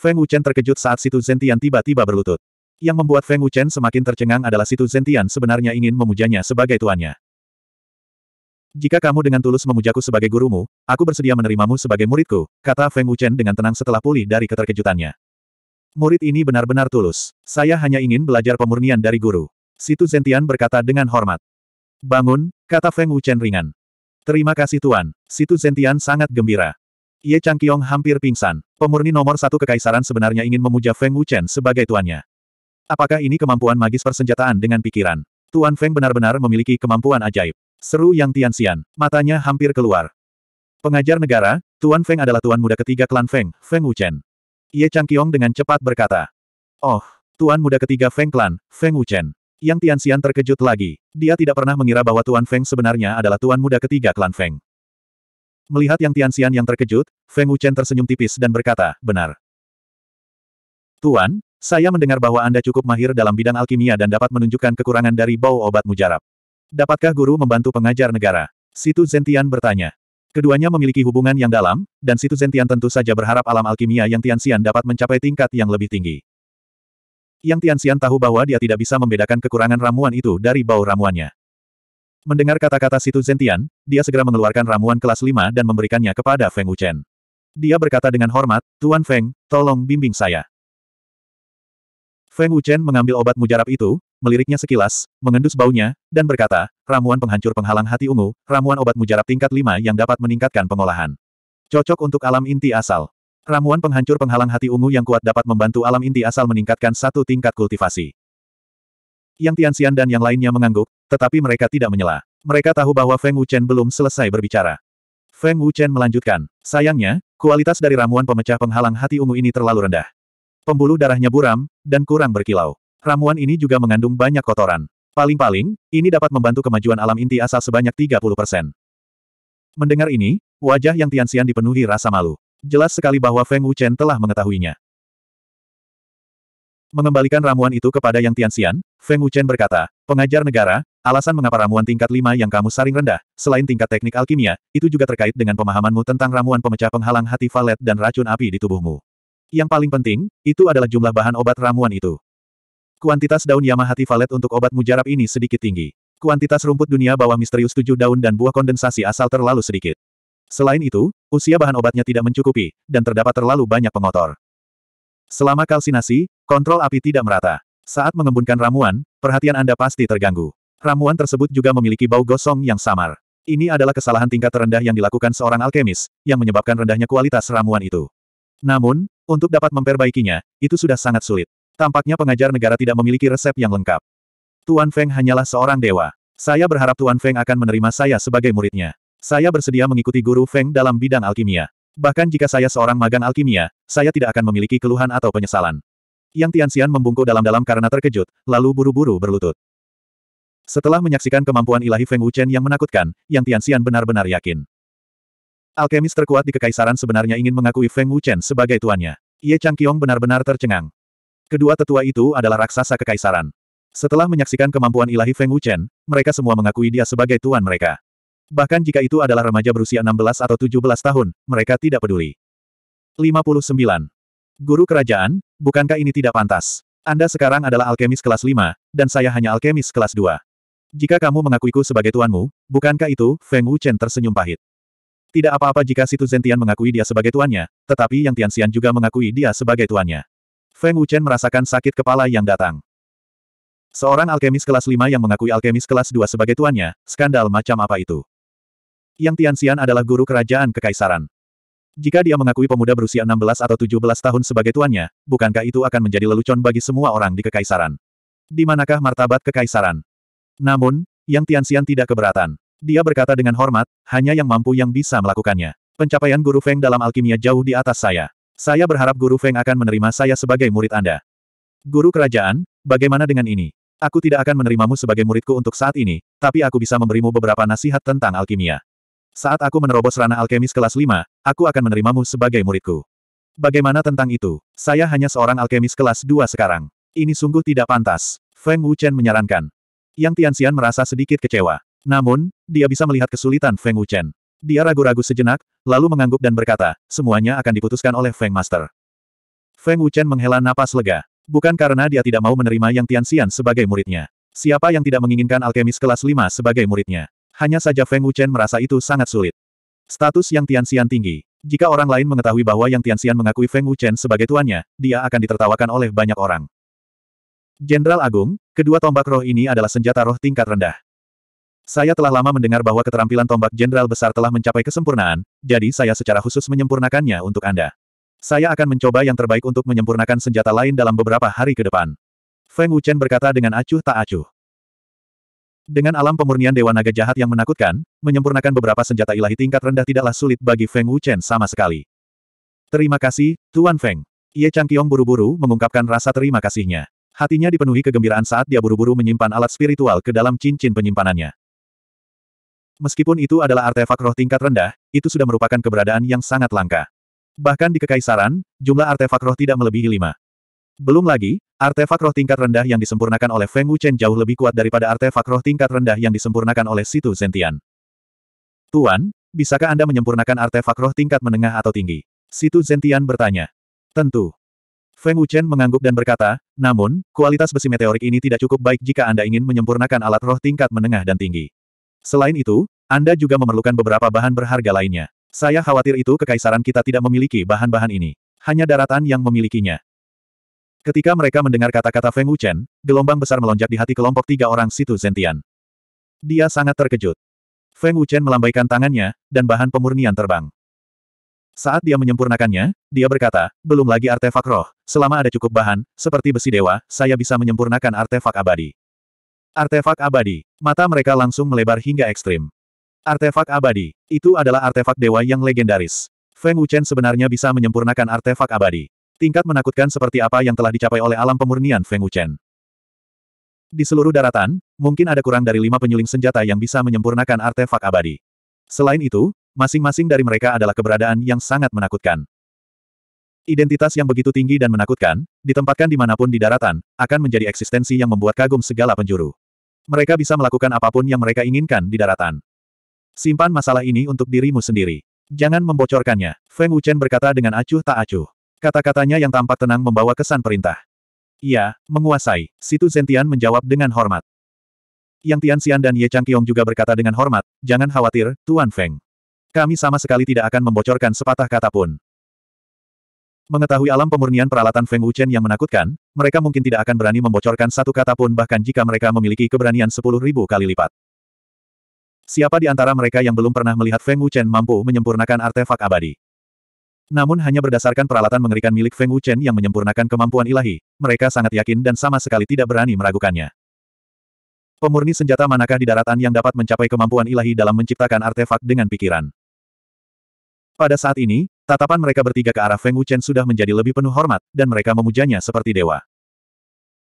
A: Feng Wuchen terkejut saat Situ Zentian tiba-tiba berlutut. Yang membuat Feng Wuchen semakin tercengang adalah Situ Zentian sebenarnya ingin memujanya sebagai tuannya. Jika kamu dengan tulus memujaku sebagai gurumu, aku bersedia menerimamu sebagai muridku, kata Feng Wuchen dengan tenang setelah pulih dari keterkejutannya. Murid ini benar-benar tulus. Saya hanya ingin belajar pemurnian dari guru. Situ Zentian berkata dengan hormat. Bangun, kata Feng Wuchen ringan. Terima kasih Tuan. Situ Zentian sangat gembira. Ye Changqiong hampir pingsan. Pemurni nomor satu kekaisaran sebenarnya ingin memuja Feng Wuchen sebagai tuannya. Apakah ini kemampuan magis persenjataan dengan pikiran? Tuan Feng benar-benar memiliki kemampuan ajaib. Seru Yang Tianxian. Matanya hampir keluar. Pengajar negara, Tuan Feng adalah tuan muda ketiga klan Feng, Feng Wuchen. Ye Changqiong dengan cepat berkata. Oh, tuan muda ketiga Feng klan, Feng Wuchen. Yang Tianxian terkejut lagi. Dia tidak pernah mengira bahwa Tuan Feng sebenarnya adalah tuan muda ketiga klan Feng. Melihat Yang Tianxian yang terkejut, Feng Wuchen tersenyum tipis dan berkata, benar. Tuan, saya mendengar bahwa Anda cukup mahir dalam bidang alkimia dan dapat menunjukkan kekurangan dari bau obat mujarab. Dapatkah guru membantu pengajar negara? Situ Zentian bertanya. Keduanya memiliki hubungan yang dalam, dan Situ Zentian tentu saja berharap alam alkimia yang Tianxian dapat mencapai tingkat yang lebih tinggi. Yang Tianxian tahu bahwa dia tidak bisa membedakan kekurangan ramuan itu dari bau ramuannya. Mendengar kata-kata Situ Zentian, dia segera mengeluarkan ramuan kelas 5 dan memberikannya kepada Feng Wuchen. Dia berkata dengan hormat, Tuan Feng, tolong bimbing saya. Feng Wuchen mengambil obat mujarab itu, meliriknya sekilas, mengendus baunya, dan berkata, ramuan penghancur penghalang hati ungu, ramuan obat mujarab tingkat 5 yang dapat meningkatkan pengolahan. Cocok untuk alam inti asal. Ramuan penghancur penghalang hati ungu yang kuat dapat membantu alam inti asal meningkatkan satu tingkat kultivasi. Yang Tianxian dan yang lainnya mengangguk, tetapi mereka tidak menyela. Mereka tahu bahwa Feng Wuchen belum selesai berbicara. Feng Wuchen melanjutkan, sayangnya, kualitas dari ramuan pemecah penghalang hati ungu ini terlalu rendah. Pembuluh darahnya buram, dan kurang berkilau. Ramuan ini juga mengandung banyak kotoran. Paling-paling, ini dapat membantu kemajuan alam inti asal sebanyak 30%. Mendengar ini, wajah yang Tianxian dipenuhi rasa malu. Jelas sekali bahwa Feng Wuchen telah mengetahuinya. Mengembalikan ramuan itu kepada yang Tianxian, Feng Wuchen berkata, pengajar negara, alasan mengapa ramuan tingkat 5 yang kamu saring rendah, selain tingkat teknik alkimia, itu juga terkait dengan pemahamanmu tentang ramuan pemecah penghalang hati valet dan racun api di tubuhmu. Yang paling penting, itu adalah jumlah bahan obat ramuan itu. Kuantitas daun Yamahati Valet untuk obat mujarab ini sedikit tinggi. Kuantitas rumput dunia bawah misterius tujuh daun dan buah kondensasi asal terlalu sedikit. Selain itu, usia bahan obatnya tidak mencukupi, dan terdapat terlalu banyak pengotor. Selama kalsinasi, kontrol api tidak merata. Saat mengembunkan ramuan, perhatian Anda pasti terganggu. Ramuan tersebut juga memiliki bau gosong yang samar. Ini adalah kesalahan tingkat terendah yang dilakukan seorang alkemis, yang menyebabkan rendahnya kualitas ramuan itu. Namun, untuk dapat memperbaikinya, itu sudah sangat sulit. Tampaknya pengajar negara tidak memiliki resep yang lengkap. Tuan Feng hanyalah seorang dewa. Saya berharap Tuan Feng akan menerima saya sebagai muridnya. Saya bersedia mengikuti guru Feng dalam bidang alkimia. Bahkan jika saya seorang magang alkimia, saya tidak akan memiliki keluhan atau penyesalan. Yang Tianxian membungkuk dalam-dalam karena terkejut, lalu buru-buru berlutut. Setelah menyaksikan kemampuan ilahi Feng Wuchen yang menakutkan, Yang Tianxian benar-benar yakin. Alkemis terkuat di kekaisaran sebenarnya ingin mengakui Feng Wuchen sebagai tuannya. Ye Changqiong benar-benar tercengang. Kedua tetua itu adalah raksasa kekaisaran. Setelah menyaksikan kemampuan ilahi Feng Wuchen, mereka semua mengakui dia sebagai tuan mereka. Bahkan jika itu adalah remaja berusia 16 atau 17 tahun, mereka tidak peduli. 59. Guru kerajaan, bukankah ini tidak pantas? Anda sekarang adalah alkemis kelas 5, dan saya hanya alkemis kelas 2. Jika kamu mengakuiku sebagai tuanmu, bukankah itu, Feng Wuchen tersenyum pahit. Tidak apa-apa jika Situ Zentian mengakui dia sebagai tuannya, tetapi Yang Tianxian juga mengakui dia sebagai tuannya. Feng Wuchen merasakan sakit kepala yang datang. Seorang alkemis kelas 5 yang mengakui alkemis kelas 2 sebagai tuannya, skandal macam apa itu? Yang Tianxian adalah guru kerajaan kekaisaran. Jika dia mengakui pemuda berusia 16 atau 17 tahun sebagai tuannya, bukankah itu akan menjadi lelucon bagi semua orang di kekaisaran? Di manakah martabat kekaisaran? Namun, Yang Tianxian tidak keberatan. Dia berkata dengan hormat, hanya yang mampu yang bisa melakukannya. Pencapaian guru Feng dalam alkimia jauh di atas saya. Saya berharap Guru Feng akan menerima saya sebagai murid Anda. Guru kerajaan, bagaimana dengan ini? Aku tidak akan menerimamu sebagai muridku untuk saat ini, tapi aku bisa memberimu beberapa nasihat tentang alkimia. Saat aku menerobos ranah alkemis kelas 5, aku akan menerimamu sebagai muridku. Bagaimana tentang itu? Saya hanya seorang alkemis kelas 2 sekarang. Ini sungguh tidak pantas. Feng Wuchen menyarankan. Yang Tianxian merasa sedikit kecewa. Namun, dia bisa melihat kesulitan Feng Wuchen. Dia ragu-ragu sejenak, lalu mengangguk dan berkata, semuanya akan diputuskan oleh Feng Master. Feng Wuchen menghela napas lega. Bukan karena dia tidak mau menerima Yang Tianxian sebagai muridnya. Siapa yang tidak menginginkan alkemis kelas 5 sebagai muridnya? Hanya saja Feng Wuchen merasa itu sangat sulit. Status Yang Tianxian tinggi. Jika orang lain mengetahui bahwa Yang Tianxian mengakui Feng Wuchen sebagai tuannya, dia akan ditertawakan oleh banyak orang. Jenderal Agung, kedua tombak roh ini adalah senjata roh tingkat rendah. Saya telah lama mendengar bahwa keterampilan tombak jenderal besar telah mencapai kesempurnaan, jadi saya secara khusus menyempurnakannya untuk Anda. Saya akan mencoba yang terbaik untuk menyempurnakan senjata lain dalam beberapa hari ke depan. Feng Wuchen berkata dengan acuh tak acuh. Dengan alam pemurnian Dewa Naga Jahat yang menakutkan, menyempurnakan beberapa senjata ilahi tingkat rendah tidaklah sulit bagi Feng Wuchen sama sekali. Terima kasih, Tuan Feng. Ye Changqiong buru-buru mengungkapkan rasa terima kasihnya. Hatinya dipenuhi kegembiraan saat dia buru-buru menyimpan alat spiritual ke dalam cincin penyimpanannya. Meskipun itu adalah artefak roh tingkat rendah, itu sudah merupakan keberadaan yang sangat langka. Bahkan di kekaisaran, jumlah artefak roh tidak melebihi lima. Belum lagi, artefak roh tingkat rendah yang disempurnakan oleh Feng Wuchen jauh lebih kuat daripada artefak roh tingkat rendah yang disempurnakan oleh Situ Zentian. Tuan, bisakah Anda menyempurnakan artefak roh tingkat menengah atau tinggi? Situ Zentian bertanya. Tentu. Feng Wuchen mengangguk dan berkata, namun, kualitas besi meteorik ini tidak cukup baik jika Anda ingin menyempurnakan alat roh tingkat menengah dan tinggi. Selain itu, Anda juga memerlukan beberapa bahan berharga lainnya. Saya khawatir itu kekaisaran kita tidak memiliki bahan-bahan ini. Hanya daratan yang memilikinya. Ketika mereka mendengar kata-kata Feng Wuchen, gelombang besar melonjak di hati kelompok tiga orang situ Zentian. Dia sangat terkejut. Feng Wuchen melambaikan tangannya, dan bahan pemurnian terbang. Saat dia menyempurnakannya, dia berkata, belum lagi artefak roh, selama ada cukup bahan, seperti besi dewa, saya bisa menyempurnakan artefak abadi. Artefak abadi. Mata mereka langsung melebar hingga ekstrim. Artefak abadi. Itu adalah artefak dewa yang legendaris. Feng Wuchen sebenarnya bisa menyempurnakan artefak abadi. Tingkat menakutkan seperti apa yang telah dicapai oleh alam pemurnian Feng Wuchen. Di seluruh daratan, mungkin ada kurang dari lima penyuling senjata yang bisa menyempurnakan artefak abadi. Selain itu, masing-masing dari mereka adalah keberadaan yang sangat menakutkan. Identitas yang begitu tinggi dan menakutkan, ditempatkan dimanapun di daratan, akan menjadi eksistensi yang membuat kagum segala penjuru. Mereka bisa melakukan apapun yang mereka inginkan di daratan. Simpan masalah ini untuk dirimu sendiri. Jangan membocorkannya, Feng Wuchen berkata dengan acuh tak acuh. Kata-katanya yang tampak tenang membawa kesan perintah. Iya, menguasai, Situ Zentian menjawab dengan hormat. Yang Tian Xian dan Ye Chang Changqiong juga berkata dengan hormat, jangan khawatir, Tuan Feng. Kami sama sekali tidak akan membocorkan sepatah kata pun. Mengetahui alam pemurnian peralatan Feng Wuchen yang menakutkan, mereka mungkin tidak akan berani membocorkan satu kata pun bahkan jika mereka memiliki keberanian sepuluh ribu kali lipat. Siapa di antara mereka yang belum pernah melihat Feng Wuchen mampu menyempurnakan artefak abadi? Namun hanya berdasarkan peralatan mengerikan milik Feng Wuchen yang menyempurnakan kemampuan ilahi, mereka sangat yakin dan sama sekali tidak berani meragukannya. Pemurni senjata manakah di daratan yang dapat mencapai kemampuan ilahi dalam menciptakan artefak dengan pikiran? Pada saat ini, Tatapan mereka bertiga ke arah Feng Wuchen sudah menjadi lebih penuh hormat, dan mereka memujanya seperti dewa.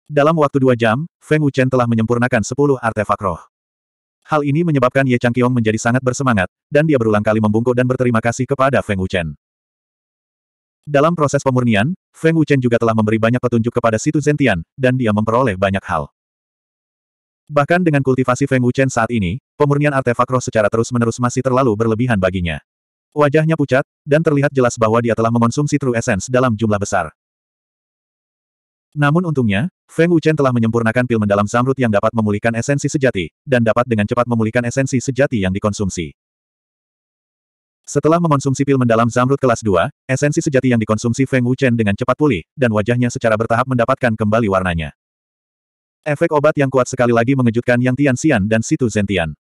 A: Dalam waktu dua jam, Feng Wuchen telah menyempurnakan sepuluh artefak roh. Hal ini menyebabkan Ye Changqiong menjadi sangat bersemangat, dan dia berulang kali membungkuk dan berterima kasih kepada Feng Wuchen. Dalam proses pemurnian, Feng Wuchen juga telah memberi banyak petunjuk kepada Situ Zentian, dan dia memperoleh banyak hal. Bahkan dengan kultivasi Feng Wuchen saat ini, pemurnian artefak roh secara terus-menerus masih terlalu berlebihan baginya. Wajahnya pucat, dan terlihat jelas bahwa dia telah mengonsumsi True Essence dalam jumlah besar. Namun untungnya, Feng Wuchen telah menyempurnakan pil mendalam zamrud yang dapat memulihkan esensi sejati, dan dapat dengan cepat memulihkan esensi sejati yang dikonsumsi. Setelah mengonsumsi pil mendalam zamrud kelas 2, esensi sejati yang dikonsumsi Feng Wuchen dengan cepat pulih, dan wajahnya secara bertahap mendapatkan kembali warnanya. Efek obat yang kuat sekali lagi mengejutkan Yang Tian Xian dan Situ Zentian.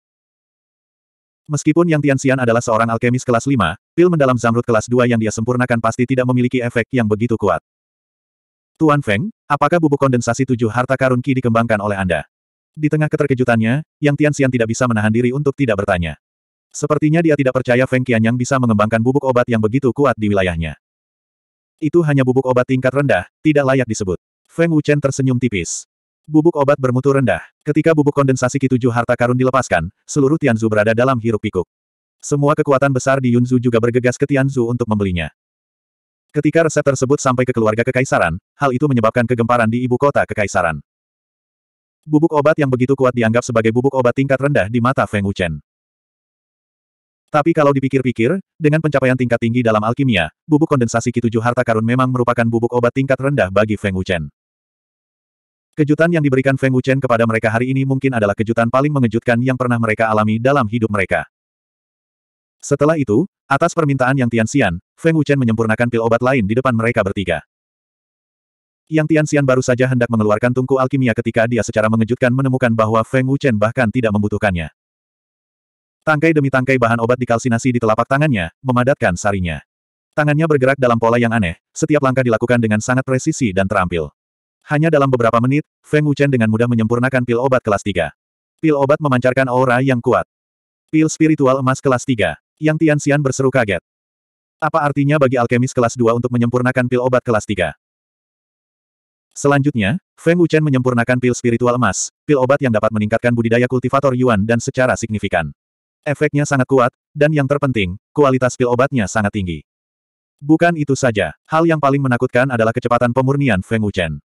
A: Meskipun Yang Tianxian adalah seorang alkemis kelas 5, pil mendalam zamrud kelas 2 yang dia sempurnakan pasti tidak memiliki efek yang begitu kuat. Tuan Feng, apakah bubuk kondensasi tujuh harta karun Ki dikembangkan oleh Anda? Di tengah keterkejutannya, Yang Tianxian tidak bisa menahan diri untuk tidak bertanya. Sepertinya dia tidak percaya Feng Qian yang bisa mengembangkan bubuk obat yang begitu kuat di wilayahnya. Itu hanya bubuk obat tingkat rendah, tidak layak disebut. Feng Wuchen tersenyum tipis. Bubuk obat bermutu rendah. Ketika bubuk kondensasi ki harta karun dilepaskan, seluruh Tianzu berada dalam hiruk-pikuk. Semua kekuatan besar di Yunzu juga bergegas ke Tianzu untuk membelinya. Ketika resep tersebut sampai ke keluarga kekaisaran, hal itu menyebabkan kegemparan di ibu kota kekaisaran. Bubuk obat yang begitu kuat dianggap sebagai bubuk obat tingkat rendah di mata Feng Wuchen. Tapi kalau dipikir-pikir, dengan pencapaian tingkat tinggi dalam alkimia, bubuk kondensasi ki harta karun memang merupakan bubuk obat tingkat rendah bagi Feng Wuchen. Kejutan yang diberikan Feng Wuchen kepada mereka hari ini mungkin adalah kejutan paling mengejutkan yang pernah mereka alami dalam hidup mereka. Setelah itu, atas permintaan Yang Tian Xian, Feng Wuchen menyempurnakan pil obat lain di depan mereka bertiga. Yang Tian Xian baru saja hendak mengeluarkan tungku alkimia ketika dia secara mengejutkan menemukan bahwa Feng Wuchen bahkan tidak membutuhkannya. Tangkai demi tangkai bahan obat dikalsinasi di telapak tangannya, memadatkan sarinya. Tangannya bergerak dalam pola yang aneh, setiap langkah dilakukan dengan sangat presisi dan terampil. Hanya dalam beberapa menit, Feng Wuchen dengan mudah menyempurnakan pil obat kelas 3. Pil obat memancarkan aura yang kuat. Pil spiritual emas kelas 3. Yang Tianxian berseru kaget. Apa artinya bagi alkemis kelas 2 untuk menyempurnakan pil obat kelas 3? Selanjutnya, Feng Wuchen menyempurnakan pil spiritual emas, pil obat yang dapat meningkatkan budidaya kultivator Yuan dan secara signifikan. Efeknya sangat kuat, dan yang terpenting, kualitas pil obatnya sangat tinggi. Bukan itu saja, hal yang paling menakutkan adalah kecepatan pemurnian Feng Wuchen.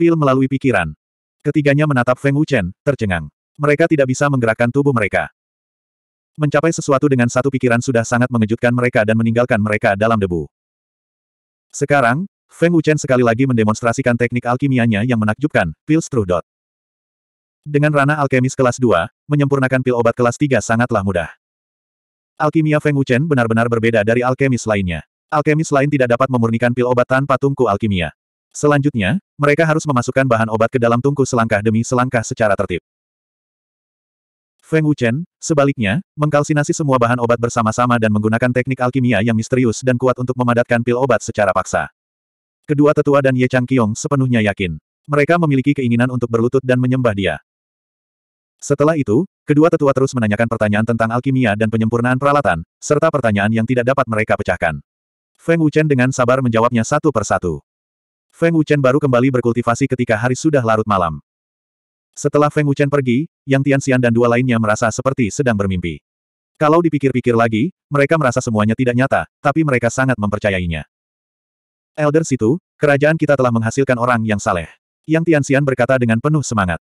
A: Pil melalui pikiran. Ketiganya menatap Feng Wuchen, tercengang. Mereka tidak bisa menggerakkan tubuh mereka. Mencapai sesuatu dengan satu pikiran sudah sangat mengejutkan mereka dan meninggalkan mereka dalam debu. Sekarang, Feng Wuchen sekali lagi mendemonstrasikan teknik alkimianya yang menakjubkan, pil Strudot. Dengan ranah alkemis kelas 2, menyempurnakan pil obat kelas 3 sangatlah mudah. Alkimia Feng Wuchen benar-benar berbeda dari alkemis lainnya. Alkemis lain tidak dapat memurnikan pil obat tanpa tungku alkimia. Selanjutnya, mereka harus memasukkan bahan obat ke dalam tungku selangkah demi selangkah secara tertib. Feng Wuchen, sebaliknya, mengkalsinasi semua bahan obat bersama-sama dan menggunakan teknik alkimia yang misterius dan kuat untuk memadatkan pil obat secara paksa. Kedua tetua dan Ye Kiong sepenuhnya yakin. Mereka memiliki keinginan untuk berlutut dan menyembah dia. Setelah itu, kedua tetua terus menanyakan pertanyaan tentang alkimia dan penyempurnaan peralatan, serta pertanyaan yang tidak dapat mereka pecahkan. Feng Wuchen dengan sabar menjawabnya satu persatu. Feng Wuchen baru kembali berkultivasi ketika hari sudah larut malam. Setelah Feng Wuchen pergi, Yang Tianxian dan dua lainnya merasa seperti sedang bermimpi. Kalau dipikir-pikir lagi, mereka merasa semuanya tidak nyata, tapi mereka sangat mempercayainya. Elder Situ, kerajaan kita telah menghasilkan orang yang saleh. Yang Tianxian berkata dengan penuh semangat.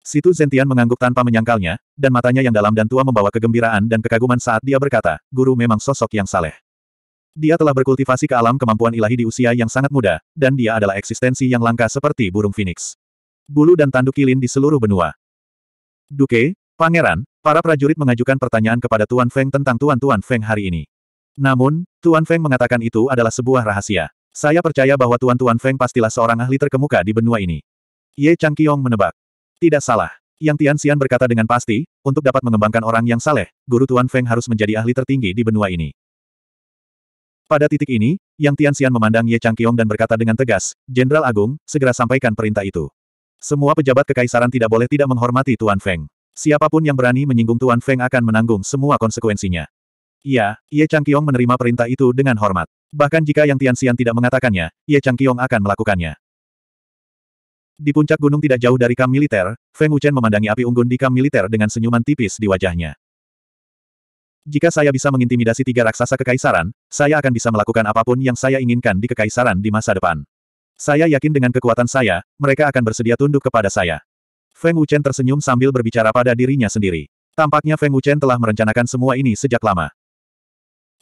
A: Situ Zentian mengangguk tanpa menyangkalnya, dan matanya yang dalam dan tua membawa kegembiraan dan kekaguman saat dia berkata, guru memang sosok yang saleh. Dia telah berkultivasi ke alam kemampuan ilahi di usia yang sangat muda, dan dia adalah eksistensi yang langka seperti burung phoenix. Bulu dan tanduk kilin di seluruh benua. Duke, pangeran, para prajurit mengajukan pertanyaan kepada Tuan Feng tentang Tuan-Tuan Feng hari ini. Namun, Tuan Feng mengatakan itu adalah sebuah rahasia. Saya percaya bahwa Tuan-Tuan Feng pastilah seorang ahli terkemuka di benua ini. Ye Chang Kiong menebak. Tidak salah. Yang Tian Xian berkata dengan pasti, untuk dapat mengembangkan orang yang saleh, guru Tuan Feng harus menjadi ahli tertinggi di benua ini. Pada titik ini, Yang Tianxian memandang Ye Changqiong dan berkata dengan tegas, Jenderal Agung, segera sampaikan perintah itu. Semua pejabat kekaisaran tidak boleh tidak menghormati Tuan Feng. Siapapun yang berani menyinggung Tuan Feng akan menanggung semua konsekuensinya. Iya, Ye Changqiong menerima perintah itu dengan hormat. Bahkan jika Yang Tianxian tidak mengatakannya, Ye Changqiong akan melakukannya. Di puncak gunung tidak jauh dari kamp militer, Feng Wuchen memandangi api unggun di kamp militer dengan senyuman tipis di wajahnya. Jika saya bisa mengintimidasi tiga raksasa kekaisaran, saya akan bisa melakukan apapun yang saya inginkan di kekaisaran di masa depan. Saya yakin dengan kekuatan saya, mereka akan bersedia tunduk kepada saya. Feng Wuchen tersenyum sambil berbicara pada dirinya sendiri. Tampaknya Feng Wuchen telah merencanakan semua ini sejak lama.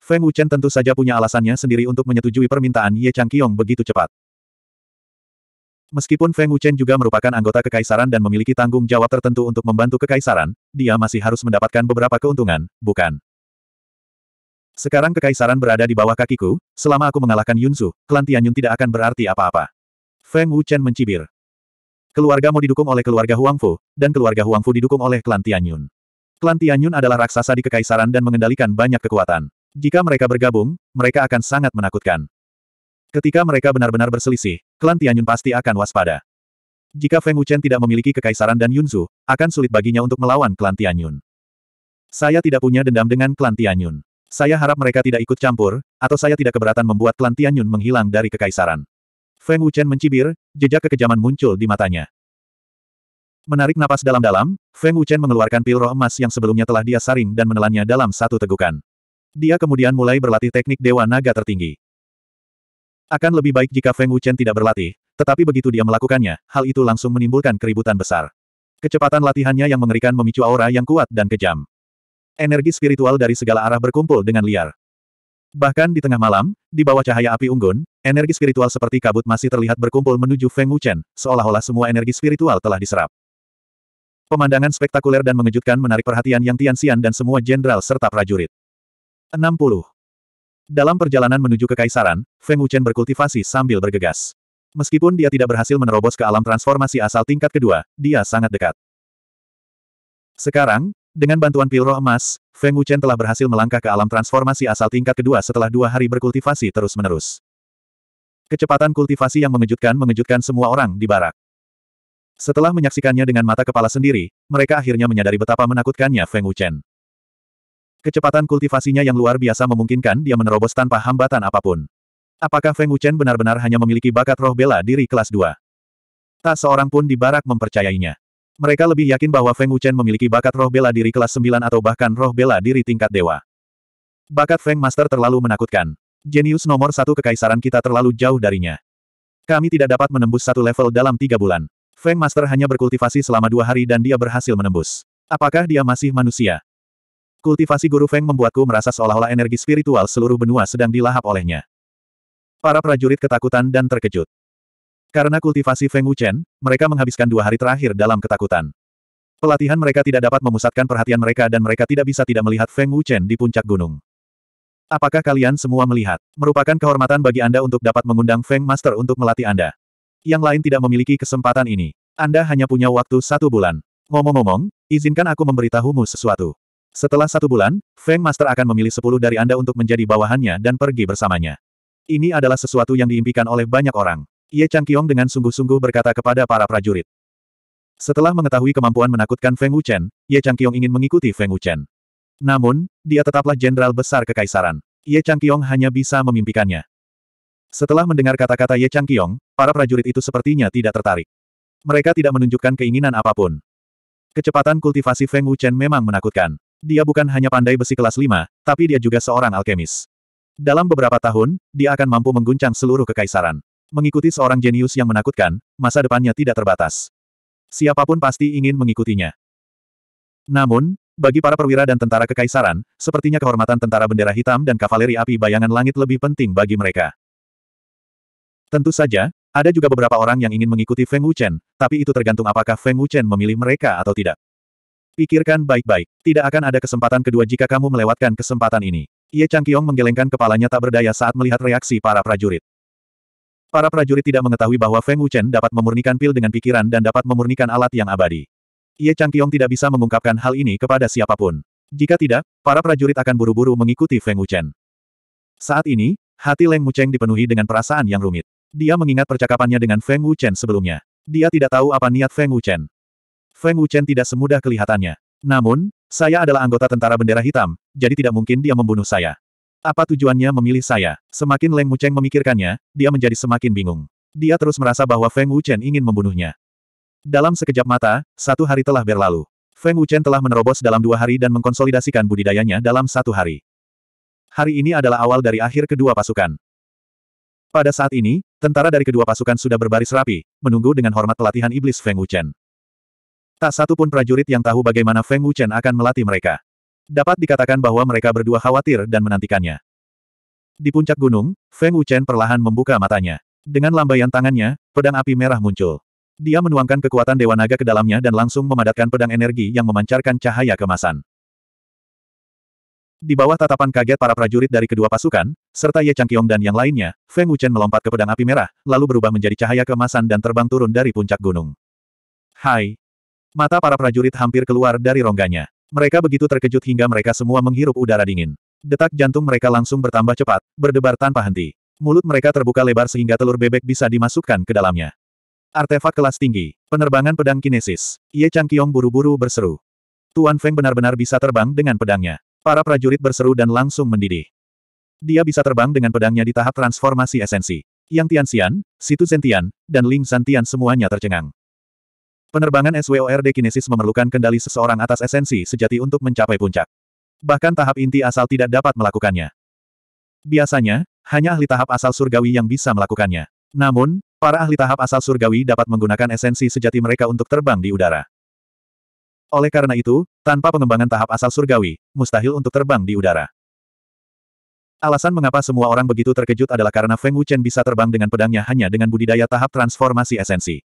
A: Feng Wuchen tentu saja punya alasannya sendiri untuk menyetujui permintaan Ye Changqiong begitu cepat. Meskipun Feng Wuchen juga merupakan anggota kekaisaran dan memiliki tanggung jawab tertentu untuk membantu kekaisaran, dia masih harus mendapatkan beberapa keuntungan, bukan? Sekarang kekaisaran berada di bawah kakiku, selama aku mengalahkan Yunzu, klan Tianyun tidak akan berarti apa-apa. Feng Wuchen mencibir. Keluarga Mo didukung oleh keluarga Huangfu, dan keluarga Huangfu didukung oleh klan Tianyun. Klan Tianyun adalah raksasa di kekaisaran dan mengendalikan banyak kekuatan. Jika mereka bergabung, mereka akan sangat menakutkan. Ketika mereka benar-benar berselisih, klan Tianyun pasti akan waspada. Jika Feng Wuchen tidak memiliki kekaisaran dan Yunzu, akan sulit baginya untuk melawan klan Tianyun. Saya tidak punya dendam dengan klan Tianyun. Saya harap mereka tidak ikut campur, atau saya tidak keberatan membuat klan Tianyun menghilang dari kekaisaran. Feng Wuchen mencibir, jejak kekejaman muncul di matanya. Menarik napas dalam-dalam, Feng Wuchen mengeluarkan pil roh emas yang sebelumnya telah dia saring dan menelannya dalam satu tegukan. Dia kemudian mulai berlatih teknik Dewa Naga tertinggi. Akan lebih baik jika Feng Wuchen tidak berlatih, tetapi begitu dia melakukannya, hal itu langsung menimbulkan keributan besar. Kecepatan latihannya yang mengerikan memicu aura yang kuat dan kejam. Energi spiritual dari segala arah berkumpul dengan liar. Bahkan di tengah malam, di bawah cahaya api unggun, energi spiritual seperti kabut masih terlihat berkumpul menuju Feng Wuchen, seolah-olah semua energi spiritual telah diserap. Pemandangan spektakuler dan mengejutkan menarik perhatian Yang Tianxian dan semua jenderal serta prajurit. 60. Dalam perjalanan menuju kekaisaran, Feng Wuchen berkultivasi sambil bergegas. Meskipun dia tidak berhasil menerobos ke alam transformasi asal tingkat kedua, dia sangat dekat. Sekarang, dengan bantuan pil roh emas, Feng Wuchen telah berhasil melangkah ke alam transformasi asal tingkat kedua setelah dua hari berkultivasi terus-menerus. Kecepatan kultivasi yang mengejutkan mengejutkan semua orang di barak. Setelah menyaksikannya dengan mata kepala sendiri, mereka akhirnya menyadari betapa menakutkannya Feng Wuchen. Kecepatan kultivasinya yang luar biasa memungkinkan dia menerobos tanpa hambatan apapun. Apakah Feng Wuchen benar-benar hanya memiliki bakat roh bela diri kelas 2? Tak seorang pun di barak mempercayainya. Mereka lebih yakin bahwa Feng Wuchen memiliki bakat roh bela diri kelas 9 atau bahkan roh bela diri tingkat dewa. Bakat Feng Master terlalu menakutkan. Jenius nomor satu kekaisaran kita terlalu jauh darinya. Kami tidak dapat menembus satu level dalam tiga bulan. Feng Master hanya berkultivasi selama dua hari dan dia berhasil menembus. Apakah dia masih manusia? Kultivasi guru Feng membuatku merasa seolah-olah energi spiritual seluruh benua sedang dilahap olehnya. Para prajurit ketakutan dan terkejut. Karena kultivasi Feng Wuchen, mereka menghabiskan dua hari terakhir dalam ketakutan. Pelatihan mereka tidak dapat memusatkan perhatian mereka dan mereka tidak bisa tidak melihat Feng Wuchen di puncak gunung. Apakah kalian semua melihat? Merupakan kehormatan bagi Anda untuk dapat mengundang Feng Master untuk melatih Anda. Yang lain tidak memiliki kesempatan ini. Anda hanya punya waktu satu bulan. Ngomong-ngomong, izinkan aku memberitahumu sesuatu. Setelah satu bulan, Feng Master akan memilih sepuluh dari Anda untuk menjadi bawahannya dan pergi bersamanya. Ini adalah sesuatu yang diimpikan oleh banyak orang. Ye Changqiong dengan sungguh-sungguh berkata kepada para prajurit. Setelah mengetahui kemampuan menakutkan Feng Wuchen, Ye Changqiong ingin mengikuti Feng Wuchen. Namun, dia tetaplah jenderal besar kekaisaran. Ye Changqiong hanya bisa memimpikannya. Setelah mendengar kata-kata Ye Changqiong, para prajurit itu sepertinya tidak tertarik. Mereka tidak menunjukkan keinginan apapun. Kecepatan kultivasi Feng Wuchen memang menakutkan. Dia bukan hanya pandai besi kelas 5, tapi dia juga seorang alkemis. Dalam beberapa tahun, dia akan mampu mengguncang seluruh kekaisaran. Mengikuti seorang jenius yang menakutkan, masa depannya tidak terbatas. Siapapun pasti ingin mengikutinya. Namun, bagi para perwira dan tentara kekaisaran, sepertinya kehormatan tentara bendera hitam dan kavaleri api bayangan langit lebih penting bagi mereka. Tentu saja, ada juga beberapa orang yang ingin mengikuti Feng Wuchen, tapi itu tergantung apakah Feng Wuchen memilih mereka atau tidak. Pikirkan baik-baik, tidak akan ada kesempatan kedua jika kamu melewatkan kesempatan ini. Ye Changqiong menggelengkan kepalanya tak berdaya saat melihat reaksi para prajurit. Para prajurit tidak mengetahui bahwa Feng Wuchen dapat memurnikan pil dengan pikiran dan dapat memurnikan alat yang abadi. Ye Changqiong tidak bisa mengungkapkan hal ini kepada siapapun. Jika tidak, para prajurit akan buru-buru mengikuti Feng Wuchen. Saat ini, hati Leng Wucheng dipenuhi dengan perasaan yang rumit. Dia mengingat percakapannya dengan Feng Wuchen sebelumnya. Dia tidak tahu apa niat Feng Wuchen. Feng Wuchen tidak semudah kelihatannya. Namun, saya adalah anggota tentara bendera hitam, jadi tidak mungkin dia membunuh saya. Apa tujuannya memilih saya? Semakin Leng Mucheng memikirkannya, dia menjadi semakin bingung. Dia terus merasa bahwa Feng Wuchen ingin membunuhnya. Dalam sekejap mata, satu hari telah berlalu. Feng Wuchen telah menerobos dalam dua hari dan mengkonsolidasikan budidayanya dalam satu hari. Hari ini adalah awal dari akhir kedua pasukan. Pada saat ini, tentara dari kedua pasukan sudah berbaris rapi, menunggu dengan hormat pelatihan iblis Feng Wuchen. Tak satu pun prajurit yang tahu bagaimana Feng Wuchen akan melatih mereka. Dapat dikatakan bahwa mereka berdua khawatir dan menantikannya. Di puncak gunung, Feng Wuchen perlahan membuka matanya. Dengan lambaian tangannya, pedang api merah muncul. Dia menuangkan kekuatan Dewa Naga ke dalamnya dan langsung memadatkan pedang energi yang memancarkan cahaya kemasan. Di bawah tatapan kaget para prajurit dari kedua pasukan, serta Ye Changqiong dan yang lainnya, Feng Wuchen melompat ke pedang api merah, lalu berubah menjadi cahaya kemasan dan terbang turun dari puncak gunung. Hai! Mata para prajurit hampir keluar dari rongganya. Mereka begitu terkejut hingga mereka semua menghirup udara dingin. Detak jantung mereka langsung bertambah cepat, berdebar tanpa henti. Mulut mereka terbuka lebar sehingga telur bebek bisa dimasukkan ke dalamnya. Artefak kelas tinggi, penerbangan pedang kinesis. Ye Changqiong buru-buru berseru. Tuan Feng benar-benar bisa terbang dengan pedangnya. Para prajurit berseru dan langsung mendidih. Dia bisa terbang dengan pedangnya di tahap transformasi esensi. Yang Tian, Xian, Situ Zentian, dan Ling Santian semuanya tercengang. Penerbangan SWORD kinesis memerlukan kendali seseorang atas esensi sejati untuk mencapai puncak. Bahkan tahap inti asal tidak dapat melakukannya. Biasanya, hanya ahli tahap asal surgawi yang bisa melakukannya. Namun, para ahli tahap asal surgawi dapat menggunakan esensi sejati mereka untuk terbang di udara. Oleh karena itu, tanpa pengembangan tahap asal surgawi, mustahil untuk terbang di udara. Alasan mengapa semua orang begitu terkejut adalah karena Feng Wuchen bisa terbang dengan pedangnya hanya dengan budidaya tahap transformasi esensi.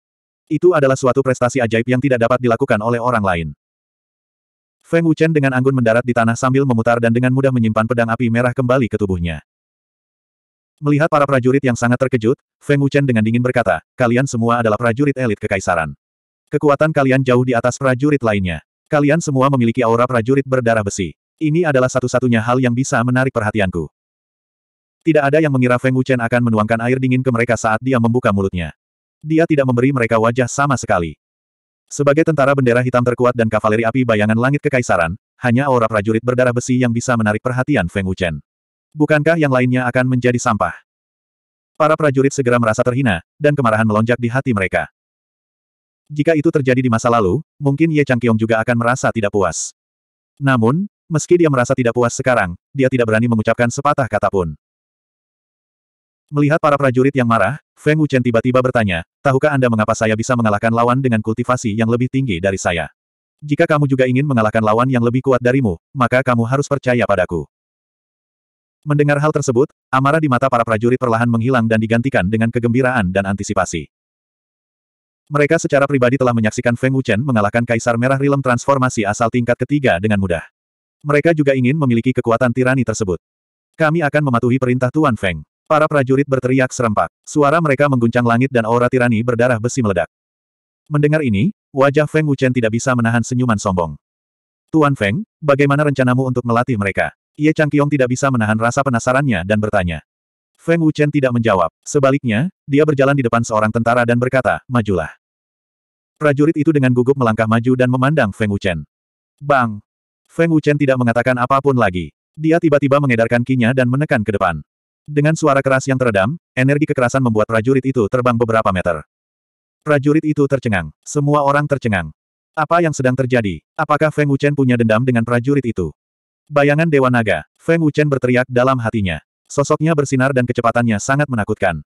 A: Itu adalah suatu prestasi ajaib yang tidak dapat dilakukan oleh orang lain. Feng Wuchen dengan anggun mendarat di tanah sambil memutar dan dengan mudah menyimpan pedang api merah kembali ke tubuhnya. Melihat para prajurit yang sangat terkejut, Feng Wuchen dengan dingin berkata, kalian semua adalah prajurit elit kekaisaran. Kekuatan kalian jauh di atas prajurit lainnya. Kalian semua memiliki aura prajurit berdarah besi. Ini adalah satu-satunya hal yang bisa menarik perhatianku. Tidak ada yang mengira Feng Wuchen akan menuangkan air dingin ke mereka saat dia membuka mulutnya. Dia tidak memberi mereka wajah sama sekali. Sebagai tentara bendera hitam terkuat dan kavaleri api bayangan langit kekaisaran, hanya aura prajurit berdarah besi yang bisa menarik perhatian Feng Wuchen. Bukankah yang lainnya akan menjadi sampah? Para prajurit segera merasa terhina, dan kemarahan melonjak di hati mereka. Jika itu terjadi di masa lalu, mungkin Ye Changkyong juga akan merasa tidak puas. Namun, meski dia merasa tidak puas sekarang, dia tidak berani mengucapkan sepatah kata pun. Melihat para prajurit yang marah, Feng Wuchen tiba-tiba bertanya, tahukah Anda mengapa saya bisa mengalahkan lawan dengan kultivasi yang lebih tinggi dari saya? Jika kamu juga ingin mengalahkan lawan yang lebih kuat darimu, maka kamu harus percaya padaku. Mendengar hal tersebut, amarah di mata para prajurit perlahan menghilang dan digantikan dengan kegembiraan dan antisipasi. Mereka secara pribadi telah menyaksikan Feng Wuchen mengalahkan Kaisar Merah Rilem transformasi asal tingkat ketiga dengan mudah. Mereka juga ingin memiliki kekuatan tirani tersebut. Kami akan mematuhi perintah Tuan Feng. Para prajurit berteriak serempak. Suara mereka mengguncang langit dan aura tirani berdarah besi meledak. Mendengar ini, wajah Feng Wuchen tidak bisa menahan senyuman sombong. Tuan Feng, bagaimana rencanamu untuk melatih mereka? Ye Changqiong tidak bisa menahan rasa penasarannya dan bertanya. Feng Wuchen tidak menjawab. Sebaliknya, dia berjalan di depan seorang tentara dan berkata, majulah. Prajurit itu dengan gugup melangkah maju dan memandang Feng Wuchen. Bang! Feng Wuchen tidak mengatakan apapun lagi. Dia tiba-tiba mengedarkan kinya dan menekan ke depan. Dengan suara keras yang teredam, energi kekerasan membuat prajurit itu terbang beberapa meter. Prajurit itu tercengang. Semua orang tercengang. Apa yang sedang terjadi? Apakah Feng Wuchen punya dendam dengan prajurit itu? Bayangan Dewa Naga, Feng Wuchen berteriak dalam hatinya. Sosoknya bersinar dan kecepatannya sangat menakutkan.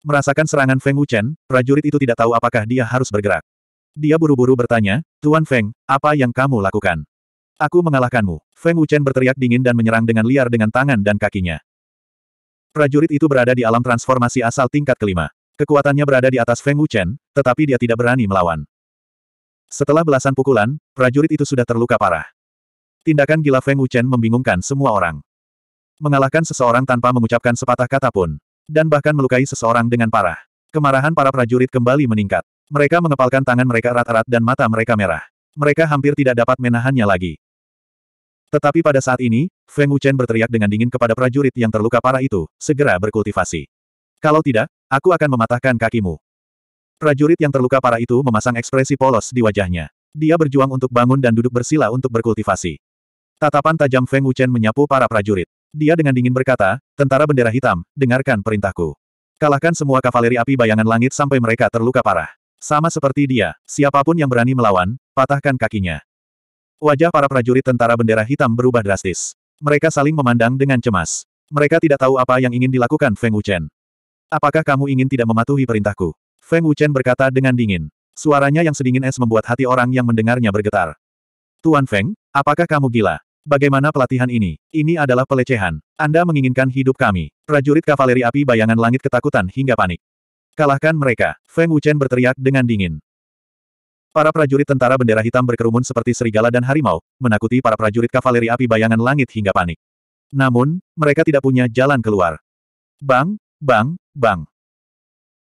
A: Merasakan serangan Feng Wuchen, prajurit itu tidak tahu apakah dia harus bergerak. Dia buru-buru bertanya, Tuan Feng, apa yang kamu lakukan? Aku mengalahkanmu. Feng Wuchen berteriak dingin dan menyerang dengan liar dengan tangan dan kakinya. Prajurit itu berada di alam transformasi asal tingkat kelima. Kekuatannya berada di atas Feng Wuchen, tetapi dia tidak berani melawan. Setelah belasan pukulan, prajurit itu sudah terluka parah. Tindakan gila Feng Wuchen membingungkan semua orang. Mengalahkan seseorang tanpa mengucapkan sepatah kata pun. Dan bahkan melukai seseorang dengan parah. Kemarahan para prajurit kembali meningkat. Mereka mengepalkan tangan mereka erat-erat dan mata mereka merah. Mereka hampir tidak dapat menahannya lagi. Tetapi pada saat ini, Feng Wuchen berteriak dengan dingin kepada prajurit yang terluka parah itu, segera berkultivasi. Kalau tidak, aku akan mematahkan kakimu. Prajurit yang terluka parah itu memasang ekspresi polos di wajahnya. Dia berjuang untuk bangun dan duduk bersila untuk berkultivasi. Tatapan tajam Feng Wuchen menyapu para prajurit. Dia dengan dingin berkata, tentara bendera hitam, dengarkan perintahku. Kalahkan semua kavaleri api bayangan langit sampai mereka terluka parah. Sama seperti dia, siapapun yang berani melawan, patahkan kakinya. Wajah para prajurit tentara bendera hitam berubah drastis. Mereka saling memandang dengan cemas. Mereka tidak tahu apa yang ingin dilakukan Feng Wuchen. Apakah kamu ingin tidak mematuhi perintahku? Feng Wuchen berkata dengan dingin. Suaranya yang sedingin es membuat hati orang yang mendengarnya bergetar. Tuan Feng, apakah kamu gila? Bagaimana pelatihan ini? Ini adalah pelecehan. Anda menginginkan hidup kami. Prajurit kavaleri api bayangan langit ketakutan hingga panik. Kalahkan mereka. Feng Wuchen berteriak dengan dingin. Para prajurit tentara bendera hitam berkerumun seperti serigala dan harimau, menakuti para prajurit kavaleri api bayangan langit hingga panik. Namun, mereka tidak punya jalan keluar. Bang, bang, bang.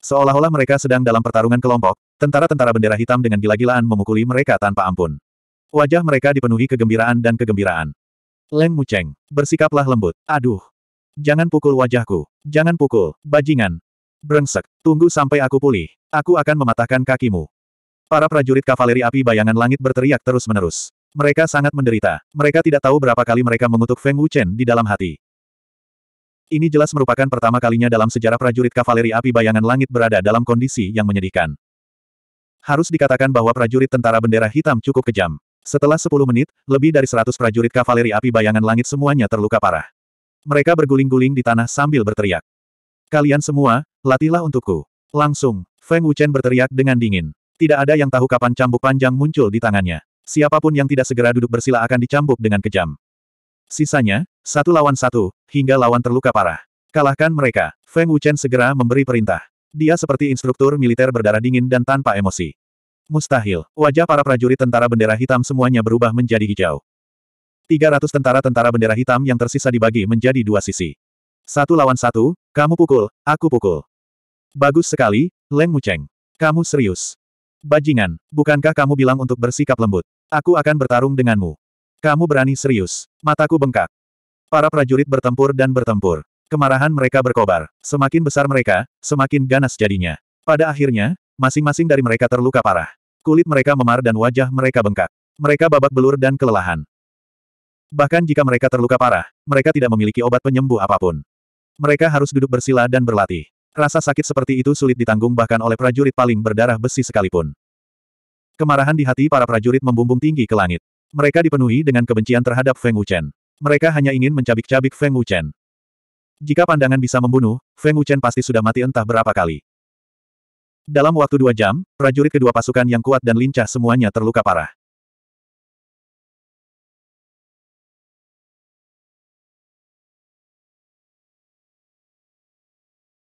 A: Seolah-olah mereka sedang dalam pertarungan kelompok, tentara-tentara bendera hitam dengan gila-gilaan memukuli mereka tanpa ampun. Wajah mereka dipenuhi kegembiraan dan kegembiraan. Leng Muceng, bersikaplah lembut. Aduh, Jangan pukul wajahku. Jangan pukul, bajingan. Brengsek, tunggu sampai aku pulih. Aku akan mematahkan kakimu. Para prajurit kavaleri api bayangan langit berteriak terus-menerus. Mereka sangat menderita. Mereka tidak tahu berapa kali mereka mengutuk Feng Wuchen di dalam hati. Ini jelas merupakan pertama kalinya dalam sejarah prajurit kavaleri api bayangan langit berada dalam kondisi yang menyedihkan. Harus dikatakan bahwa prajurit tentara bendera hitam cukup kejam. Setelah 10 menit, lebih dari 100 prajurit kavaleri api bayangan langit semuanya terluka parah. Mereka berguling-guling di tanah sambil berteriak. Kalian semua, latihlah untukku. Langsung, Feng Wuchen berteriak dengan dingin. Tidak ada yang tahu kapan cambuk panjang muncul di tangannya. Siapapun yang tidak segera duduk bersila akan dicambuk dengan kejam. Sisanya, satu lawan satu, hingga lawan terluka parah. Kalahkan mereka. Feng Wuchen segera memberi perintah. Dia seperti instruktur militer berdarah dingin dan tanpa emosi. Mustahil. Wajah para prajurit tentara bendera hitam semuanya berubah menjadi hijau. 300 tentara-tentara bendera hitam yang tersisa dibagi menjadi dua sisi. Satu lawan satu, kamu pukul, aku pukul. Bagus sekali, Leng Mucheng. Kamu serius. Bajingan, bukankah kamu bilang untuk bersikap lembut? Aku akan bertarung denganmu. Kamu berani serius. Mataku bengkak. Para prajurit bertempur dan bertempur. Kemarahan mereka berkobar. Semakin besar mereka, semakin ganas jadinya. Pada akhirnya, masing-masing dari mereka terluka parah. Kulit mereka memar dan wajah mereka bengkak. Mereka babak belur dan kelelahan. Bahkan jika mereka terluka parah, mereka tidak memiliki obat penyembuh apapun. Mereka harus duduk bersila dan berlatih. Rasa sakit seperti itu sulit ditanggung bahkan oleh prajurit paling berdarah besi sekalipun. Kemarahan di hati para prajurit membumbung tinggi ke langit. Mereka dipenuhi dengan kebencian terhadap Feng Wuchen. Mereka hanya ingin mencabik-cabik Feng Wuchen. Jika pandangan bisa membunuh, Feng Wuchen pasti sudah mati entah berapa kali. Dalam waktu dua jam, prajurit kedua pasukan yang kuat dan lincah semuanya terluka parah.